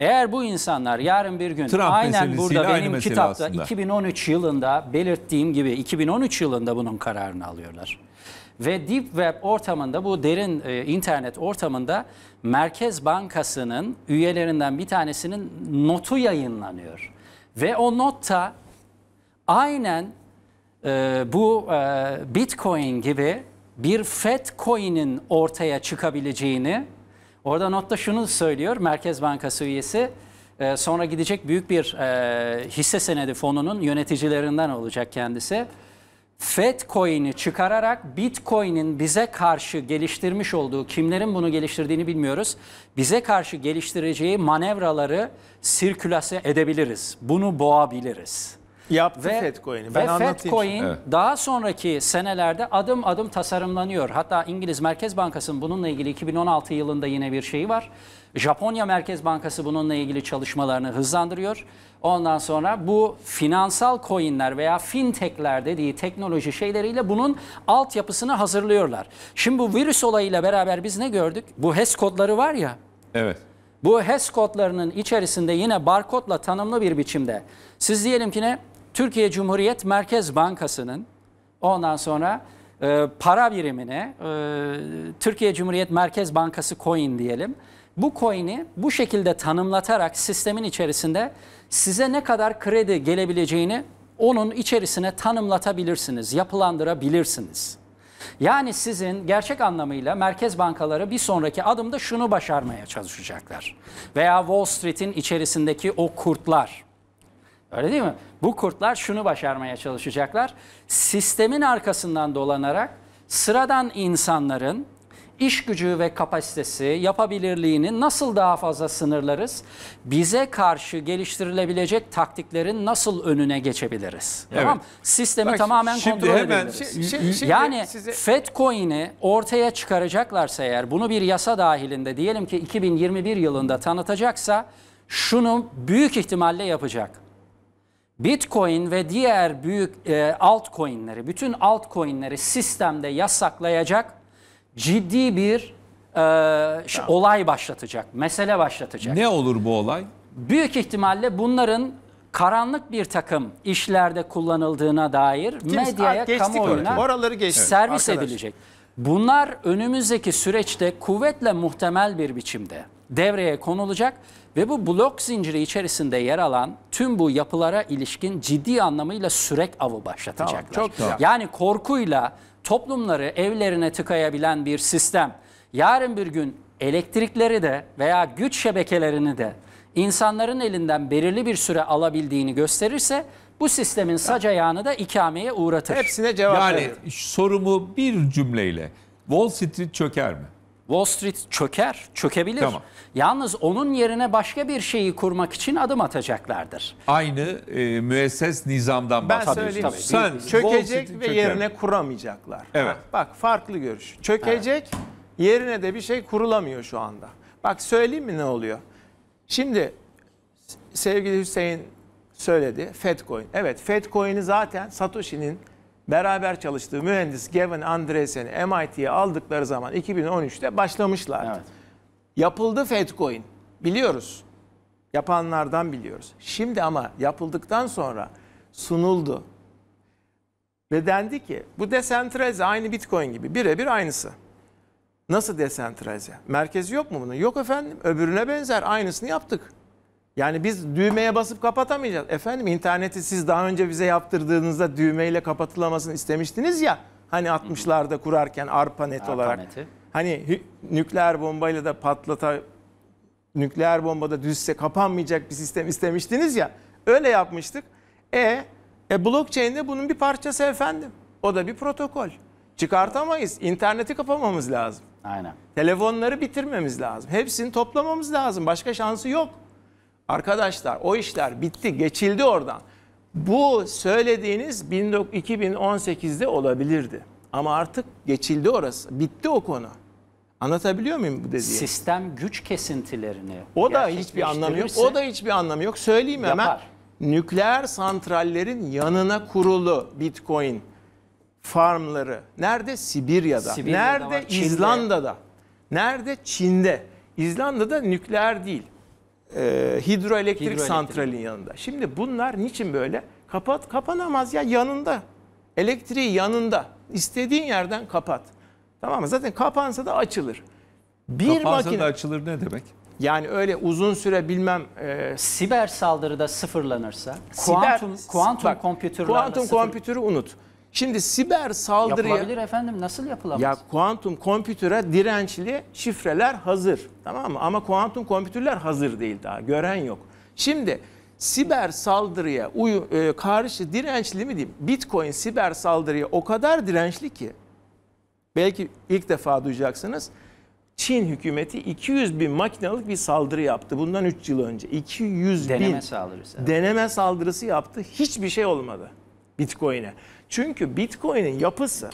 Eğer bu insanlar yarın bir gün Trump aynen burada benim kitapta aslında. 2013 yılında belirttiğim gibi 2013 yılında bunun kararını alıyorlar. Ve Deep Web ortamında bu derin e, internet ortamında Merkez Bankası'nın üyelerinden bir tanesinin notu yayınlanıyor. Ve o notta aynen e, bu e, Bitcoin gibi bir FED coin'in ortaya çıkabileceğini orada notta şunu söylüyor Merkez Bankası üyesi e, sonra gidecek büyük bir e, hisse senedi fonunun yöneticilerinden olacak kendisi. Fed coin'i çıkararak Bitcoin'in bize karşı geliştirmiş olduğu, kimlerin bunu geliştirdiğini bilmiyoruz, bize karşı geliştireceği manevraları sirkülase edebiliriz. Bunu boğabiliriz. Yaptı ve, Fed Fedcoin'i. Ben ve Fedcoin evet. daha sonraki senelerde adım adım tasarımlanıyor. Hatta İngiliz Merkez Bankası'nın bununla ilgili 2016 yılında yine bir şeyi var. Japonya Merkez Bankası bununla ilgili çalışmalarını hızlandırıyor. Ondan sonra bu finansal coinler veya fintechler dediği teknoloji şeyleriyle bunun altyapısını hazırlıyorlar. Şimdi bu virüs olayıyla beraber biz ne gördük? Bu HES kodları var ya. Evet. Bu HES kodlarının içerisinde yine barkodla tanımlı bir biçimde siz diyelim ki ne? Türkiye Cumhuriyet Merkez Bankası'nın ondan sonra e, para birimine e, Türkiye Cumhuriyet Merkez Bankası coin diyelim bu coin'i bu şekilde tanımlatarak sistemin içerisinde size ne kadar kredi gelebileceğini onun içerisine tanımlatabilirsiniz, yapılandırabilirsiniz. Yani sizin gerçek anlamıyla merkez bankaları bir sonraki adımda şunu başarmaya çalışacaklar. Veya Wall Street'in içerisindeki o kurtlar. Öyle değil mi? Bu kurtlar şunu başarmaya çalışacaklar. Sistemin arkasından dolanarak sıradan insanların iş gücü ve kapasitesi, yapabilirliğini nasıl daha fazla sınırlarız? Bize karşı geliştirilebilecek taktiklerin nasıl önüne geçebiliriz? Evet. Tamam Sistemi Bak, tamamen şimdi kontrol hemen, edebiliriz. Şimdi, şimdi, şimdi yani size... FED coin'i ortaya çıkaracaklarsa eğer bunu bir yasa dahilinde diyelim ki 2021 yılında tanıtacaksa şunu büyük ihtimalle yapacak. Bitcoin ve diğer büyük e, altcoin'leri, bütün altcoin'leri sistemde yasaklayacak ciddi bir e, ş- olay başlatacak, mesele başlatacak. Ne olur bu olay? Büyük ihtimalle bunların karanlık bir takım işlerde kullanıldığına dair medyaya, kamuoyuna Oraları geçtik servis arkadaşlar. edilecek. Bunlar önümüzdeki süreçte kuvvetle muhtemel bir biçimde devreye konulacak ve bu blok zinciri içerisinde yer alan tüm bu yapılara ilişkin ciddi anlamıyla sürek avı başlatacaklar. çok Yani korkuyla toplumları evlerine tıkayabilen bir sistem yarın bir gün elektrikleri de veya güç şebekelerini de insanların elinden belirli bir süre alabildiğini gösterirse bu sistemin sac ayağını da ikameye uğratır. Hepsine cevap Yani veriyorum. sorumu bir cümleyle Wall Street çöker mi? Wall Street çöker, çökebilir. Tamam. Yalnız onun yerine başka bir şeyi kurmak için adım atacaklardır. Aynı e, müesses nizamdan ben Ben söyleyeyim. Tabii, Sen, çökecek ve çöker. yerine kuramayacaklar. Evet. Bak farklı görüş. Çökecek, evet. yerine de bir şey kurulamıyor şu anda. Bak söyleyeyim mi ne oluyor? Şimdi sevgili Hüseyin söyledi. Fed Fedcoin. Evet Fed Fedcoin'i zaten Satoshi'nin beraber çalıştığı mühendis Gavin Andresen'i MIT'ye aldıkları zaman 2013'te başlamışlardı. Evet. Yapıldı Fedcoin. Biliyoruz. Yapanlardan biliyoruz. Şimdi ama yapıldıktan sonra sunuldu. Ve dendi ki bu desentralize aynı Bitcoin gibi birebir aynısı. Nasıl desentralize? Merkezi yok mu bunun? Yok efendim öbürüne benzer aynısını yaptık. Yani biz düğmeye basıp kapatamayacağız. Efendim interneti siz daha önce bize yaptırdığınızda düğmeyle kapatılamasını istemiştiniz ya. Hani 60'larda kurarken ARPANET olarak. Neti. Hani nükleer bombayla da patlata nükleer bombada düşse kapanmayacak bir sistem istemiştiniz ya. Öyle yapmıştık. E, e blockchain de bunun bir parçası efendim. O da bir protokol. Çıkartamayız. İnterneti kapamamız lazım. Aynen. Telefonları bitirmemiz lazım. Hepsini toplamamız lazım. Başka şansı yok. Arkadaşlar o işler bitti, geçildi oradan. Bu söylediğiniz 2018'de olabilirdi. Ama artık geçildi orası. Bitti o konu. Anlatabiliyor muyum bu dediği? Sistem güç kesintilerini O da hiçbir anlamı yok. O da hiçbir anlamı yok. Söyleyeyim hemen. Nükleer santrallerin yanına kurulu Bitcoin farmları. Nerede? Sibirya'da. Sibirya'da nerede? Var, İzlanda'da. Nerede? Çin'de. İzlanda'da nükleer değil e, hidroelektrik, hidroelektrik santralin yanında. Şimdi bunlar niçin böyle? Kapat kapanamaz ya yanında. Elektriği yanında. İstediğin yerden kapat. Tamam mı? Zaten kapansa da açılır. Bir kapansa makine, da açılır ne demek? Yani öyle uzun süre bilmem e, siber saldırıda sıfırlanırsa kuantum kuantum kompütürlerle kuantum sıfır... kompütürü unut. Şimdi siber saldırıya... Yapılabilir efendim nasıl yapılamaz? Ya kuantum kompütüre dirençli şifreler hazır tamam mı? Ama kuantum kompütürler hazır değil daha gören yok. Şimdi siber saldırıya uyu, e, karşı dirençli mi diyeyim? Bitcoin siber saldırıya o kadar dirençli ki belki ilk defa duyacaksınız. Çin hükümeti 200 bin makinalık bir saldırı yaptı bundan 3 yıl önce. 200 deneme bin saldırısı. Deneme saldırısı yaptı. Hiçbir şey olmadı Bitcoin'e. Çünkü Bitcoin'in yapısı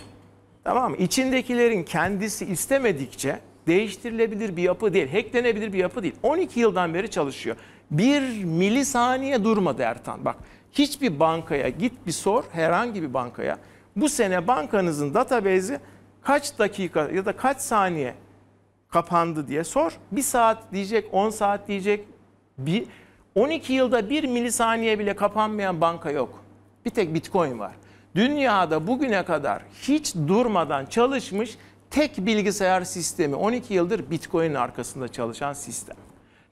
tamam mı? İçindekilerin kendisi istemedikçe değiştirilebilir bir yapı değil. Hacklenebilir bir yapı değil. 12 yıldan beri çalışıyor. Bir milisaniye durmadı Ertan. Bak hiçbir bankaya git bir sor herhangi bir bankaya. Bu sene bankanızın database'i kaç dakika ya da kaç saniye kapandı diye sor. Bir saat diyecek, 10 saat diyecek. Bir, 12 yılda bir milisaniye bile kapanmayan banka yok. Bir tek bitcoin var dünyada bugüne kadar hiç durmadan çalışmış tek bilgisayar sistemi 12 yıldır Bitcoin'in arkasında çalışan sistem.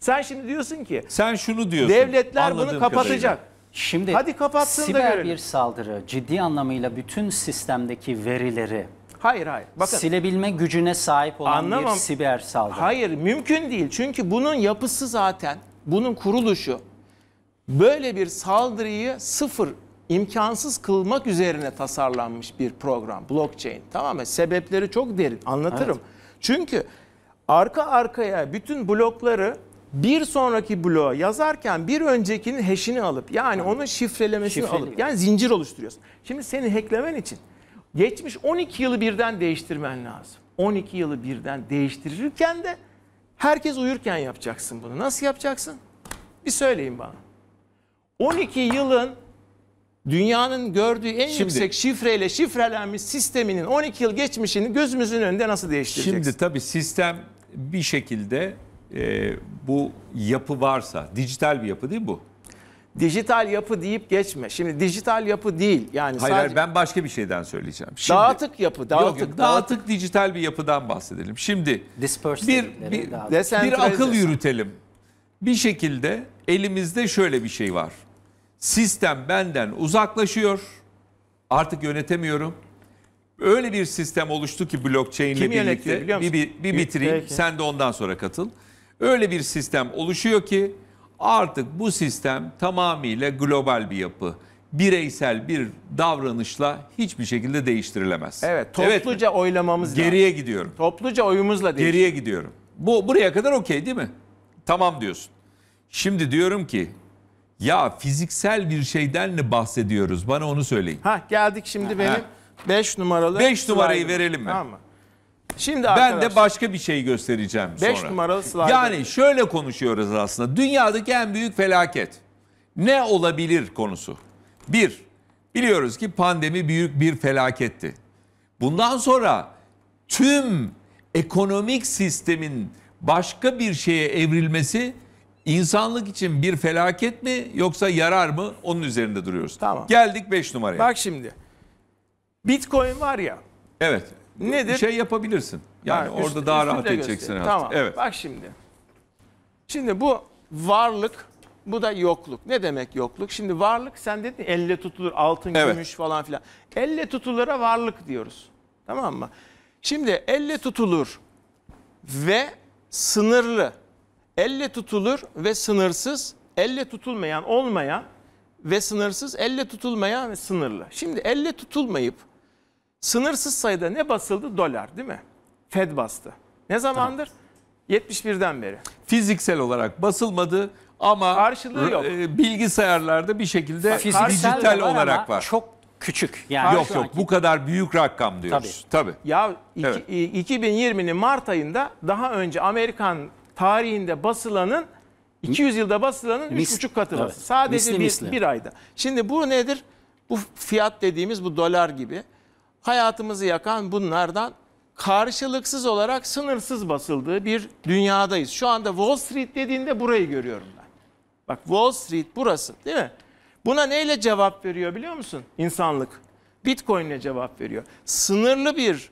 Sen şimdi diyorsun ki Sen şunu diyorsun. devletler bunu kapatacak. kadarıyla. Şimdi Hadi kapatsın da siber görelim. bir saldırı ciddi anlamıyla bütün sistemdeki verileri Hayır hayır. Bakın silebilme gücüne sahip olan Anlamam. bir siber saldırı. hayır mümkün değil. Çünkü bunun yapısı zaten bunun kuruluşu böyle bir saldırıyı sıfır imkansız kılmak üzerine tasarlanmış bir program blockchain. Tamam mı? Sebepleri çok derin anlatırım. Evet. Çünkü arka arkaya bütün blokları bir sonraki bloğa yazarken bir öncekinin hash'ini alıp yani Anladım. onun şifrelemesini Şifreli alıp yani zincir oluşturuyorsun. Şimdi seni hacklemen için geçmiş 12 yılı birden değiştirmen lazım. 12 yılı birden değiştirirken de herkes uyurken yapacaksın bunu. Nasıl yapacaksın? Bir söyleyin bana. 12 yılın dünyanın gördüğü en şimdi, yüksek şifreyle şifrelenmiş sisteminin 12 yıl geçmişini gözümüzün önünde nasıl değiştireceksiniz? Şimdi tabii sistem bir şekilde e, bu yapı varsa, dijital bir yapı değil bu? Dijital yapı deyip geçme. Şimdi dijital yapı değil. Yani Hayır, sadece... ben başka bir şeyden söyleyeceğim. Şimdi, dağıtık yapı, dağıtık, yok, yok, dağıtık, dağıtık dijital bir yapıdan bahsedelim. Şimdi bir bir, bir akıl yürütelim. Bir şekilde elimizde şöyle bir şey var. Sistem benden uzaklaşıyor. Artık yönetemiyorum. Öyle bir sistem oluştu ki blockchain ile birlikte. Biliyor musun? Bir, bir bitireyim. Peki. Sen de ondan sonra katıl. Öyle bir sistem oluşuyor ki artık bu sistem tamamıyla global bir yapı. Bireysel bir davranışla hiçbir şekilde değiştirilemez. Evet, topluca evet, oylamamız Geriye lazım. gidiyorum. Topluca oyumuzla değiştir. Geriye gidiyorum. Bu buraya kadar okey değil mi? Tamam diyorsun. Şimdi diyorum ki ya fiziksel bir şeyden mi bahsediyoruz? Bana onu söyleyin. Ha geldik şimdi benim 5 numaralı 5 numarayı verelim mi? Tamam mı? Şimdi ben de başka bir şey göstereceğim 5 sonra. numaralı slide. Yani şöyle konuşuyoruz aslında. Dünyadaki en büyük felaket ne olabilir konusu. Bir, biliyoruz ki pandemi büyük bir felaketti. Bundan sonra tüm ekonomik sistemin başka bir şeye evrilmesi insanlık için bir felaket mi yoksa yarar mı onun üzerinde duruyoruz. Tamam. Geldik 5 numaraya. Bak şimdi. Bitcoin var ya. Evet. Nedir? Bir Şey yapabilirsin. Yani ha, orada üst, daha rahat edeceksin. Tamam. Evet. Bak şimdi. Şimdi bu varlık bu da yokluk. Ne demek yokluk? Şimdi varlık sen dedin elle tutulur altın evet. gümüş falan filan. Elle tutulura varlık diyoruz. Tamam mı? Şimdi elle tutulur ve sınırlı Elle tutulur ve sınırsız, elle tutulmayan olmayan ve sınırsız, elle tutulmayan ve sınırlı. Şimdi elle tutulmayıp sınırsız sayıda ne basıldı? Dolar değil mi? Fed bastı. Ne zamandır? Tamam. 71'den beri. Fiziksel olarak basılmadı ama karşılığı e, yok. bilgisayarlarda bir şekilde Fiziksel dijital var olarak var. Çok küçük. Yani yok yok bu kadar büyük rakam diyoruz. Tabii. Tabii. Ya evet. 2020'nin e, Mart ayında daha önce Amerikan tarihinde basılanın 200 yılda basılanın 3,5 katı evet. basın. Sadece misli, bir, misli. bir ayda. Şimdi bu nedir? Bu fiyat dediğimiz bu dolar gibi hayatımızı yakan bunlardan karşılıksız olarak sınırsız basıldığı bir dünyadayız. Şu anda Wall Street dediğinde burayı görüyorum ben. Bak Wall Street burası değil mi? Buna neyle cevap veriyor biliyor musun? İnsanlık. Bitcoin'le cevap veriyor. Sınırlı bir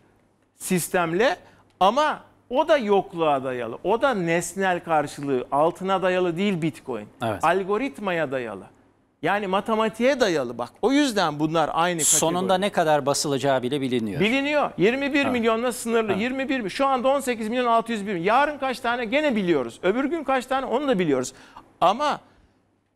sistemle ama o da yokluğa dayalı. O da nesnel karşılığı. Altına dayalı değil Bitcoin. Evet. Algoritmaya dayalı. Yani matematiğe dayalı bak. O yüzden bunlar aynı kategori. Sonunda ne kadar basılacağı bile biliniyor. Biliniyor. 21 evet. milyonla sınırlı. Evet. 21 şu anda 18 milyon 600 bin. Yarın kaç tane gene biliyoruz. Öbür gün kaç tane onu da biliyoruz. Ama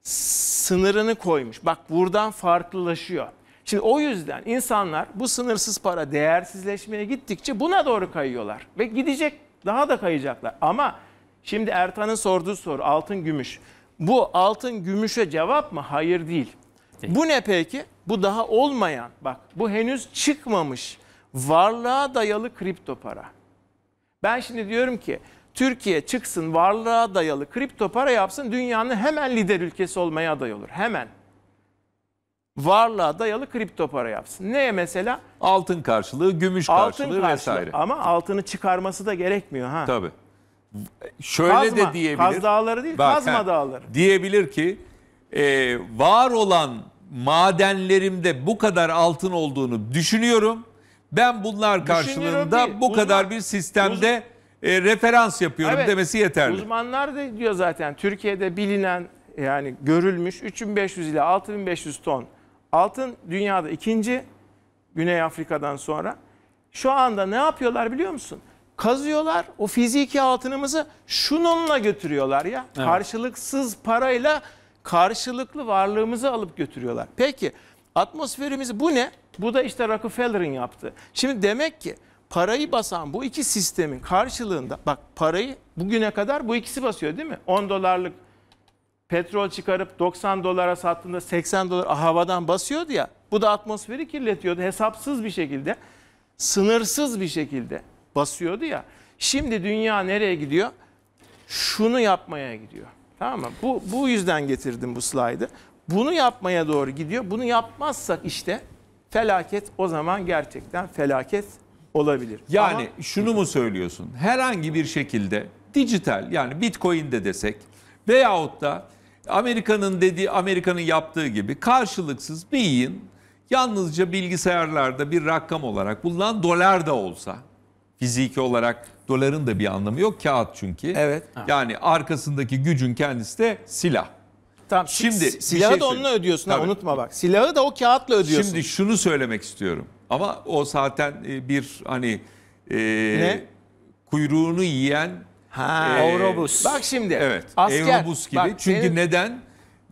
sınırını koymuş. Bak buradan farklılaşıyor. Şimdi o yüzden insanlar bu sınırsız para değersizleşmeye gittikçe buna doğru kayıyorlar. Ve gidecek daha da kayacaklar. Ama şimdi Ertan'ın sorduğu soru altın gümüş. Bu altın gümüşe cevap mı? Hayır değil. değil. Bu ne peki? Bu daha olmayan bak bu henüz çıkmamış varlığa dayalı kripto para. Ben şimdi diyorum ki Türkiye çıksın varlığa dayalı kripto para yapsın dünyanın hemen lider ülkesi olmaya aday olur. Hemen varlığa dayalı kripto para yapsın. Neye mesela? Altın karşılığı, gümüş altın karşılığı, karşılığı vesaire. Ama altını çıkarması da gerekmiyor ha. Tabii. Şöyle kazma, de diyebilir. Kaz dağları değil, bak, kazma he, dağları. Diyebilir ki e, var olan madenlerimde bu kadar altın olduğunu düşünüyorum. Ben bunlar karşılığında bu uzman, kadar bir sistemde uz, e, referans yapıyorum evet, demesi yeterli. Uzmanlar da diyor zaten Türkiye'de bilinen yani görülmüş 3500 ile 6500 ton Altın dünyada ikinci Güney Afrika'dan sonra. Şu anda ne yapıyorlar biliyor musun? Kazıyorlar o fiziki altınımızı şununla götürüyorlar ya. Evet. Karşılıksız parayla karşılıklı varlığımızı alıp götürüyorlar. Peki atmosferimiz bu ne? Bu da işte Rockefeller'ın yaptığı. Şimdi demek ki parayı basan bu iki sistemin karşılığında bak parayı bugüne kadar bu ikisi basıyor değil mi? 10 dolarlık petrol çıkarıp 90 dolara sattığında 80 dolar ah, havadan basıyordu ya. Bu da atmosferi kirletiyordu hesapsız bir şekilde. Sınırsız bir şekilde basıyordu ya. Şimdi dünya nereye gidiyor? Şunu yapmaya gidiyor. Tamam mı? Bu, bu yüzden getirdim bu slaydı. Bunu yapmaya doğru gidiyor. Bunu yapmazsak işte felaket o zaman gerçekten felaket olabilir. Yani Ama... şunu mu söylüyorsun? Herhangi bir şekilde dijital yani Bitcoin de desek veyahut da Amerika'nın dediği, Amerika'nın yaptığı gibi karşılıksız bir beyin yalnızca bilgisayarlarda bir rakam olarak bulunan dolar da olsa fiziki olarak doların da bir anlamı yok kağıt çünkü. Evet. Yani arkasındaki gücün kendisi de silah. Tamam. Şimdi silahı şey da onunla ödüyorsun ha, unutma bak. Silahı da o kağıtla ödüyorsun. Şimdi şunu söylemek istiyorum. Ama o zaten e, bir hani e, ne? kuyruğunu yiyen Ha, Ee, Bak şimdi. Evet. Asker. Eurobus gibi. Bak, Çünkü senin- neden?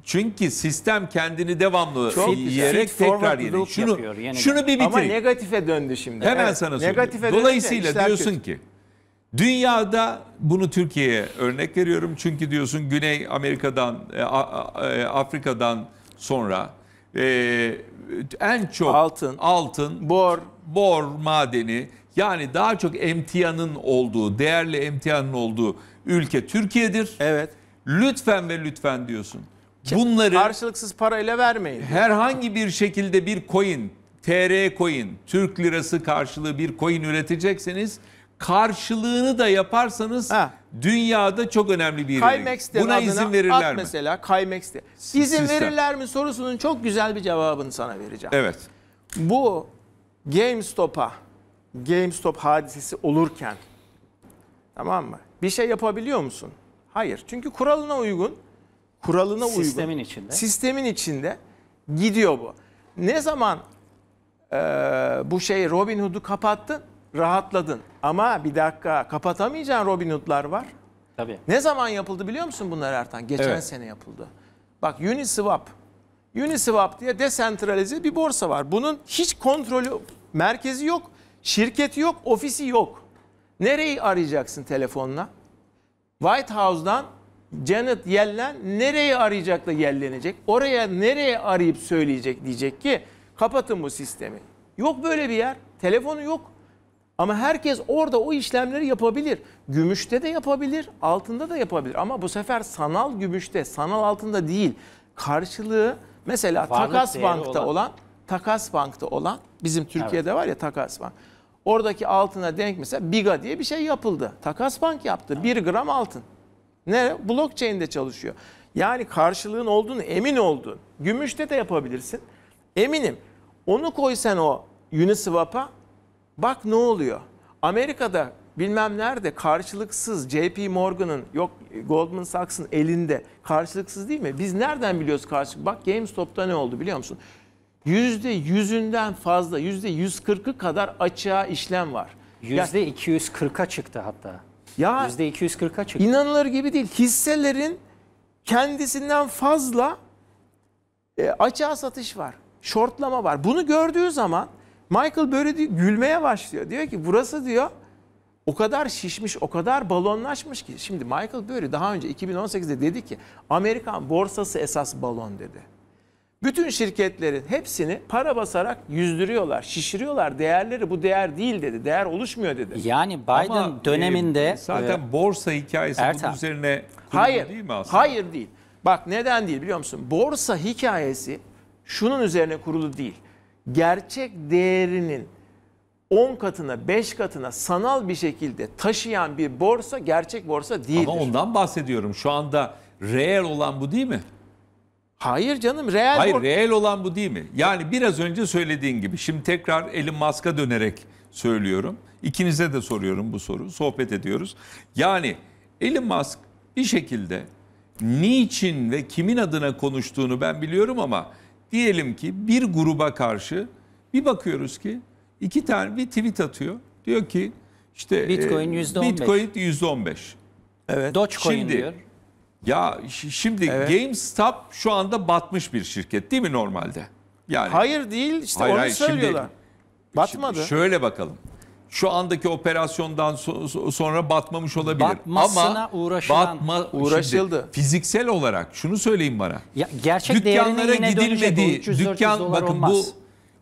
Çünkü sistem kendini devamlı Çok güzel. yiyerek Feed tekrar forward Şunu, yapıyor yeniden. şunu bir Ama negatife döndü şimdi. Hemen Evet, sana negatife söyleyeyim. Dolayısıyla diyorsun kötü. ki dünyada bunu Türkiye'ye örnek veriyorum. Çünkü diyorsun Güney Amerika'dan, e, e, Afrika'dan sonra e, en çok Altın. altın, bor, bor madeni yani daha çok emtianın olduğu, değerli emtianın olduğu ülke Türkiye'dir. Evet. Lütfen ve lütfen diyorsun. Bunları karşılıksız parayla vermeyin. Herhangi bir şekilde bir coin, TR coin, Türk lirası karşılığı bir coin üretecekseniz karşılığını da yaparsanız ha. dünyada çok önemli bir yere. Buna izin verirler mi? mesela Kaymex de. İzin Sistem. verirler mi sorusunun çok güzel bir cevabını sana vereceğim. Evet. Bu GameStop'a GameStop hadisesi olurken tamam mı? Bir şey yapabiliyor musun? Hayır. Çünkü kuralına uygun, kuralına sistemin uygun. Sistemin içinde. Sistemin içinde gidiyor bu. Ne zaman e, bu şey Robin Hood'u kapattın, rahatladın. Ama bir dakika kapatamayacağın Robin Hood'lar var. Tabii. Ne zaman yapıldı biliyor musun bunlar Ertan? Geçen evet. sene yapıldı. Bak Uniswap. Uniswap diye desentralize bir borsa var. Bunun hiç kontrolü merkezi yok. Şirketi yok, ofisi yok. Nereyi arayacaksın telefonla? White House'dan Janet Yellen nereyi arayacak da yellenecek? Oraya nereye arayıp söyleyecek diyecek ki kapatın bu sistemi. Yok böyle bir yer. Telefonu yok. Ama herkes orada o işlemleri yapabilir. Gümüşte de yapabilir, altında da yapabilir. Ama bu sefer sanal gümüşte, sanal altında değil. Karşılığı mesela Varlık takas bankta olan, olan Takas Bank'ta olan bizim Türkiye'de evet. var ya Takas Bank. Oradaki altına denk mesela Biga diye bir şey yapıldı. Takas Bank yaptı. Evet. 1 gram altın. Ne? Blockchain'de çalışıyor. Yani karşılığın olduğunu emin oldun. Gümüşte de yapabilirsin. Eminim. Onu koy sen o Uniswap'a bak ne oluyor. Amerika'da bilmem nerede karşılıksız JP Morgan'ın yok Goldman Sachs'ın elinde karşılıksız değil mi? Biz nereden biliyoruz karşılık? Bak GameStop'ta ne oldu biliyor musun? yüzde yüzünden fazla yüzde 140'ı kadar açığa işlem var. Yüzde 240'a çıktı hatta. Ya yüzde 240'a çıktı. İnanılır gibi değil. Hisselerin kendisinden fazla e, açığa satış var. Şortlama var. Bunu gördüğü zaman Michael böyle diyor, gülmeye başlıyor. Diyor ki burası diyor o kadar şişmiş, o kadar balonlaşmış ki. Şimdi Michael böyle daha önce 2018'de dedi ki Amerikan borsası esas balon dedi. Bütün şirketlerin hepsini para basarak yüzdürüyorlar, şişiriyorlar. Değerleri bu değer değil dedi. Değer oluşmuyor dedi. Yani Biden Ama, e, döneminde e, zaten e, borsa hikayesi Ertan, bunun üzerine hayır, değil mi aslında? Hayır değil. Bak neden değil biliyor musun? Borsa hikayesi şunun üzerine kurulu değil. Gerçek değerinin 10 katına 5 katına sanal bir şekilde taşıyan bir borsa gerçek borsa değildir. Ama ondan bahsediyorum. Şu anda reel olan bu değil mi? Hayır canım reel. Hayır or- reel olan bu değil mi? Yani biraz önce söylediğin gibi. Şimdi tekrar Elon Musk'a dönerek söylüyorum. İkinize de soruyorum bu soru. Sohbet ediyoruz. Yani Elon Musk bir şekilde niçin ve kimin adına konuştuğunu ben biliyorum ama diyelim ki bir gruba karşı bir bakıyoruz ki iki tane bir tweet atıyor. Diyor ki işte Bitcoin %15. Bitcoin %15. Evet. Dogecoin Şimdi, diyor. Ya şimdi evet. GameStop şu anda batmış bir şirket değil mi normalde? Yani Hayır değil işte hayır, onu hayır, söylüyorlar. Şimdi, Batmadı. Şimdi şöyle bakalım. Şu andaki operasyondan sonra batmamış olabilir Batmasına ama uğraşılan, batma uğraşıldı. Şimdi, fiziksel olarak şunu söyleyeyim bana. Ya, gerçek dükkanlara gidilmedi, dükkan bakın olmaz. bu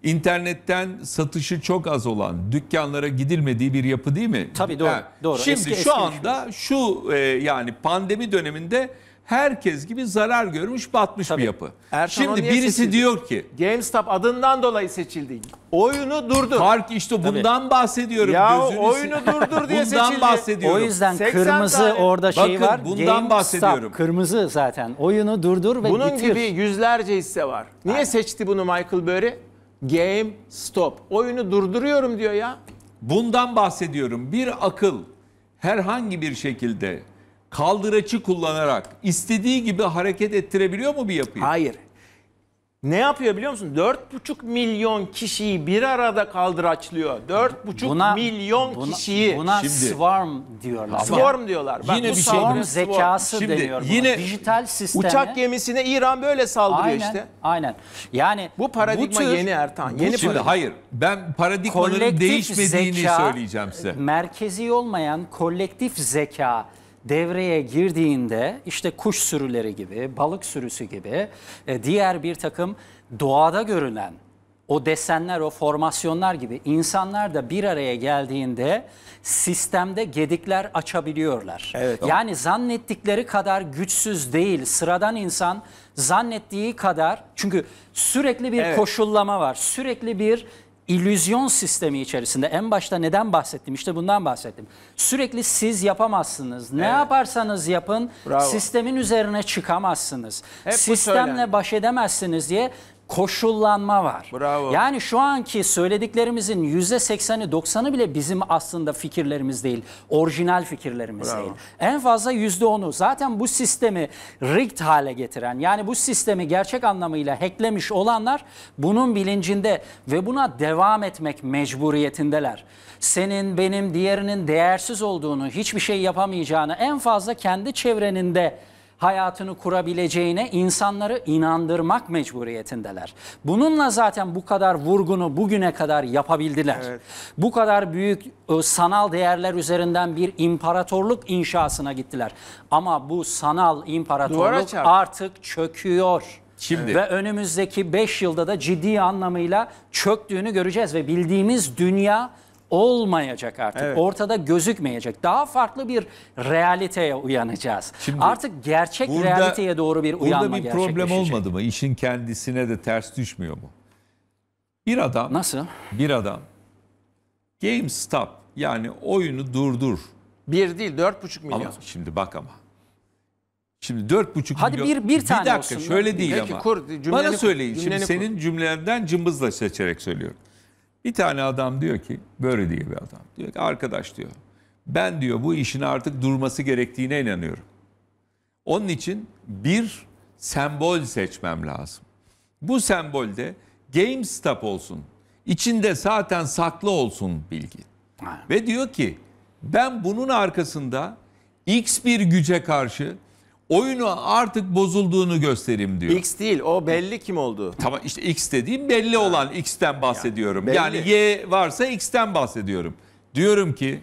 internetten satışı çok az olan, dükkanlara gidilmediği bir yapı değil mi? Tabii doğru. Yani, doğru. Şimdi eski, şu eski anda şey. şu e, yani pandemi döneminde herkes gibi zarar görmüş batmış Tabii. bir yapı. Ertan Şimdi birisi seçildi? diyor ki GameStop adından dolayı seçildi. Oyunu durdur. Fark işte bundan Tabii. bahsediyorum. Ya gözünüzü. oyunu durdur diye bundan seçildi. Bundan bahsediyorum. O yüzden kırmızı tane. orada şey Bakın, var. bundan GameStop bahsediyorum. kırmızı zaten. Oyunu durdur ve Bunun bitir. gibi yüzlerce hisse var. Niye Aynen. seçti bunu Michael Burry? Game stop. Oyunu durduruyorum diyor ya. Bundan bahsediyorum. Bir akıl herhangi bir şekilde kaldıraçı kullanarak istediği gibi hareket ettirebiliyor mu bir yapıyı? Hayır. Ne yapıyor biliyor musun? 4,5 milyon kişiyi bir arada kaldıraçlıyor. 4,5 buna, milyon buna, kişiyi. Buna şimdi, swarm diyorlar. Swarm diyorlar. Bak, yine bu bir swarm şey zekası şimdi, deniyor Yine dijital sistemi. Uçak gemisine İran böyle saldırıyor aynen, işte. Aynen. Yani bu paradigma bu tür, yeni Ertan. Yeni şimdi paradigma. hayır. Ben paradigmanın değişmediğini zeka, söyleyeceğim size. Merkezi olmayan kolektif zeka devreye girdiğinde işte kuş sürüleri gibi, balık sürüsü gibi e, diğer bir takım doğada görünen o desenler, o formasyonlar gibi insanlar da bir araya geldiğinde sistemde gedikler açabiliyorlar. Evet, o. yani zannettikleri kadar güçsüz değil. Sıradan insan zannettiği kadar çünkü sürekli bir evet. koşullama var. Sürekli bir illüzyon sistemi içerisinde en başta neden bahsettim? İşte bundan bahsettim. Sürekli siz yapamazsınız. Ne evet. yaparsanız yapın Bravo. sistemin üzerine çıkamazsınız. Hep Sistemle baş edemezsiniz diye koşullanma var. Bravo. Yani şu anki söylediklerimizin yüzde sekseni doksanı bile bizim aslında fikirlerimiz değil. Orijinal fikirlerimiz Bravo. değil. En fazla yüzde onu. Zaten bu sistemi rigged hale getiren yani bu sistemi gerçek anlamıyla hacklemiş olanlar bunun bilincinde ve buna devam etmek mecburiyetindeler. Senin benim diğerinin değersiz olduğunu hiçbir şey yapamayacağını en fazla kendi çevreninde hayatını kurabileceğine insanları inandırmak mecburiyetindeler. Bununla zaten bu kadar vurgunu bugüne kadar yapabildiler. Evet. Bu kadar büyük e, sanal değerler üzerinden bir imparatorluk inşasına gittiler. Ama bu sanal imparatorluk artık çöküyor. Şimdi. Ve önümüzdeki 5 yılda da ciddi anlamıyla çöktüğünü göreceğiz ve bildiğimiz dünya olmayacak artık. Evet. Ortada gözükmeyecek. Daha farklı bir realiteye uyanacağız. Şimdi artık gerçek burada, realiteye doğru bir uyanma Burada bir problem olmadı mı? İşin kendisine de ters düşmüyor mu? Bir adam Nasıl? Bir adam GameStop yani oyunu durdur. Bir değil dört buçuk milyon. Ama şimdi bak ama. Şimdi dört buçuk Hadi milyon. Hadi bir, bir tane Bir dakika olsun. şöyle değil Peki, ama. Kur, cümleni, Bana söyleyin şimdi kur. senin cümlenden cımbızla seçerek söylüyorum. Bir tane adam diyor ki, böyle diye bir adam. Diyor ki arkadaş diyor, ben diyor bu işin artık durması gerektiğine inanıyorum. Onun için bir sembol seçmem lazım. Bu sembolde GameStop olsun. İçinde zaten saklı olsun bilgi. Ve diyor ki ben bunun arkasında X bir güce karşı oyunu artık bozulduğunu gösterim diyor. X değil o belli kim oldu. Tamam işte X dediğim belli olan X'ten bahsediyorum. Yani, yani Y varsa X'ten bahsediyorum. Diyorum ki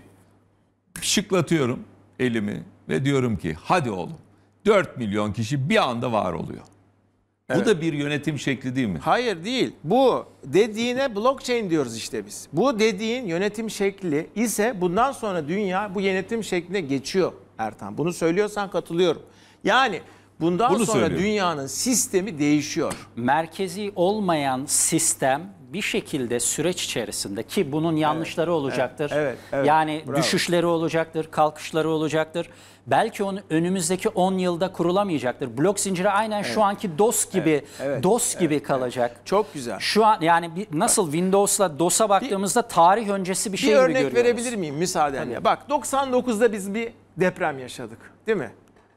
şıklatıyorum elimi ve diyorum ki hadi oğlum 4 milyon kişi bir anda var oluyor. Evet. Bu da bir yönetim şekli değil mi? Hayır değil. Bu dediğine blockchain diyoruz işte biz. Bu dediğin yönetim şekli ise bundan sonra dünya bu yönetim şekline geçiyor Ertan. Bunu söylüyorsan katılıyorum. Yani bundan Bunu sonra söylüyorum. dünyanın sistemi değişiyor. Merkezi olmayan sistem bir şekilde süreç içerisinde ki bunun yanlışları evet, olacaktır. Evet, evet, evet, yani bravo. düşüşleri olacaktır, kalkışları olacaktır. Belki onu önümüzdeki 10 yılda kurulamayacaktır. Blok zinciri aynen evet. şu anki DOS gibi evet, evet, DOS gibi evet, kalacak. Evet. Çok güzel. Şu an yani bir, nasıl Windows'la DOS'a baktığımızda bir, tarih öncesi bir, bir şey gibi görüyoruz. Bir örnek verebilir miyim müsaadenle? Bak 99'da biz bir deprem yaşadık değil mi?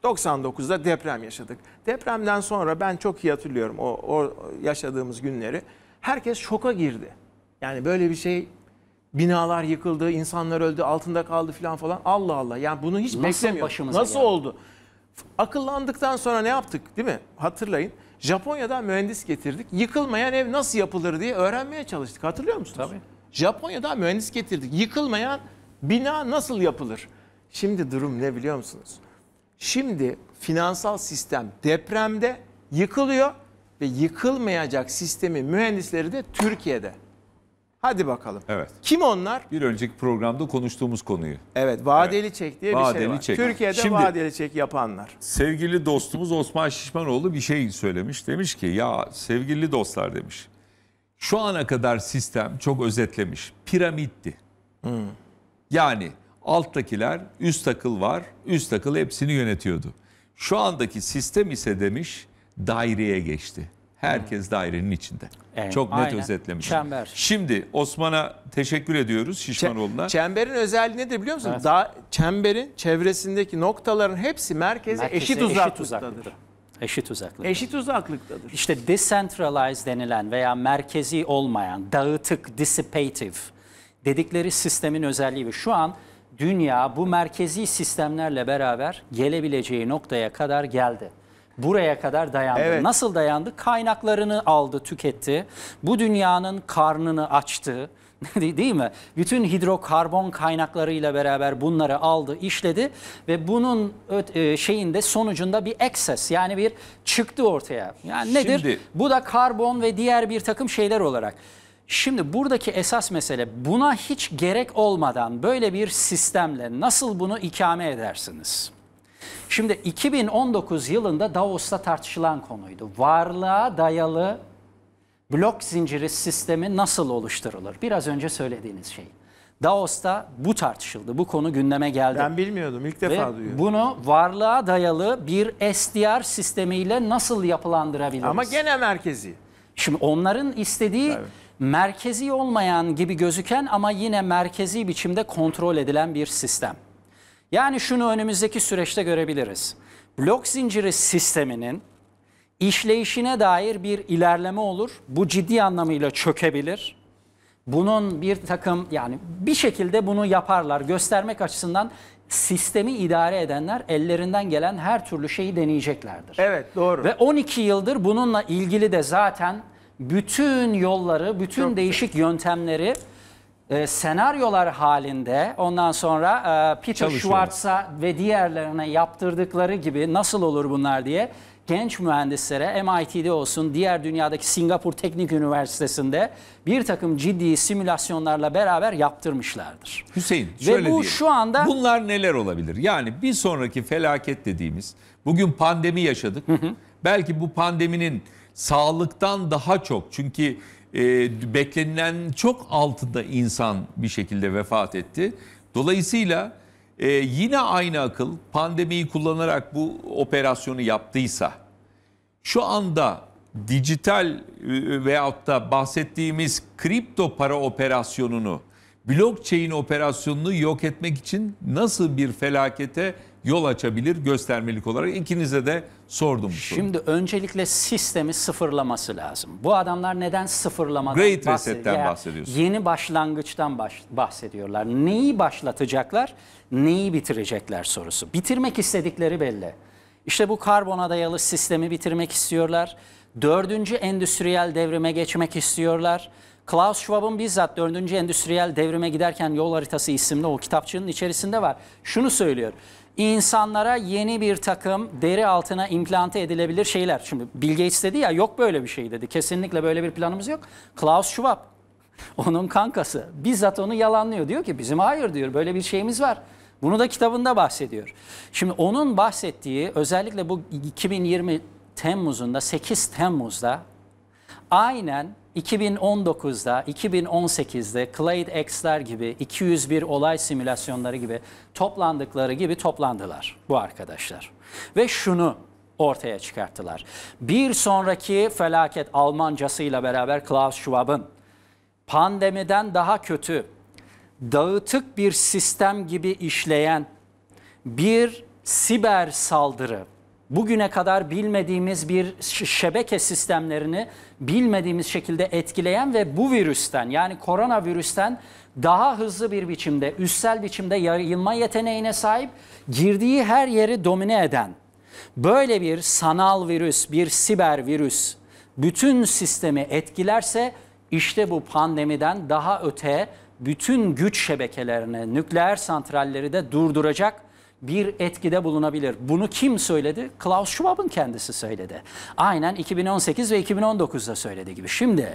99'da deprem yaşadık. Depremden sonra ben çok iyi hatırlıyorum o, o yaşadığımız günleri. Herkes şoka girdi. Yani böyle bir şey binalar yıkıldı, insanlar öldü, altında kaldı falan falan. Allah Allah. Yani bunu hiç Nasıl beklemiyorum. Nasıl geldi? oldu? Akıllandıktan sonra ne yaptık değil mi? Hatırlayın. Japonya'dan mühendis getirdik. Yıkılmayan ev nasıl yapılır diye öğrenmeye çalıştık. Hatırlıyor musunuz? Tabii. Japonya'dan mühendis getirdik. Yıkılmayan bina nasıl yapılır? Şimdi durum ne biliyor musunuz? Şimdi finansal sistem depremde yıkılıyor ve yıkılmayacak sistemi mühendisleri de Türkiye'de. Hadi bakalım. Evet. Kim onlar? Bir önceki programda konuştuğumuz konuyu. Evet, vadeli evet. çek diye vadeli bir şey var. Çek. Türkiye'de Şimdi, vadeli çek yapanlar. Sevgili dostumuz Osman Şişmanoğlu bir şey söylemiş. Demiş ki ya sevgili dostlar demiş. Şu ana kadar sistem çok özetlemiş. Piramitti. Hmm. Yani Alttakiler üst takıl var, üst takıl hepsini yönetiyordu. Şu andaki sistem ise demiş daireye geçti. Herkes hmm. dairenin içinde. Evet. Çok net Aynen. özetlemiş. Çember. Şimdi Osman'a teşekkür ediyoruz Şişmanoğlu'na. Çemberin özelliği nedir biliyor musun? Evet. Da çemberin çevresindeki noktaların hepsi merkeze, merkeze eşit, uzaklıktadır. eşit uzaklıktadır. Eşit uzaklıktadır. Eşit uzaklıktadır. İşte decentralized denilen veya merkezi olmayan, dağıtık, dissipative dedikleri sistemin özelliği ve şu an dünya bu merkezi sistemlerle beraber gelebileceği noktaya kadar geldi. Buraya kadar dayandı. Evet. Nasıl dayandı? Kaynaklarını aldı, tüketti. Bu dünyanın karnını açtı. Değil mi? Bütün hidrokarbon kaynaklarıyla beraber bunları aldı, işledi ve bunun e, şeyinde sonucunda bir excess yani bir çıktı ortaya. Yani nedir? Şimdi, Bu da karbon ve diğer bir takım şeyler olarak. Şimdi buradaki esas mesele buna hiç gerek olmadan böyle bir sistemle nasıl bunu ikame edersiniz? Şimdi 2019 yılında Davos'ta tartışılan konuydu. Varlığa dayalı blok zinciri sistemi nasıl oluşturulur? Biraz önce söylediğiniz şey. Davos'ta bu tartışıldı. Bu konu gündeme geldi. Ben bilmiyordum. ilk defa Ve duyuyorum. Bunu varlığa dayalı bir SDR sistemiyle nasıl yapılandırabiliriz? Ama gene merkezi. Şimdi onların istediği Tabii merkezi olmayan gibi gözüken ama yine merkezi biçimde kontrol edilen bir sistem. Yani şunu önümüzdeki süreçte görebiliriz. Blok zinciri sisteminin işleyişine dair bir ilerleme olur. Bu ciddi anlamıyla çökebilir. Bunun bir takım yani bir şekilde bunu yaparlar göstermek açısından sistemi idare edenler ellerinden gelen her türlü şeyi deneyeceklerdir. Evet doğru. Ve 12 yıldır bununla ilgili de zaten bütün yolları, bütün Çok değişik güzel. yöntemleri e, senaryolar halinde ondan sonra e, Peter Schwartz'a ve diğerlerine yaptırdıkları gibi nasıl olur bunlar diye genç mühendislere MIT'de olsun diğer dünyadaki Singapur Teknik Üniversitesi'nde bir takım ciddi simülasyonlarla beraber yaptırmışlardır. Hüseyin şöyle Ve bu diyelim. şu anda bunlar neler olabilir? Yani bir sonraki felaket dediğimiz bugün pandemi yaşadık. Hı hı. Belki bu pandeminin sağlıktan daha çok çünkü e, beklenilen çok altında insan bir şekilde vefat etti. Dolayısıyla e, yine aynı akıl pandemiyi kullanarak bu operasyonu yaptıysa şu anda dijital e, veyahut da bahsettiğimiz kripto para operasyonunu, blockchain operasyonunu yok etmek için nasıl bir felakete yol açabilir göstermelik olarak? İkinize de sordum. Şimdi öncelikle sistemi sıfırlaması lazım. Bu adamlar neden sıfırlamadan Great Reset'ten bahsediyorsun. Yeni başlangıçtan bahsediyorlar. Neyi başlatacaklar, neyi bitirecekler sorusu. Bitirmek istedikleri belli. İşte bu karbona dayalı sistemi bitirmek istiyorlar. Dördüncü endüstriyel devrime geçmek istiyorlar. Klaus Schwab'ın bizzat dördüncü Endüstriyel Devrime Giderken Yol Haritası isimli o kitapçının içerisinde var. Şunu söylüyor insanlara yeni bir takım deri altına implante edilebilir şeyler. Şimdi Bill Gates dedi ya yok böyle bir şey dedi. Kesinlikle böyle bir planımız yok. Klaus Schwab onun kankası bizzat onu yalanlıyor. Diyor ki bizim hayır diyor böyle bir şeyimiz var. Bunu da kitabında bahsediyor. Şimdi onun bahsettiği özellikle bu 2020 Temmuz'unda 8 Temmuz'da Aynen 2019'da, 2018'de Clade X'ler gibi 201 olay simülasyonları gibi toplandıkları gibi toplandılar bu arkadaşlar. Ve şunu ortaya çıkarttılar. Bir sonraki felaket Almancasıyla beraber Klaus Schwab'ın pandemiden daha kötü, dağıtık bir sistem gibi işleyen bir siber saldırı bugüne kadar bilmediğimiz bir şebeke sistemlerini bilmediğimiz şekilde etkileyen ve bu virüsten yani koronavirüsten daha hızlı bir biçimde, üstsel biçimde yayılma yeteneğine sahip, girdiği her yeri domine eden böyle bir sanal virüs, bir siber virüs bütün sistemi etkilerse işte bu pandemiden daha öte bütün güç şebekelerini, nükleer santralleri de durduracak bir etkide bulunabilir. Bunu kim söyledi? Klaus Schwab'ın kendisi söyledi. Aynen 2018 ve 2019'da söylediği gibi. Şimdi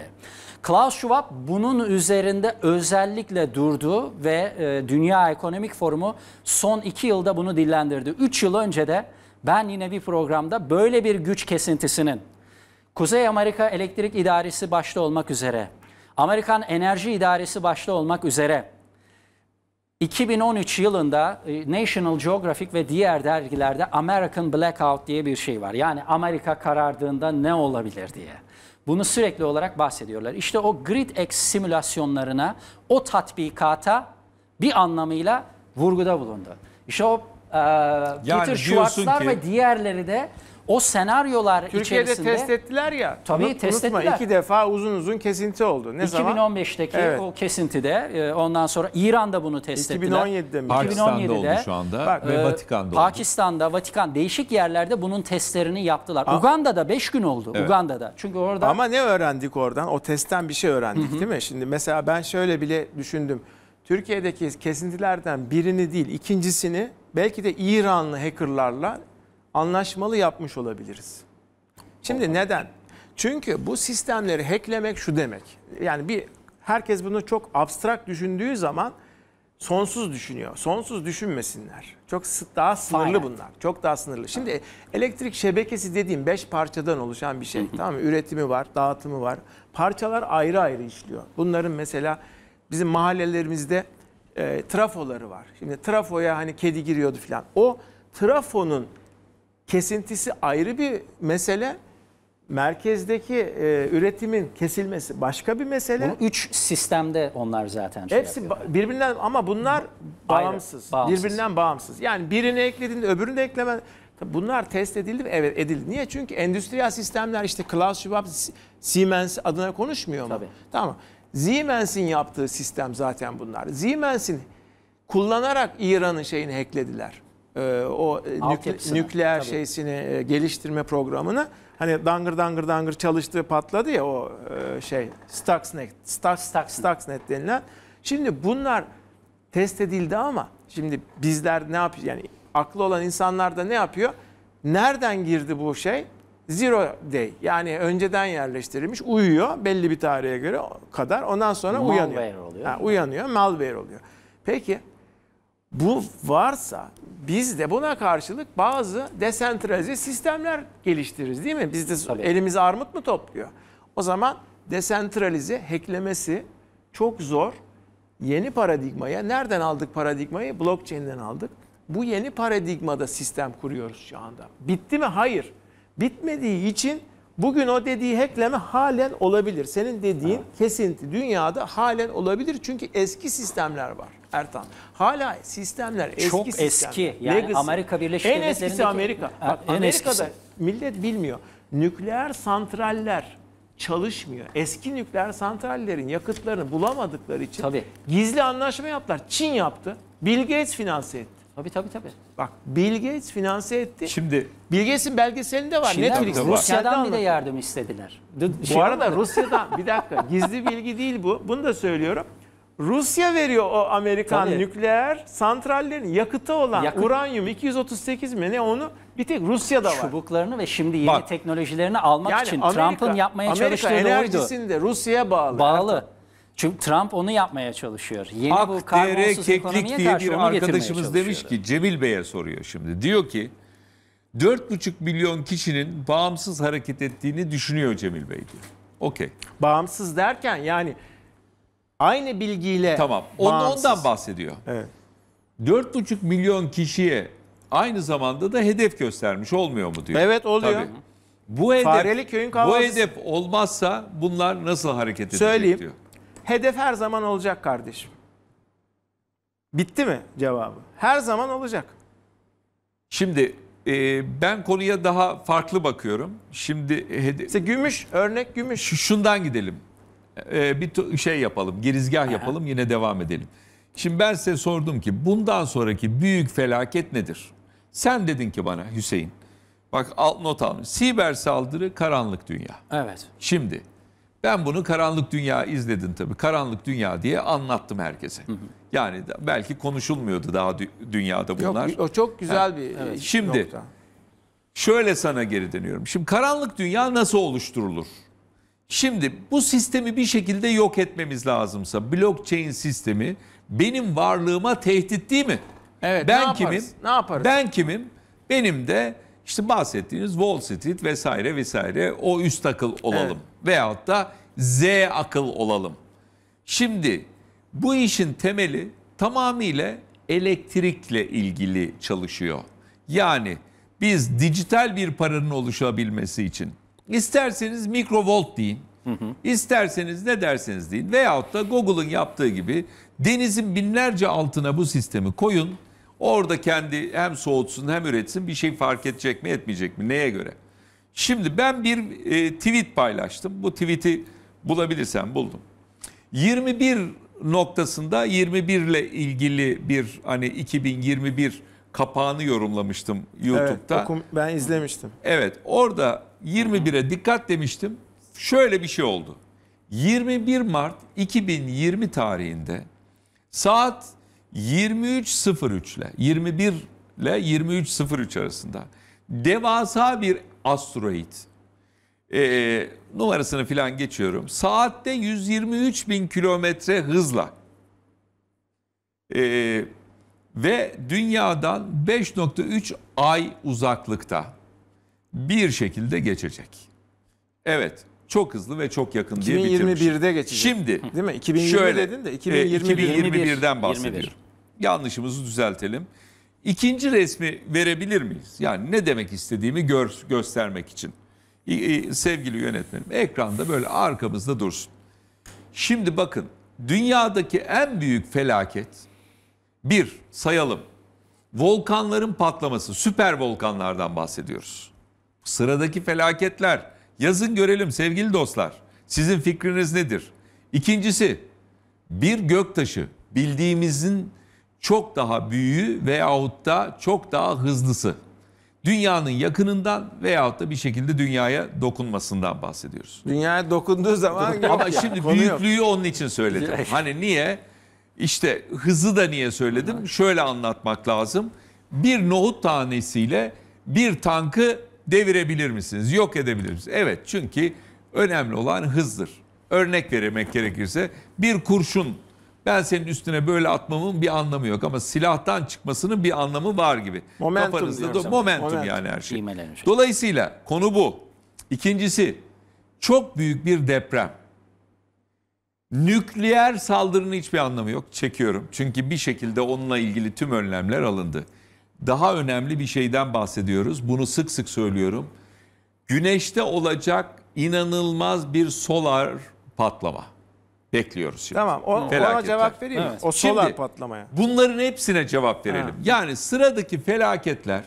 Klaus Schwab bunun üzerinde özellikle durdu ve e, Dünya Ekonomik Forumu son iki yılda bunu dillendirdi. Üç yıl önce de ben yine bir programda böyle bir güç kesintisinin Kuzey Amerika Elektrik İdaresi başta olmak üzere, Amerikan Enerji İdaresi başta olmak üzere 2013 yılında e, National Geographic ve diğer dergilerde American Blackout diye bir şey var. Yani Amerika karardığında ne olabilir diye. Bunu sürekli olarak bahsediyorlar. İşte o GridX simülasyonlarına, o tatbikata bir anlamıyla vurguda bulundu. İşte o e, yani Peter Schwarzlar ki... ve diğerleri de o senaryolar Türkiye'de içerisinde... Türkiye'de test ettiler ya. Tabii unut, test unutma, ettiler. iki defa uzun uzun kesinti oldu. Ne 2015'teki zaman? Evet. o kesintide e, ondan sonra İran'da bunu test 2017'de ettiler. 2017'de mi? Pakistan'da 2017'de, oldu şu anda bak, ve e, Vatikan'da Pakistan'da, oldu. Vatikan değişik yerlerde bunun testlerini yaptılar. Aa. Uganda'da 5 gün oldu. Evet. Uganda'da. Çünkü orada... Ama ne öğrendik oradan? O testten bir şey öğrendik Hı -hı. değil mi? Şimdi mesela ben şöyle bile düşündüm. Türkiye'deki kesintilerden birini değil ikincisini belki de İranlı hackerlarla anlaşmalı yapmış olabiliriz. Şimdi neden? Çünkü bu sistemleri hacklemek şu demek. Yani bir herkes bunu çok abstrak düşündüğü zaman sonsuz düşünüyor. Sonsuz düşünmesinler. Çok daha sınırlı bunlar. Çok daha sınırlı. Şimdi elektrik şebekesi dediğim 5 parçadan oluşan bir şey. tamam mı? Üretimi var, dağıtımı var. Parçalar ayrı ayrı işliyor. Bunların mesela bizim mahallelerimizde e, trafoları var. Şimdi trafoya hani kedi giriyordu filan. O trafonun kesintisi ayrı bir mesele. Merkezdeki e, üretimin kesilmesi başka bir mesele. Bunu üç sistemde onlar zaten. Şey Hepsi yapıyorlar. birbirinden ama bunlar bağımsız, ayrı, Birbirinden bağımsız. Yani birini eklediğinde öbürünü de eklemen. Bunlar test edildi mi? Evet edildi. Niye? Çünkü endüstriyel sistemler işte Klaus Schwab, Siemens adına konuşmuyor mu? Tabii. Tamam. Siemens'in yaptığı sistem zaten bunlar. Siemens'in kullanarak İran'ın şeyini hacklediler e, o e, nükle, nükleer tabii. şeysini e, geliştirme programını hani dangır dangır dangır çalıştı patladı ya o e, şey Stuxnet, Stux, Stuxnet. Stuxnet denilen. Şimdi bunlar test edildi ama şimdi bizler ne yapıyor yani aklı olan insanlar da ne yapıyor? Nereden girdi bu şey? Zero day yani önceden yerleştirilmiş uyuyor belli bir tarihe göre kadar ondan sonra malware uyanıyor. Oluyor. Ha, uyanıyor malware oluyor. Peki bu varsa biz de buna karşılık bazı desentralize sistemler geliştiririz değil mi? Biz de Tabii. elimiz armut mu topluyor? O zaman desentralize hacklemesi çok zor. Yeni paradigmaya nereden aldık paradigmayı? Blockchain'den aldık. Bu yeni paradigmada sistem kuruyoruz şu anda. Bitti mi? Hayır. Bitmediği için bugün o dediği hackleme halen olabilir. Senin dediğin ha. kesinti dünyada halen olabilir. Çünkü eski sistemler var. Ertan. Hala sistemler eski Çok sistemler. eski. Yani Legacy. Amerika Birleşik Devletleri'ndeki. En eskisi Amerika. Bak, en Amerika'da eskisi. millet bilmiyor. Nükleer santraller çalışmıyor. Eski nükleer santrallerin yakıtlarını bulamadıkları için tabii. gizli anlaşma yaptılar. Çin yaptı. Bill Gates finanse etti. Tabii tabii tabii. Bak Bill Gates finanse etti. Şimdi Bill Gates'in belgeselinde var. Çin'den, Netflix var. Rusya'dan bir de yardım istediler. Bu arada Rusya'dan bir dakika gizli bilgi değil bu. Bunu da söylüyorum. Rusya veriyor o Amerikan Tabii. nükleer santrallerin yakıtı olan Yakıt. uranyum 238 mi ne onu bir tek Rusya'da var. Çubuklarını ve şimdi yeni Bak. teknolojilerini almak yani için Trump'ın yapmaya Amerika çalıştığı da Amerika enerjisinde Rusya'ya bağlı. Bağlı. Artık. Çünkü Trump onu yapmaya çalışıyor. Yeni Ak, bu dere, keklik diye bir arkadaşımız demiş ki Cemil Bey'e soruyor şimdi. Diyor ki 4,5 milyon kişinin bağımsız hareket ettiğini düşünüyor Cemil Bey diyor. Okey. Bağımsız derken yani aynı bilgiyle Tamam. Ondan, bağımsız. ondan bahsediyor. Evet. 4,5 milyon kişiye aynı zamanda da hedef göstermiş olmuyor mu diyor. Evet oluyor. Tabii. Bu hedef, köyün Bu hedef olmazsa bunlar nasıl hareket edecek Söyleyeyim. diyor. Hedef her zaman olacak kardeşim. Bitti mi cevabı? Her zaman olacak. Şimdi e, ben konuya daha farklı bakıyorum. Şimdi hedef... İşte gümüş, örnek gümüş. Şundan gidelim e, bir şey yapalım, girizgah yapalım yine devam edelim. Şimdi ben size sordum ki bundan sonraki büyük felaket nedir? Sen dedin ki bana Hüseyin. Bak alt not almış. Siber saldırı karanlık dünya. Evet. Şimdi ben bunu karanlık dünya izledin tabii. Karanlık dünya diye anlattım herkese. Hı hı. Yani belki konuşulmuyordu daha dü dünyada bunlar. Yok, o çok güzel ha. bir e, evet. Şimdi nokta. şöyle sana geri dönüyorum. Şimdi karanlık dünya nasıl oluşturulur? Şimdi bu sistemi bir şekilde yok etmemiz lazımsa blockchain sistemi benim varlığıma tehdit değil mi? Evet. Ben ne kimim? Ne yaparız? Ben kimim? Benim de işte bahsettiğiniz Wall Street vesaire vesaire o üst akıl olalım evet. veyahut da Z akıl olalım. Şimdi bu işin temeli tamamıyla elektrikle ilgili çalışıyor. Yani biz dijital bir paranın oluşabilmesi için İsterseniz mikrovolt deyin. Hı hı. İsterseniz ne derseniz deyin. Veyahut da Google'ın yaptığı gibi denizin binlerce altına bu sistemi koyun. Orada kendi hem soğutsun hem üretsin bir şey fark edecek mi etmeyecek mi neye göre. Şimdi ben bir e, tweet paylaştım. Bu tweet'i bulabilirsem buldum. 21 noktasında 21 ile ilgili bir hani 2021 kapağını yorumlamıştım YouTube'da. Evet, okum, ben izlemiştim. Evet orada 21'e dikkat demiştim. Şöyle bir şey oldu. 21 Mart 2020 tarihinde saat 23.03 ile 21 ile 23.03 arasında devasa bir asteroid e, numarasını falan geçiyorum. Saatte 123 bin kilometre hızla e, ve dünyadan 5.3 ay uzaklıkta bir şekilde geçecek. Evet, çok hızlı ve çok yakın diye bitirmiş. 2021'de geçecek. Şimdi değil mi? 2020 şöyle, dedin de 2021. E, 2021'den bahsediyorum. 21. Yanlışımızı düzeltelim. İkinci resmi verebilir miyiz? Yani ne demek istediğimi gör, göstermek için. Sevgili yönetmenim ekranda böyle arkamızda dursun. Şimdi bakın dünyadaki en büyük felaket bir, sayalım. Volkanların patlaması, süper volkanlardan bahsediyoruz. Sıradaki felaketler. Yazın görelim sevgili dostlar. Sizin fikriniz nedir? İkincisi, bir göktaşı bildiğimizin çok daha büyüğü veyahut da çok daha hızlısı. Dünyanın yakınından veyahut da bir şekilde dünyaya dokunmasından bahsediyoruz. Dünyaya dokunduğu zaman Ama şimdi konu yok. büyüklüğü onun için söyledim. Hani niye? İşte hızı da niye söyledim? Evet. Şöyle anlatmak lazım. Bir nohut tanesiyle bir tankı devirebilir misiniz? Yok edebilir misiniz? Evet çünkü önemli olan hızdır. Örnek vermek gerekirse bir kurşun ben senin üstüne böyle atmamın bir anlamı yok ama silahtan çıkmasının bir anlamı var gibi. Momentum Kafanızda da momentum, momentum yani her şey. şey. Dolayısıyla konu bu. İkincisi çok büyük bir deprem. Nükleer saldırının hiçbir anlamı yok. Çekiyorum. Çünkü bir şekilde onunla ilgili tüm önlemler alındı. Daha önemli bir şeyden bahsediyoruz. Bunu sık sık söylüyorum. Güneşte olacak inanılmaz bir solar patlama. Bekliyoruz şimdi. Tamam o, ona cevap vereyim evet. O solar şimdi, patlamaya. Bunların hepsine cevap verelim. Ha. Yani sıradaki felaketler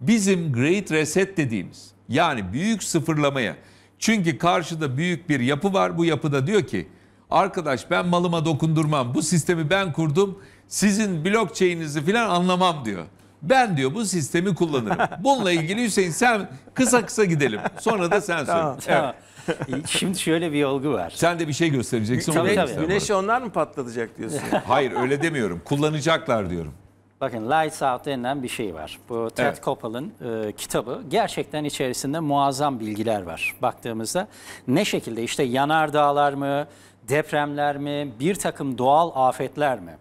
bizim Great Reset dediğimiz yani büyük sıfırlamaya. Çünkü karşıda büyük bir yapı var. Bu yapıda diyor ki Arkadaş ben malıma dokundurmam. Bu sistemi ben kurdum. Sizin blockchain'inizi falan anlamam diyor. Ben diyor bu sistemi kullanırım. Bununla ilgili Hüseyin sen kısa kısa gidelim. Sonra da sen söyle. Tamam, Evet. Şimdi şöyle bir olgu var. Sen de bir şey göstereceksin. Tabii, tabii. Güneşi onlar mı patlatacak diyorsun? Hayır öyle demiyorum. Kullanacaklar diyorum. Bakın Lights Out denilen bir şey var. Bu Ted evet. e, kitabı. Gerçekten içerisinde muazzam bilgiler var. Baktığımızda ne şekilde işte yanardağlar mı, depremler mi, bir takım doğal afetler mi?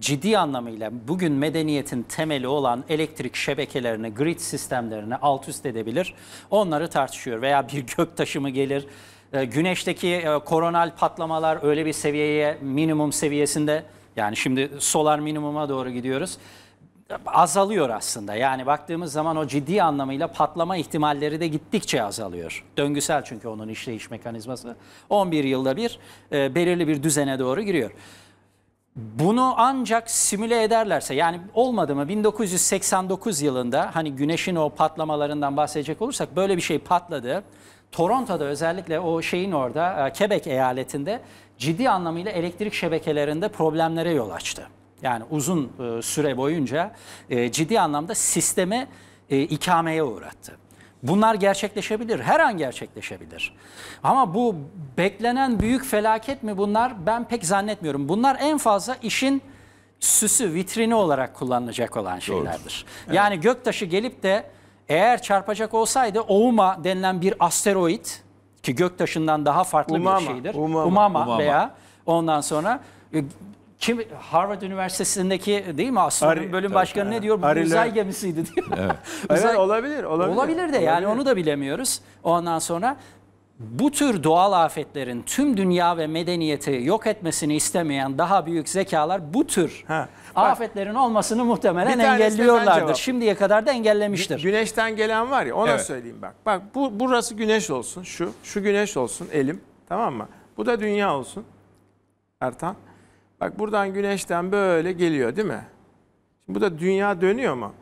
Ciddi anlamıyla bugün medeniyetin temeli olan elektrik şebekelerini, grid sistemlerini alt üst edebilir. Onları tartışıyor veya bir gök taşı mı gelir? Ee, güneşteki e, koronal patlamalar öyle bir seviyeye minimum seviyesinde yani şimdi solar minimuma doğru gidiyoruz azalıyor aslında. Yani baktığımız zaman o ciddi anlamıyla patlama ihtimalleri de gittikçe azalıyor. Döngüsel çünkü onun işleyiş mekanizması. 11 yılda bir e, belirli bir düzene doğru giriyor. Bunu ancak simüle ederlerse yani olmadı mı 1989 yılında hani güneşin o patlamalarından bahsedecek olursak böyle bir şey patladı. Toronto'da özellikle o şeyin orada e, Quebec eyaletinde ciddi anlamıyla elektrik şebekelerinde problemlere yol açtı. Yani uzun e, süre boyunca e, ciddi anlamda sisteme ikameye uğrattı. Bunlar gerçekleşebilir, her an gerçekleşebilir. Ama bu beklenen büyük felaket mi bunlar ben pek zannetmiyorum. Bunlar en fazla işin süsü, vitrini olarak kullanılacak olan şeylerdir. Doğru. Yani evet. göktaşı gelip de eğer çarpacak olsaydı Ouma denilen bir asteroid ki göktaşından daha farklı Umama, bir şeydir. Umama, Umama, Umama veya ondan sonra e, kim Harvard Üniversitesi'ndeki değil mi astronomi bölüm başkanı tabii, ne diyor? Bu Harry uzay gemisiydi diyor. Evet. uzay... Evet, olabilir, olabilir. Olabilir de olabilir. yani onu da bilemiyoruz. Ondan sonra bu tür doğal afetlerin tüm dünya ve medeniyeti yok etmesini istemeyen daha büyük zekalar bu tür ha, bak, afetlerin olmasını muhtemelen engelliyorlardır. Şimdiye kadar da engellemiştir. Güneşten gelen var ya ona evet. söyleyeyim bak. Bak bu burası güneş olsun şu, şu güneş olsun elim tamam mı? Bu da dünya olsun Ertan. Bak buradan güneşten böyle geliyor değil mi? Şimdi bu da dünya dönüyor mu?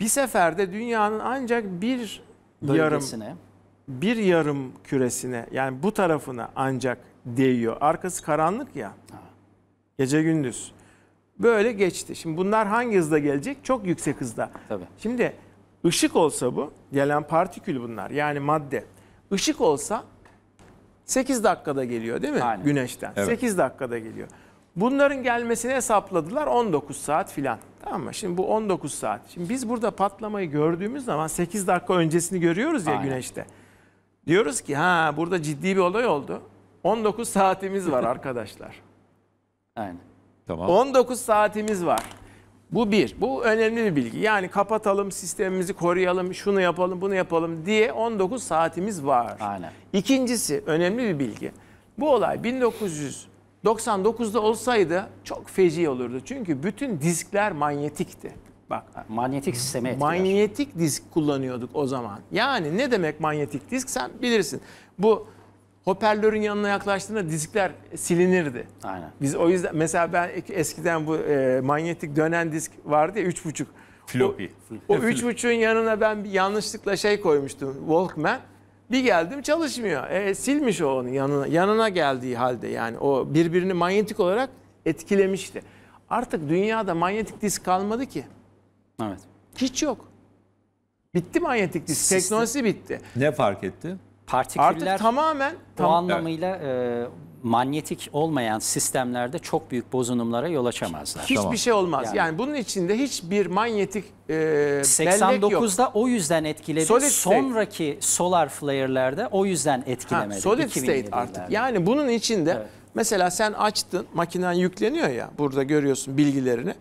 Bir seferde dünyanın ancak bir Bölgesine. yarım bir yarım küresine yani bu tarafına ancak değiyor. Arkası karanlık ya. Gece gündüz. Böyle geçti. Şimdi bunlar hangi hızda gelecek? Çok yüksek hızda. Tabii. Şimdi ışık olsa bu gelen partikül bunlar yani madde. Işık olsa 8 dakikada geliyor değil mi? Aynen. Güneşten. Evet. 8 dakikada geliyor. Bunların gelmesini hesapladılar 19 saat filan. Tamam mı? Şimdi bu 19 saat. Şimdi biz burada patlamayı gördüğümüz zaman 8 dakika öncesini görüyoruz ya Aynen. güneşte. Diyoruz ki ha burada ciddi bir olay oldu. 19 saatimiz var arkadaşlar. Aynen. Tamam. 19 saatimiz var. Bu bir. Bu önemli bir bilgi. Yani kapatalım, sistemimizi koruyalım, şunu yapalım, bunu yapalım diye 19 saatimiz var. Aynen. İkincisi önemli bir bilgi. Bu olay 1900 99'da olsaydı çok feci olurdu. Çünkü bütün diskler manyetikti. Bak manyetik sisteme. etkiler. Manyetik disk kullanıyorduk o zaman. Yani ne demek manyetik disk sen bilirsin. Bu hoparlörün yanına yaklaştığında diskler silinirdi. Aynen. Biz o yüzden mesela ben eskiden bu e, manyetik dönen disk vardı ya 3.5. Floppy. O, o 3.5'ün yanına ben yanlışlıkla şey koymuştum Walkman. Bir geldim çalışmıyor. E, silmiş o onu yanına, yanına geldiği halde yani o birbirini manyetik olarak etkilemişti. Artık dünyada manyetik disk kalmadı ki. Evet. Hiç yok. Bitti manyetik disk. Sistem. Teknolojisi bitti. Ne fark etti? Partiküller Artık tamamen o tam, anlamıyla e, manyetik olmayan sistemlerde çok büyük bozunumlara yol açamazlar. Hiçbir tamam. şey olmaz. Yani. yani bunun içinde hiçbir manyetik e, 89'da o yüzden etkiledi. Solid Sonraki state. solar flare'lerde o yüzden etkilemedi. Ha, solid state artık. Yani bunun içinde evet. mesela sen açtın makinen yükleniyor ya burada görüyorsun bilgilerini.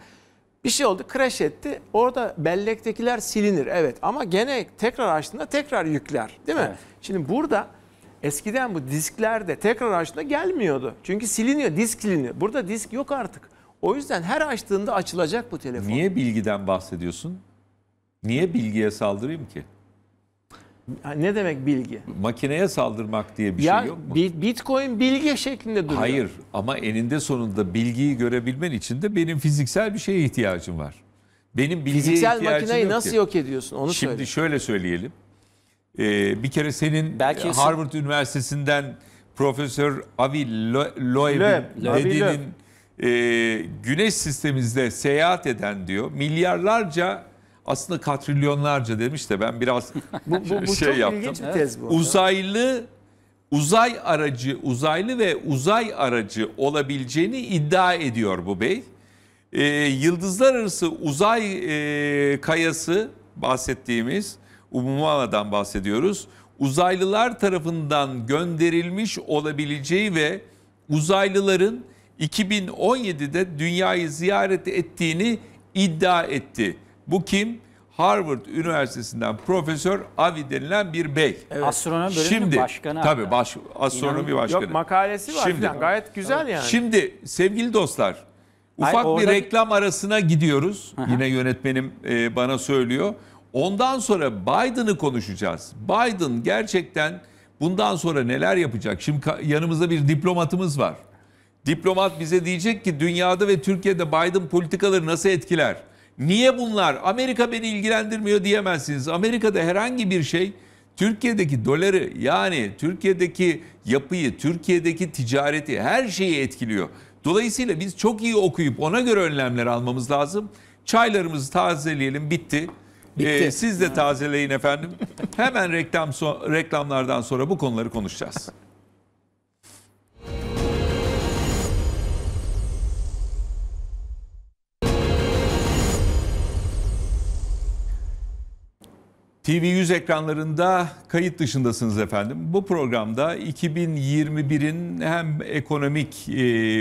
Bir şey oldu crash etti. Orada bellektekiler silinir evet ama gene tekrar açtığında tekrar yükler değil mi? Evet. Şimdi burada Eskiden bu disklerde tekrar açtığında gelmiyordu. Çünkü siliniyor, disk siliniyor. Burada disk yok artık. O yüzden her açtığında açılacak bu telefon. Niye bilgiden bahsediyorsun? Niye bilgiye saldırayım ki? Ne demek bilgi? Makineye saldırmak diye bir şey ya, şey yok mu? Bitcoin bilgi şeklinde duruyor. Hayır ama eninde sonunda bilgiyi görebilmen için de benim fiziksel bir şeye ihtiyacım var. Benim bilgiye Fiziksel makineyi yok nasıl ki. yok ediyorsun onu Şimdi söyle. şöyle söyleyelim. Ee, bir kere senin Belki e, Harvard sen... Üniversitesi'nden Profesör Avi Loeb'in dediğinin e, güneş sistemimizde seyahat eden diyor milyarlarca aslında katrilyonlarca demiş de ben biraz bu, bu, bu şey çok yaptım. Bir tez bu. Uzaylı uzay aracı uzaylı ve uzay aracı olabileceğini iddia ediyor bu bey. E, yıldızlar arası uzay e, kayası bahsettiğimiz Umumana'dan bahsediyoruz. Uzaylılar tarafından gönderilmiş olabileceği ve uzaylıların 2017'de dünyayı ziyaret ettiğini iddia etti. Bu kim? Harvard Üniversitesi'nden Profesör Avi denilen bir bey. Evet. Astronomi bölümünün şimdi, başkanı. Tabii baş, astronomi İnanın, başkanı. Yok makalesi var şimdi, falan gayet güzel evet. yani. Şimdi sevgili dostlar ufak Hayır, orada... bir reklam arasına gidiyoruz. Yine yönetmenim e, bana söylüyor. Ondan sonra Biden'ı konuşacağız. Biden gerçekten bundan sonra neler yapacak? Şimdi yanımızda bir diplomatımız var. Diplomat bize diyecek ki dünyada ve Türkiye'de Biden politikaları nasıl etkiler? Niye bunlar? Amerika beni ilgilendirmiyor diyemezsiniz. Amerika'da herhangi bir şey Türkiye'deki doları yani Türkiye'deki yapıyı, Türkiye'deki ticareti her şeyi etkiliyor. Dolayısıyla biz çok iyi okuyup ona göre önlemler almamız lazım. Çaylarımızı tazeleyelim bitti. Bitti. Ee, siz de tazeleyin efendim. Hemen reklam so reklamlardan sonra bu konuları konuşacağız. TV100 ekranlarında kayıt dışındasınız efendim. Bu programda 2021'in hem ekonomik e,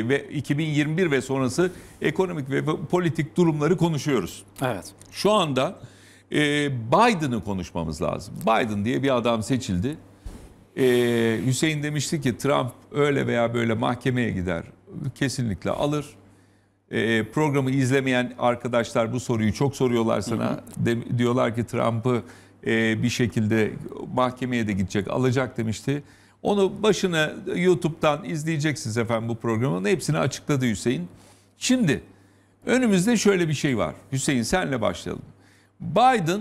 ve 2021 ve sonrası ekonomik ve politik durumları konuşuyoruz. Evet. Şu anda e, Biden'ı konuşmamız lazım. Biden diye bir adam seçildi. E, Hüseyin demişti ki Trump öyle veya böyle mahkemeye gider. Kesinlikle alır. E, programı izlemeyen arkadaşlar bu soruyu çok soruyorlar sana. De, diyorlar ki Trump'ı e, bir şekilde mahkemeye de gidecek, alacak demişti. Onu başına YouTube'dan izleyeceksiniz efendim bu programın hepsini açıkladı Hüseyin. Şimdi önümüzde şöyle bir şey var. Hüseyin senle başlayalım. Biden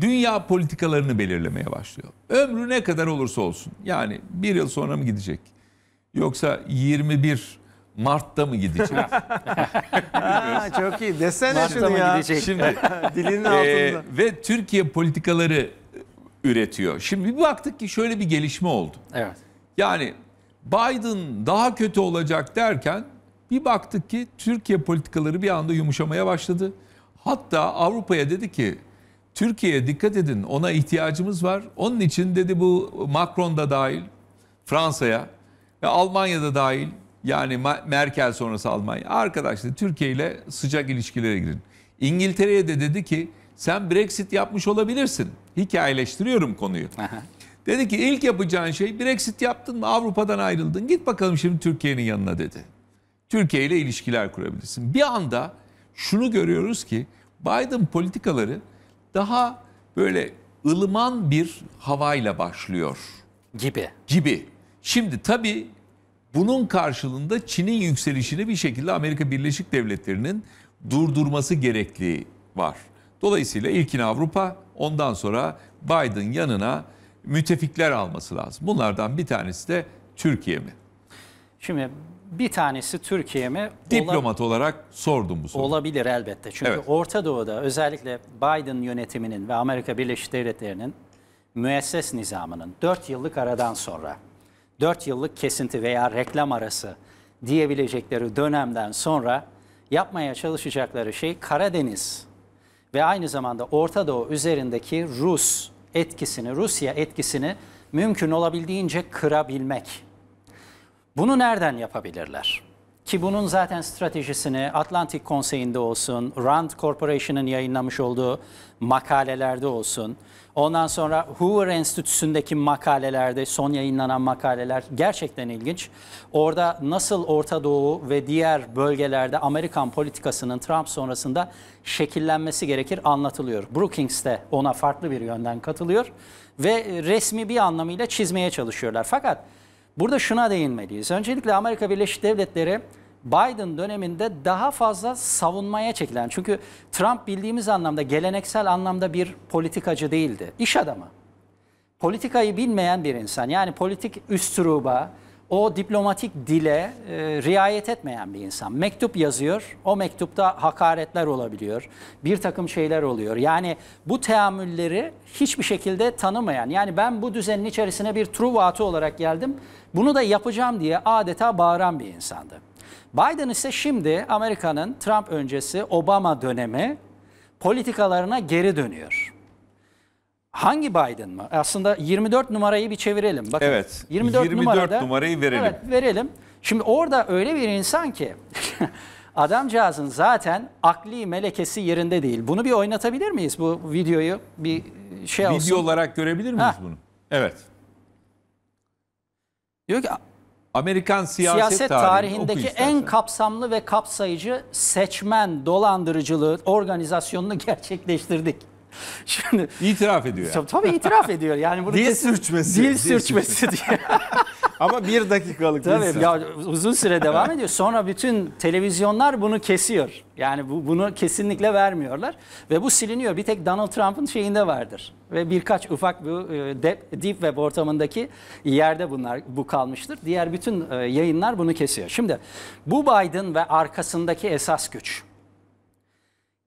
dünya politikalarını belirlemeye başlıyor. Ömrü ne kadar olursa olsun. Yani bir yıl sonra mı gidecek? Yoksa 21 Mart'ta mı gidecek? Aa, çok iyi. Desene Mart'ta şunu ya. Gidecek? Şimdi dilinin e, altında. E, ve Türkiye politikaları üretiyor. Şimdi bir baktık ki şöyle bir gelişme oldu. Evet. Yani Biden daha kötü olacak derken bir baktık ki Türkiye politikaları bir anda yumuşamaya başladı. Hatta Avrupa'ya dedi ki Türkiye'ye dikkat edin ona ihtiyacımız var. Onun için dedi bu Macron da dahil Fransa'ya ve Almanya'da dahil yani Merkel sonrası Almanya. Arkadaşlar Türkiye ile sıcak ilişkilere girin. İngiltere'ye de dedi ki sen Brexit yapmış olabilirsin. Hikayeleştiriyorum konuyu. Dedi ki ilk yapacağın şey Brexit yaptın mı Avrupa'dan ayrıldın. Git bakalım şimdi Türkiye'nin yanına dedi. Türkiye ile ilişkiler kurabilirsin. Bir anda şunu görüyoruz ki Biden politikaları daha böyle ılıman bir havayla başlıyor. Gibi. Gibi. Şimdi tabii bunun karşılığında Çin'in yükselişini bir şekilde Amerika Birleşik Devletleri'nin durdurması gerekli var. Dolayısıyla ilkin Avrupa, ondan sonra Biden yanına müttefikler alması lazım. Bunlardan bir tanesi de Türkiye mi? Şimdi bir tanesi Türkiye mi? Diplomat Ola... olarak sordum bu soruyu. Olabilir elbette. Çünkü evet. Orta Doğu'da özellikle Biden yönetiminin ve Amerika Birleşik Devletleri'nin müesses nizamının 4 yıllık aradan sonra 4 yıllık kesinti veya reklam arası diyebilecekleri dönemden sonra yapmaya çalışacakları şey Karadeniz ve aynı zamanda Orta Doğu üzerindeki Rus etkisini, Rusya etkisini mümkün olabildiğince kırabilmek. Bunu nereden yapabilirler? Ki bunun zaten stratejisini Atlantik Konseyi'nde olsun, Rand Corporation'ın yayınlamış olduğu makalelerde olsun, ondan sonra Hoover Enstitüsü'ndeki makalelerde, son yayınlanan makaleler gerçekten ilginç. Orada nasıl Orta Doğu ve diğer bölgelerde Amerikan politikasının Trump sonrasında şekillenmesi gerekir anlatılıyor. Brookings de ona farklı bir yönden katılıyor ve resmi bir anlamıyla çizmeye çalışıyorlar. Fakat Burada şuna değinmeliyiz. Öncelikle Amerika Birleşik Devletleri Biden döneminde daha fazla savunmaya çekilen. Çünkü Trump bildiğimiz anlamda geleneksel anlamda bir politikacı değildi. İş adamı. Politikayı bilmeyen bir insan. Yani politik üst o diplomatik dile e, riayet etmeyen bir insan. Mektup yazıyor, o mektupta hakaretler olabiliyor, bir takım şeyler oluyor. Yani bu teamülleri hiçbir şekilde tanımayan, yani ben bu düzenin içerisine bir truvatı olarak geldim, bunu da yapacağım diye adeta bağıran bir insandı. Biden ise şimdi Amerika'nın Trump öncesi Obama dönemi politikalarına geri dönüyor. Hangi Biden mı? Aslında 24 numarayı bir çevirelim. Bakın, evet. 24, 24 numarada, numarayı verelim. Evet, verelim. Şimdi orada öyle bir insan ki adamcağızın zaten akli melekesi yerinde değil. Bunu bir oynatabilir miyiz? Bu videoyu bir şey olsun. Video olarak görebilir miyiz ha. bunu? Evet. Diyor ki Amerikan siyaset, siyaset tarihindeki en kapsamlı ve kapsayıcı seçmen dolandırıcılığı organizasyonunu gerçekleştirdik. Şimdi itiraf ediyor. Yani. Tabii itiraf ediyor. Yani bunu dil sürçmesi. Dil, sürçmesi, diye. Ama bir dakikalık Tabii insan. ya uzun süre devam ediyor. Sonra bütün televizyonlar bunu kesiyor. Yani bu, bunu kesinlikle vermiyorlar. Ve bu siliniyor. Bir tek Donald Trump'ın şeyinde vardır. Ve birkaç ufak bu e, deep, deep web ortamındaki yerde bunlar bu kalmıştır. Diğer bütün e, yayınlar bunu kesiyor. Şimdi bu Biden ve arkasındaki esas güç.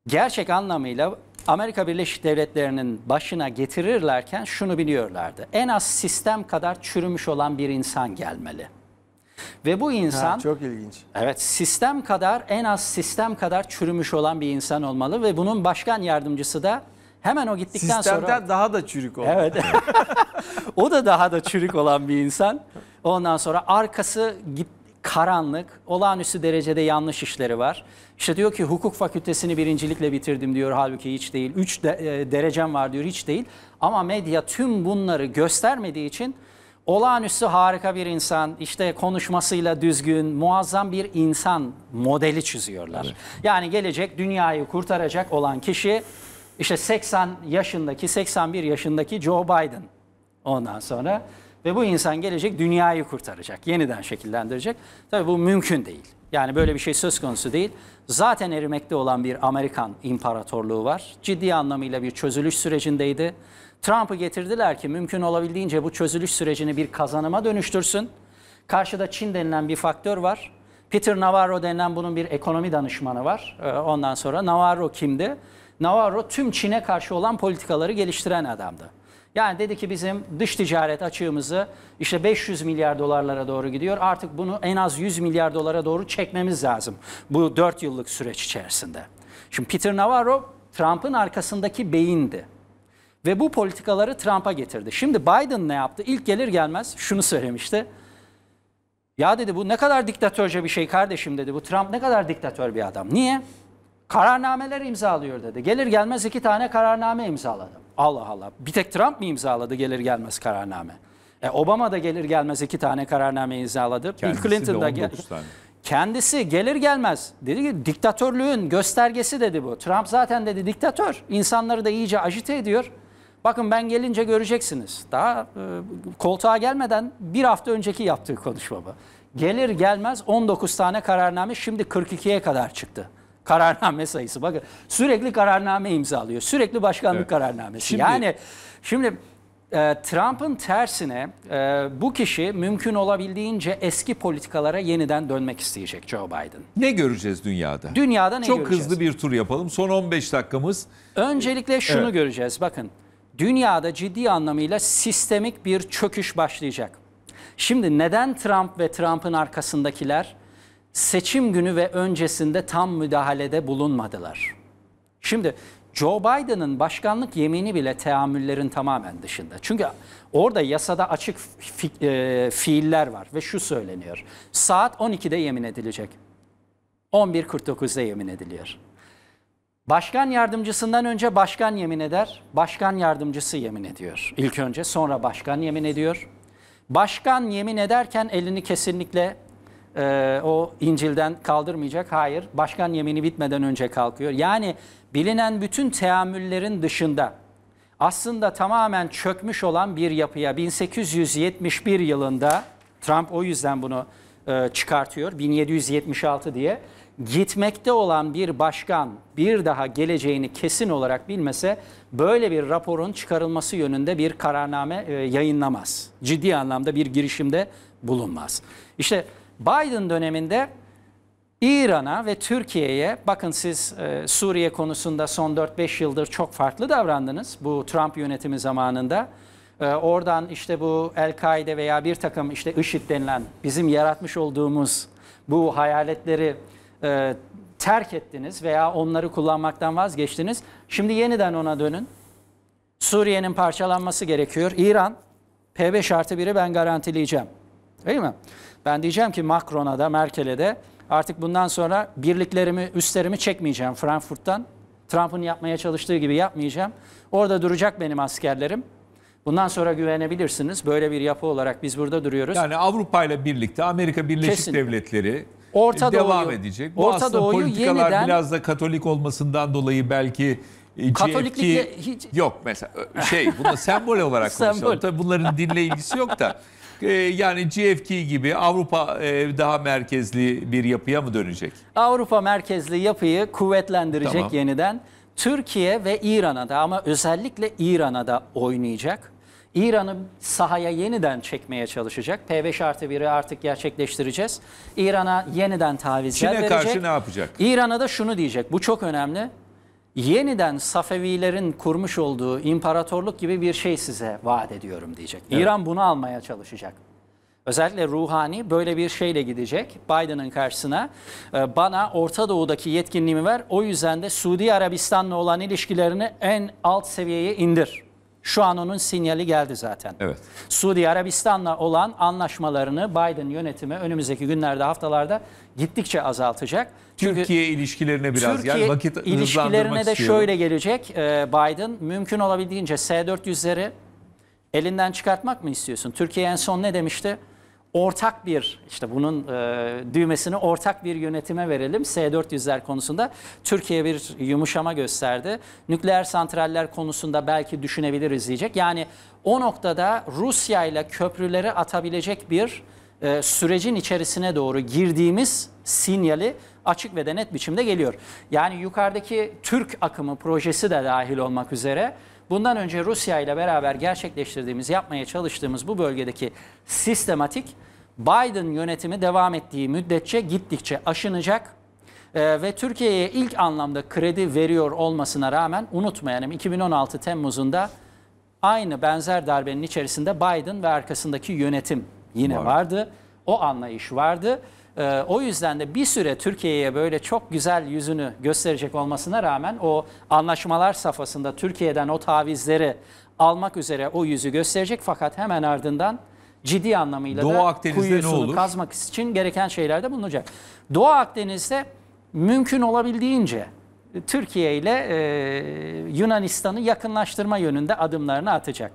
Gerçek anlamıyla Amerika Birleşik Devletleri'nin başına getirirlerken şunu biliyorlardı. En az sistem kadar çürümüş olan bir insan gelmeli. Ve bu insan ha, çok ilginç. Evet, sistem kadar en az sistem kadar çürümüş olan bir insan olmalı ve bunun başkan yardımcısı da hemen o gittikten Sistemden sonra daha da çürük olan. Evet. o da daha da çürük olan bir insan. Ondan sonra arkası gitti karanlık, olağanüstü derecede yanlış işleri var. İşte diyor ki hukuk fakültesini birincilikle bitirdim diyor halbuki hiç değil. Üç de, e, derecem var diyor hiç değil. Ama medya tüm bunları göstermediği için olağanüstü harika bir insan, işte konuşmasıyla düzgün, muazzam bir insan modeli çiziyorlar. Evet. Yani gelecek dünyayı kurtaracak olan kişi işte 80 yaşındaki, 81 yaşındaki Joe Biden. Ondan sonra... Ve bu insan gelecek dünyayı kurtaracak, yeniden şekillendirecek. Tabii bu mümkün değil. Yani böyle bir şey söz konusu değil. Zaten erimekte olan bir Amerikan imparatorluğu var. Ciddi anlamıyla bir çözülüş sürecindeydi. Trump'ı getirdiler ki mümkün olabildiğince bu çözülüş sürecini bir kazanıma dönüştürsün. Karşıda Çin denilen bir faktör var. Peter Navarro denilen bunun bir ekonomi danışmanı var. Ee, ondan sonra Navarro kimdi? Navarro tüm Çin'e karşı olan politikaları geliştiren adamdı. Yani dedi ki bizim dış ticaret açığımızı işte 500 milyar dolarlara doğru gidiyor. Artık bunu en az 100 milyar dolara doğru çekmemiz lazım bu 4 yıllık süreç içerisinde. Şimdi Peter Navarro Trump'ın arkasındaki beyindi. Ve bu politikaları Trump'a getirdi. Şimdi Biden ne yaptı? İlk gelir gelmez şunu söylemişti. Ya dedi bu ne kadar diktatörce bir şey kardeşim dedi. Bu Trump ne kadar diktatör bir adam. Niye? kararnameler imzalıyor dedi. Gelir gelmez iki tane kararname imzaladı. Allah Allah. Bir tek Trump mı imzaladı gelir gelmez kararname? E, Obama da gelir gelmez iki tane kararname imzaladı. Kendisi Bill Clinton da gel- Kendisi gelir gelmez dedi ki diktatörlüğün göstergesi dedi bu. Trump zaten dedi diktatör. İnsanları da iyice ajite ediyor. Bakın ben gelince göreceksiniz. Daha e, koltuğa gelmeden bir hafta önceki yaptığı konuşma bu. Gelir gelmez 19 tane kararname şimdi 42'ye kadar çıktı kararname sayısı. Bakın sürekli kararname imzalıyor. Sürekli başkanlık evet. kararnamesi. Şimdi, yani şimdi e, Trump'ın tersine e, bu kişi mümkün olabildiğince eski politikalara yeniden dönmek isteyecek Joe Biden. Ne göreceğiz dünyada? Dünyada ne Çok göreceğiz? Çok hızlı bir tur yapalım. Son 15 dakikamız. Öncelikle şunu evet. göreceğiz. Bakın dünyada ciddi anlamıyla sistemik bir çöküş başlayacak. Şimdi neden Trump ve Trump'ın arkasındakiler seçim günü ve öncesinde tam müdahalede bulunmadılar. Şimdi Joe Biden'ın başkanlık yemini bile teamüllerin tamamen dışında. Çünkü orada yasada açık fi, e, fiiller var ve şu söyleniyor. Saat 12'de yemin edilecek. 11.49'da yemin ediliyor. Başkan yardımcısından önce başkan yemin eder, başkan yardımcısı yemin ediyor. İlk önce sonra başkan yemin ediyor. Başkan yemin ederken elini kesinlikle e, o İncil'den kaldırmayacak. Hayır, başkan yemini bitmeden önce kalkıyor. Yani bilinen bütün teamüllerin dışında aslında tamamen çökmüş olan bir yapıya 1871 yılında Trump o yüzden bunu e, çıkartıyor 1776 diye gitmekte olan bir başkan bir daha geleceğini kesin olarak bilmese böyle bir raporun çıkarılması yönünde bir kararname e, yayınlamaz. Ciddi anlamda bir girişimde bulunmaz. İşte Biden döneminde İran'a ve Türkiye'ye bakın siz e, Suriye konusunda son 4-5 yıldır çok farklı davrandınız bu Trump yönetimi zamanında. E, oradan işte bu El-Kaide veya bir takım işte IŞİD denilen bizim yaratmış olduğumuz bu hayaletleri e, terk ettiniz veya onları kullanmaktan vazgeçtiniz. Şimdi yeniden ona dönün. Suriye'nin parçalanması gerekiyor. İran P5 artı 1'i ben garantileyeceğim. Değil mi? Ben diyeceğim ki Macron'a da Merkel'e de artık bundan sonra birliklerimi, üstlerimi çekmeyeceğim Frankfurt'tan. Trump'ın yapmaya çalıştığı gibi yapmayacağım. Orada duracak benim askerlerim. Bundan sonra güvenebilirsiniz. Böyle bir yapı olarak biz burada duruyoruz. Yani Avrupa ile birlikte Amerika Birleşik Kesinlikle. Devletleri Orta devam Doğu'yu, edecek. Bu Orta aslında Doğu'yu politikalar yeniden, biraz da Katolik olmasından dolayı belki e, Katoliklikle hiç... Yok mesela şey bunu sembol olarak konuşalım. Tabii bunların dinle ilgisi yok da ee, yani GFK gibi Avrupa e, daha merkezli bir yapıya mı dönecek? Avrupa merkezli yapıyı kuvvetlendirecek tamam. yeniden. Türkiye ve İran'a da ama özellikle İran'a da oynayacak. İran'ı sahaya yeniden çekmeye çalışacak. P5 artı 1'i artık gerçekleştireceğiz. İran'a yeniden tavizler Çin'e verecek. Çin'e karşı ne yapacak? İran'a da şunu diyecek. Bu çok önemli yeniden Safevilerin kurmuş olduğu imparatorluk gibi bir şey size vaat ediyorum diyecek. Evet. İran bunu almaya çalışacak. Özellikle Ruhani böyle bir şeyle gidecek Biden'ın karşısına. Ee, bana Orta Doğu'daki yetkinliğimi ver. O yüzden de Suudi Arabistan'la olan ilişkilerini en alt seviyeye indir. Şu an onun sinyali geldi zaten. Evet. Suudi Arabistan'la olan anlaşmalarını Biden yönetimi önümüzdeki günlerde haftalarda gittikçe azaltacak. Çünkü Türkiye ilişkilerine biraz Türkiye yani vakit ilişkilerine de istiyorum. şöyle gelecek e, Biden mümkün olabildiğince S-400'leri elinden çıkartmak mı istiyorsun? Türkiye en son ne demişti? Ortak bir işte bunun e, düğmesini ortak bir yönetime verelim S-400'ler konusunda. Türkiye bir yumuşama gösterdi. Nükleer santraller konusunda belki düşünebiliriz diyecek. Yani o noktada Rusya ile köprüleri atabilecek bir e, sürecin içerisine doğru girdiğimiz sinyali açık ve de net biçimde geliyor. Yani yukarıdaki Türk akımı projesi de dahil olmak üzere bundan önce Rusya ile beraber gerçekleştirdiğimiz, yapmaya çalıştığımız bu bölgedeki sistematik Biden yönetimi devam ettiği müddetçe gittikçe aşınacak ee, ve Türkiye'ye ilk anlamda kredi veriyor olmasına rağmen unutmayalım 2016 Temmuz'unda aynı benzer darbenin içerisinde Biden ve arkasındaki yönetim yine Var. vardı. O anlayış vardı. Ee, o yüzden de bir süre Türkiye'ye böyle çok güzel yüzünü gösterecek olmasına rağmen o anlaşmalar safhasında Türkiye'den o tavizleri almak üzere o yüzü gösterecek fakat hemen ardından ciddi anlamıyla Doğu da kuyusunu ne olur? kazmak için gereken şeylerde bulunacak. Doğu Akdeniz'de mümkün olabildiğince Türkiye ile e, Yunanistan'ı yakınlaştırma yönünde adımlarını atacak.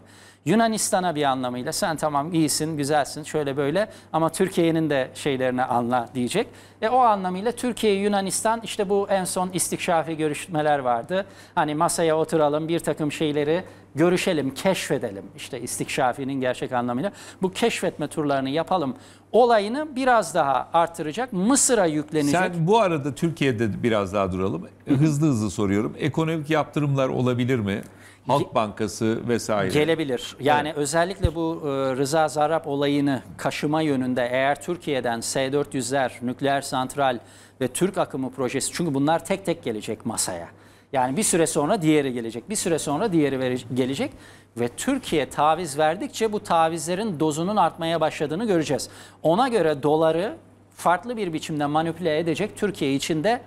Yunanistan'a bir anlamıyla sen tamam iyisin, güzelsin, şöyle böyle ama Türkiye'nin de şeylerini anla diyecek. E o anlamıyla Türkiye, Yunanistan işte bu en son istikşafi görüşmeler vardı. Hani masaya oturalım bir takım şeyleri görüşelim, keşfedelim. işte istikşafinin gerçek anlamıyla bu keşfetme turlarını yapalım olayını biraz daha artıracak. Mısır'a yüklenecek. Sen bu arada Türkiye'de biraz daha duralım. Hızlı hızlı soruyorum. Ekonomik yaptırımlar olabilir mi? Halk Bankası vesaire. Gelebilir. Yani evet. özellikle bu e, Rıza Zarrab olayını kaşıma yönünde eğer Türkiye'den S-400'ler, nükleer santral ve Türk akımı projesi çünkü bunlar tek tek gelecek masaya. Yani bir süre sonra diğeri gelecek, bir süre sonra diğeri gelecek ve Türkiye taviz verdikçe bu tavizlerin dozunun artmaya başladığını göreceğiz. Ona göre doları farklı bir biçimde manipüle edecek Türkiye içinde de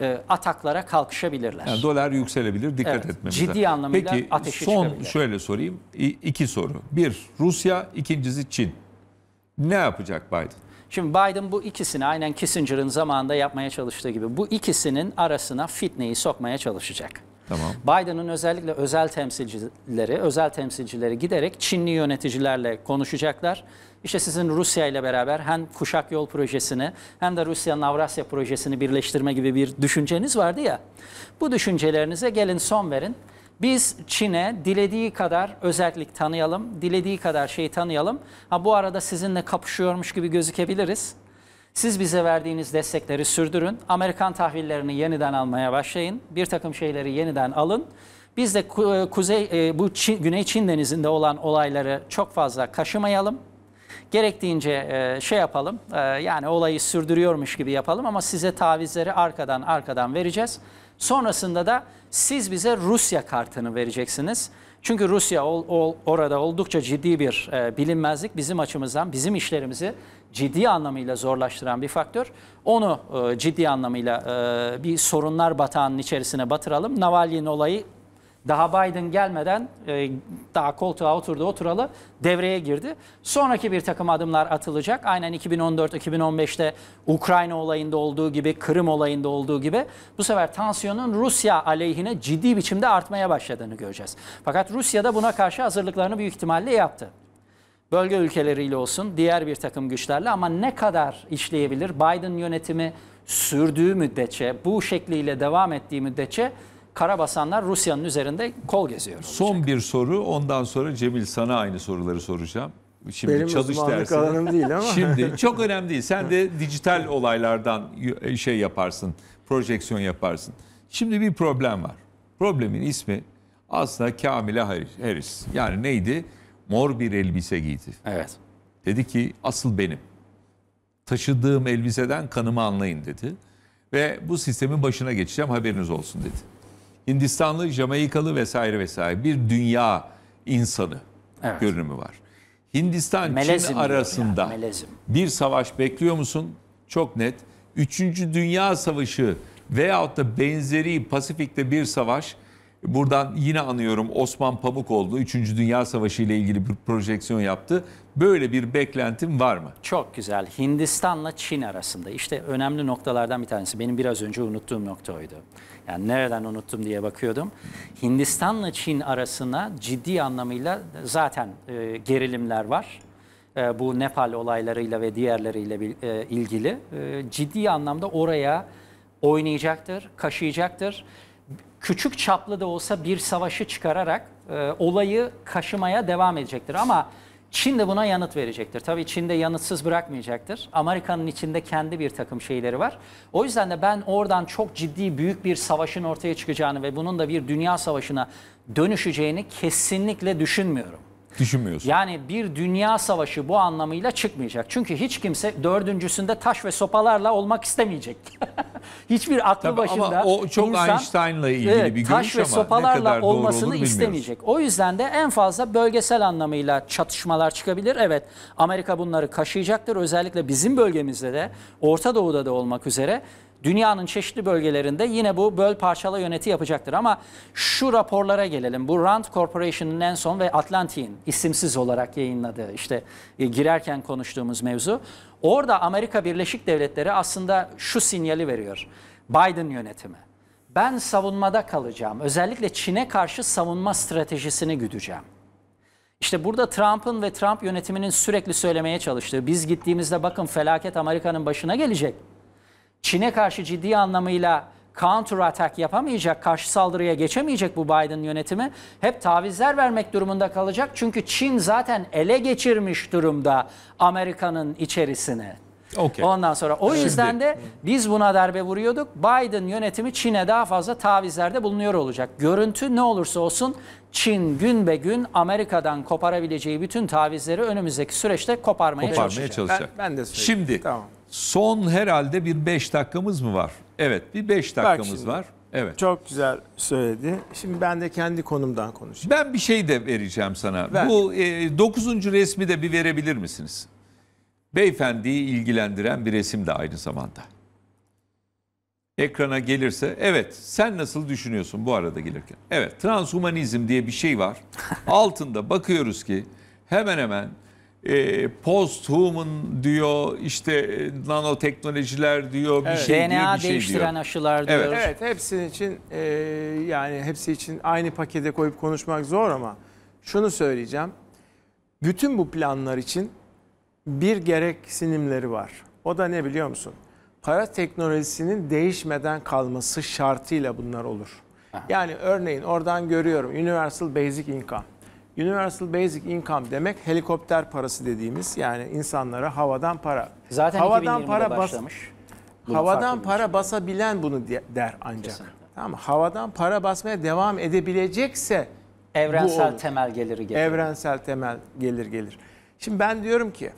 e, ataklara kalkışabilirler. Yani dolar yükselebilir dikkat evet, etmemiz lazım. Ciddi anlamıyla Peki, ateşe son çıkabilir. şöyle sorayım. İ, iki soru. Bir Rusya, ikincisi Çin. Ne yapacak Biden? Şimdi Biden bu ikisini aynen Kissinger'ın zamanında yapmaya çalıştığı gibi bu ikisinin arasına fitneyi sokmaya çalışacak. Tamam. Biden'ın özellikle özel temsilcileri, özel temsilcileri giderek Çinli yöneticilerle konuşacaklar işte sizin Rusya ile beraber hem Kuşak Yol Projesi'ni hem de Rusya-Navrasya Projesi'ni birleştirme gibi bir düşünceniz vardı ya. Bu düşüncelerinize gelin son verin. Biz Çin'e dilediği kadar özellik tanıyalım, dilediği kadar şey tanıyalım. Ha bu arada sizinle kapışıyormuş gibi gözükebiliriz. Siz bize verdiğiniz destekleri sürdürün. Amerikan tahvillerini yeniden almaya başlayın. Bir takım şeyleri yeniden alın. Biz de e, kuzey e, bu Çin, Güney Çin Denizi'nde olan olayları çok fazla kaşımayalım. Gerektiğince e, şey yapalım e, yani olayı sürdürüyormuş gibi yapalım ama size tavizleri arkadan arkadan vereceğiz. Sonrasında da siz bize Rusya kartını vereceksiniz. Çünkü Rusya ol, ol, orada oldukça ciddi bir e, bilinmezlik bizim açımızdan bizim işlerimizi ciddi anlamıyla zorlaştıran bir faktör. Onu e, ciddi anlamıyla e, bir sorunlar batağının içerisine batıralım. Navalny'nin olayı daha Biden gelmeden e, daha koltuğa oturdu oturalı devreye girdi. Sonraki bir takım adımlar atılacak. Aynen 2014-2015'te Ukrayna olayında olduğu gibi, Kırım olayında olduğu gibi bu sefer tansiyonun Rusya aleyhine ciddi biçimde artmaya başladığını göreceğiz. Fakat Rusya da buna karşı hazırlıklarını büyük ihtimalle yaptı bölge ülkeleriyle olsun diğer bir takım güçlerle ama ne kadar işleyebilir? Biden yönetimi sürdüğü müddetçe bu şekliyle devam ettiği müddetçe Karabasanlar Rusya'nın üzerinde kol geziyor. Olacak. Son bir soru ondan sonra Cemil sana aynı soruları soracağım. Şimdi Benim çalış dersi. değil ama. Şimdi çok önemli değil. Sen de dijital olaylardan e, şey yaparsın, projeksiyon yaparsın. Şimdi bir problem var. Problemin ismi aslında Kamile Harris. Yani neydi? Mor bir elbise giydi. Evet. Dedi ki asıl benim. Taşıdığım elbiseden kanımı anlayın dedi. Ve bu sistemin başına geçeceğim haberiniz olsun dedi. Hindistanlı, Jamaikalı vesaire vesaire bir dünya insanı evet. görünümü var. Hindistan Melezim Çin arasında bir savaş bekliyor musun? Çok net. Üçüncü Dünya Savaşı veyahut da benzeri Pasifik'te bir savaş. Buradan yine anıyorum Osman Pamukoğlu 3. Dünya Savaşı ile ilgili bir projeksiyon yaptı. Böyle bir beklentim var mı? Çok güzel. Hindistan'la Çin arasında işte önemli noktalardan bir tanesi. Benim biraz önce unuttuğum nokta oydu. Yani nereden unuttum diye bakıyordum. Hindistan'la Çin arasına ciddi anlamıyla zaten e, gerilimler var. E, bu Nepal olaylarıyla ve diğerleriyle e, ilgili e, ciddi anlamda oraya oynayacaktır, kaşıyacaktır. Küçük çaplı da olsa bir savaşı çıkararak e, olayı kaşımaya devam edecektir. Ama Çin de buna yanıt verecektir. Tabii Çin de yanıtsız bırakmayacaktır. Amerika'nın içinde kendi bir takım şeyleri var. O yüzden de ben oradan çok ciddi büyük bir savaşın ortaya çıkacağını ve bunun da bir dünya savaşına dönüşeceğini kesinlikle düşünmüyorum. Düşünmüyorsun. Yani bir dünya savaşı bu anlamıyla çıkmayacak. Çünkü hiç kimse dördüncüsünde taş ve sopalarla olmak istemeyecek. Hiçbir aklı Tabii başında ama o çok insan, Einstein'la ilgili bir görüş taş ve sopalarla olmasını istemeyecek. O yüzden de en fazla bölgesel anlamıyla çatışmalar çıkabilir. Evet Amerika bunları kaşıyacaktır. Özellikle bizim bölgemizde de Orta Doğu'da da olmak üzere dünyanın çeşitli bölgelerinde yine bu böl parçala yöneti yapacaktır. Ama şu raporlara gelelim. Bu Rand Corporation'ın en son ve Atlantik'in isimsiz olarak yayınladığı işte e, girerken konuştuğumuz mevzu. Orada Amerika Birleşik Devletleri aslında şu sinyali veriyor. Biden yönetimi. Ben savunmada kalacağım. Özellikle Çin'e karşı savunma stratejisini güdeceğim. İşte burada Trump'ın ve Trump yönetiminin sürekli söylemeye çalıştığı biz gittiğimizde bakın felaket Amerika'nın başına gelecek. Çin'e karşı ciddi anlamıyla counter atak yapamayacak, karşı saldırıya geçemeyecek bu Biden yönetimi. Hep tavizler vermek durumunda kalacak. Çünkü Çin zaten ele geçirmiş durumda Amerika'nın içerisine. Okay. Ondan sonra o Şimdi. yüzden de biz buna darbe vuruyorduk. Biden yönetimi Çin'e daha fazla tavizlerde bulunuyor olacak. Görüntü ne olursa olsun Çin gün be gün Amerika'dan koparabileceği bütün tavizleri önümüzdeki süreçte koparmaya, koparmaya çalışacak. çalışacak. Ben, ben de söyleyeyim. Şimdi tamam. Son herhalde bir 5 dakikamız mı var? Evet bir 5 dakikamız şimdi, var. Evet. Çok güzel söyledi. Şimdi ben de kendi konumdan konuşayım. Ben bir şey de vereceğim sana. Ver. Bu e, resmi de bir verebilir misiniz? Beyefendiyi ilgilendiren bir resim de aynı zamanda. Ekrana gelirse evet sen nasıl düşünüyorsun bu arada gelirken? Evet transhumanizm diye bir şey var. Altında bakıyoruz ki hemen hemen e, post-human diyor, işte e, nanoteknolojiler diyor, bir Evet. şey diyor, bir şey değiştiren diyor. aşılar diyor. Evet. Evet hepsi için e, yani hepsi için aynı pakete koyup konuşmak zor ama şunu söyleyeceğim. Bütün bu planlar için bir gereksinimleri var. O da ne biliyor musun? Para teknolojisinin değişmeden kalması şartıyla bunlar olur. Yani örneğin oradan görüyorum Universal Basic Income. Universal Basic Income demek helikopter parası dediğimiz yani insanlara havadan para. Zaten havadan para başlamış. Bunu havadan para basabilen bunu der ancak. Kesinlikle. Tamam Havadan para basmaya devam edebilecekse evrensel temel geliri gelir. Evrensel temel gelir gelir. Şimdi ben diyorum ki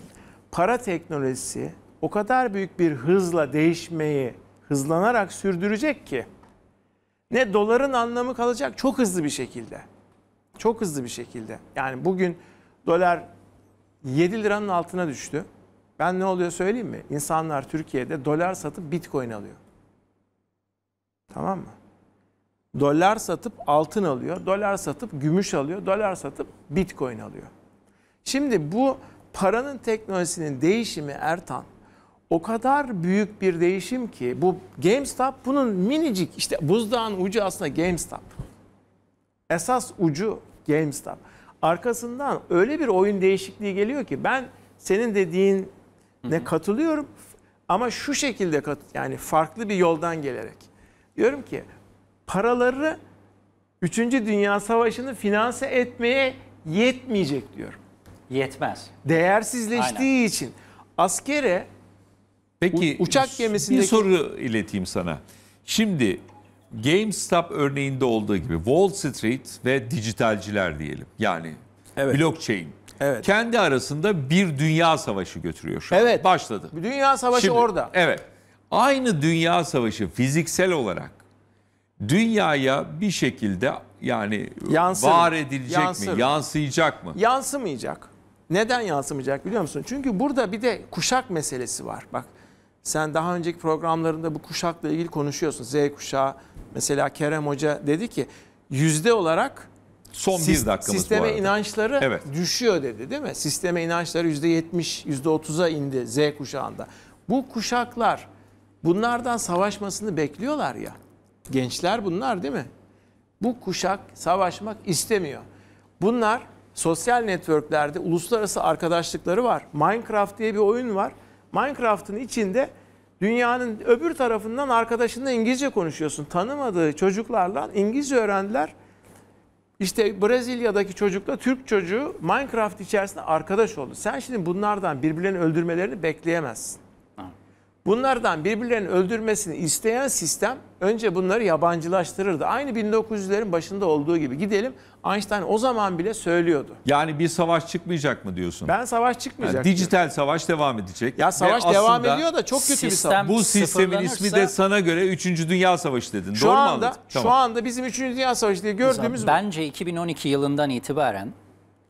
para teknolojisi o kadar büyük bir hızla değişmeyi hızlanarak sürdürecek ki ne doların anlamı kalacak çok hızlı bir şekilde. Çok hızlı bir şekilde. Yani bugün dolar 7 liranın altına düştü. Ben ne oluyor söyleyeyim mi? İnsanlar Türkiye'de dolar satıp bitcoin alıyor. Tamam mı? Dolar satıp altın alıyor, dolar satıp gümüş alıyor, dolar satıp bitcoin alıyor. Şimdi bu paranın teknolojisinin değişimi Ertan o kadar büyük bir değişim ki bu GameStop bunun minicik işte buzdağın ucu aslında GameStop. Esas ucu GameStop. Arkasından öyle bir oyun değişikliği geliyor ki ben senin dediğin ne katılıyorum ama şu şekilde kat, yani farklı bir yoldan gelerek. Diyorum ki paraları 3. Dünya Savaşı'nı finanse etmeye yetmeyecek diyorum. Yetmez. Değersizleştiği Aynen. için askere Peki uçak gemisindeki bir soru ileteyim sana. Şimdi GameStop örneğinde olduğu gibi Wall Street ve dijitalciler diyelim. Yani evet. blockchain. Evet. Kendi arasında bir dünya savaşı götürüyor şu an. Evet. Başladı. Bir dünya savaşı Şimdi, orada. Evet. Aynı dünya savaşı fiziksel olarak dünyaya bir şekilde yani Yansır. var edilecek Yansır. mi? Yansıyacak mı? Yansımayacak. Neden yansımayacak biliyor musun? Çünkü burada bir de kuşak meselesi var. Bak sen daha önceki programlarında bu kuşakla ilgili konuşuyorsun. Z kuşağı, Mesela Kerem Hoca dedi ki yüzde olarak son bir dakikamız sisteme bu inançları evet. düşüyor dedi değil mi? Sisteme inançları yüzde yetmiş, yüzde otuza indi Z kuşağında. Bu kuşaklar bunlardan savaşmasını bekliyorlar ya. Gençler bunlar değil mi? Bu kuşak savaşmak istemiyor. Bunlar sosyal networklerde uluslararası arkadaşlıkları var. Minecraft diye bir oyun var. Minecraft'ın içinde Dünyanın öbür tarafından arkadaşınla İngilizce konuşuyorsun. Tanımadığı çocuklarla İngilizce öğrendiler. İşte Brezilya'daki çocukla Türk çocuğu Minecraft içerisinde arkadaş oldu. Sen şimdi bunlardan birbirlerini öldürmelerini bekleyemezsin. Bunlardan birbirlerini öldürmesini isteyen sistem önce bunları yabancılaştırırdı. Aynı 1900'lerin başında olduğu gibi gidelim. Einstein o zaman bile söylüyordu. Yani bir savaş çıkmayacak mı diyorsun? Ben savaş çıkmayacak. Yani dijital diyorum. savaş devam edecek. Ya savaş Ve devam ediyor da çok kötü bir savaş. Bu sistemin ismi de sana göre 3. Dünya Savaşı dedin. Şu Doğru anda, mu anladın? Tamam. Şu anda bizim 3. Dünya Savaşı diye gördüğümüz... Bence 2012 yılından itibaren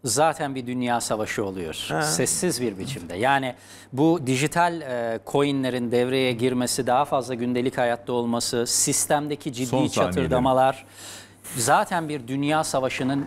zaten bir dünya savaşı oluyor. Ha. Sessiz bir biçimde. Yani bu dijital e, coinlerin devreye girmesi, daha fazla gündelik hayatta olması, sistemdeki ciddi Son çatırdamalar zaten bir dünya savaşının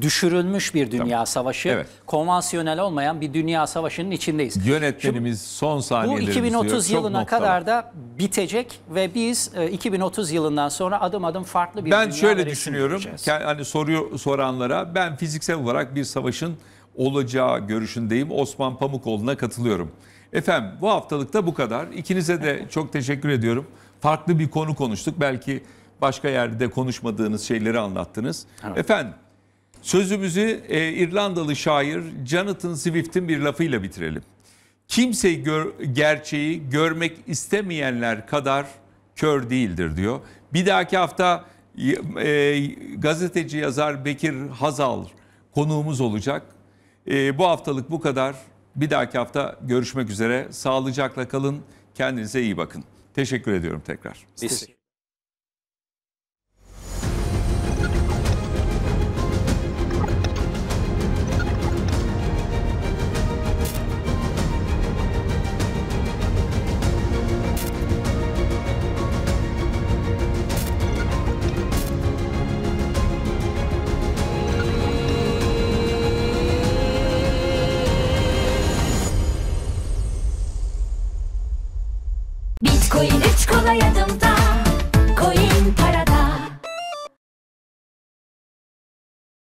düşürülmüş bir dünya tamam. savaşı, evet. konvansiyonel olmayan bir dünya savaşının içindeyiz. Yönetmenimiz Şimdi, son saniyelerimiz Bu 2030 diyor, yılına kadar da bitecek ve biz 2030 e, yılından sonra adım adım farklı bir ben dünya Ben şöyle düşünüyorum. Yani hani soruyor soranlara ben fiziksel olarak bir savaşın olacağı görüşündeyim. Osman Pamukoğlu'na katılıyorum. Efendim bu haftalıkta bu kadar. İkinize de çok teşekkür ediyorum. Farklı bir konu konuştuk. Belki başka yerde konuşmadığınız şeyleri anlattınız. Evet. Efendim Sözümüzü e, İrlandalı şair Jonathan Swift'in bir lafıyla bitirelim. Kimse gör, gerçeği görmek istemeyenler kadar kör değildir diyor. Bir dahaki hafta e, gazeteci yazar Bekir Hazal konuğumuz olacak. E, bu haftalık bu kadar. Bir dahaki hafta görüşmek üzere. Sağlıcakla kalın. Kendinize iyi bakın. Teşekkür ediyorum tekrar. Biz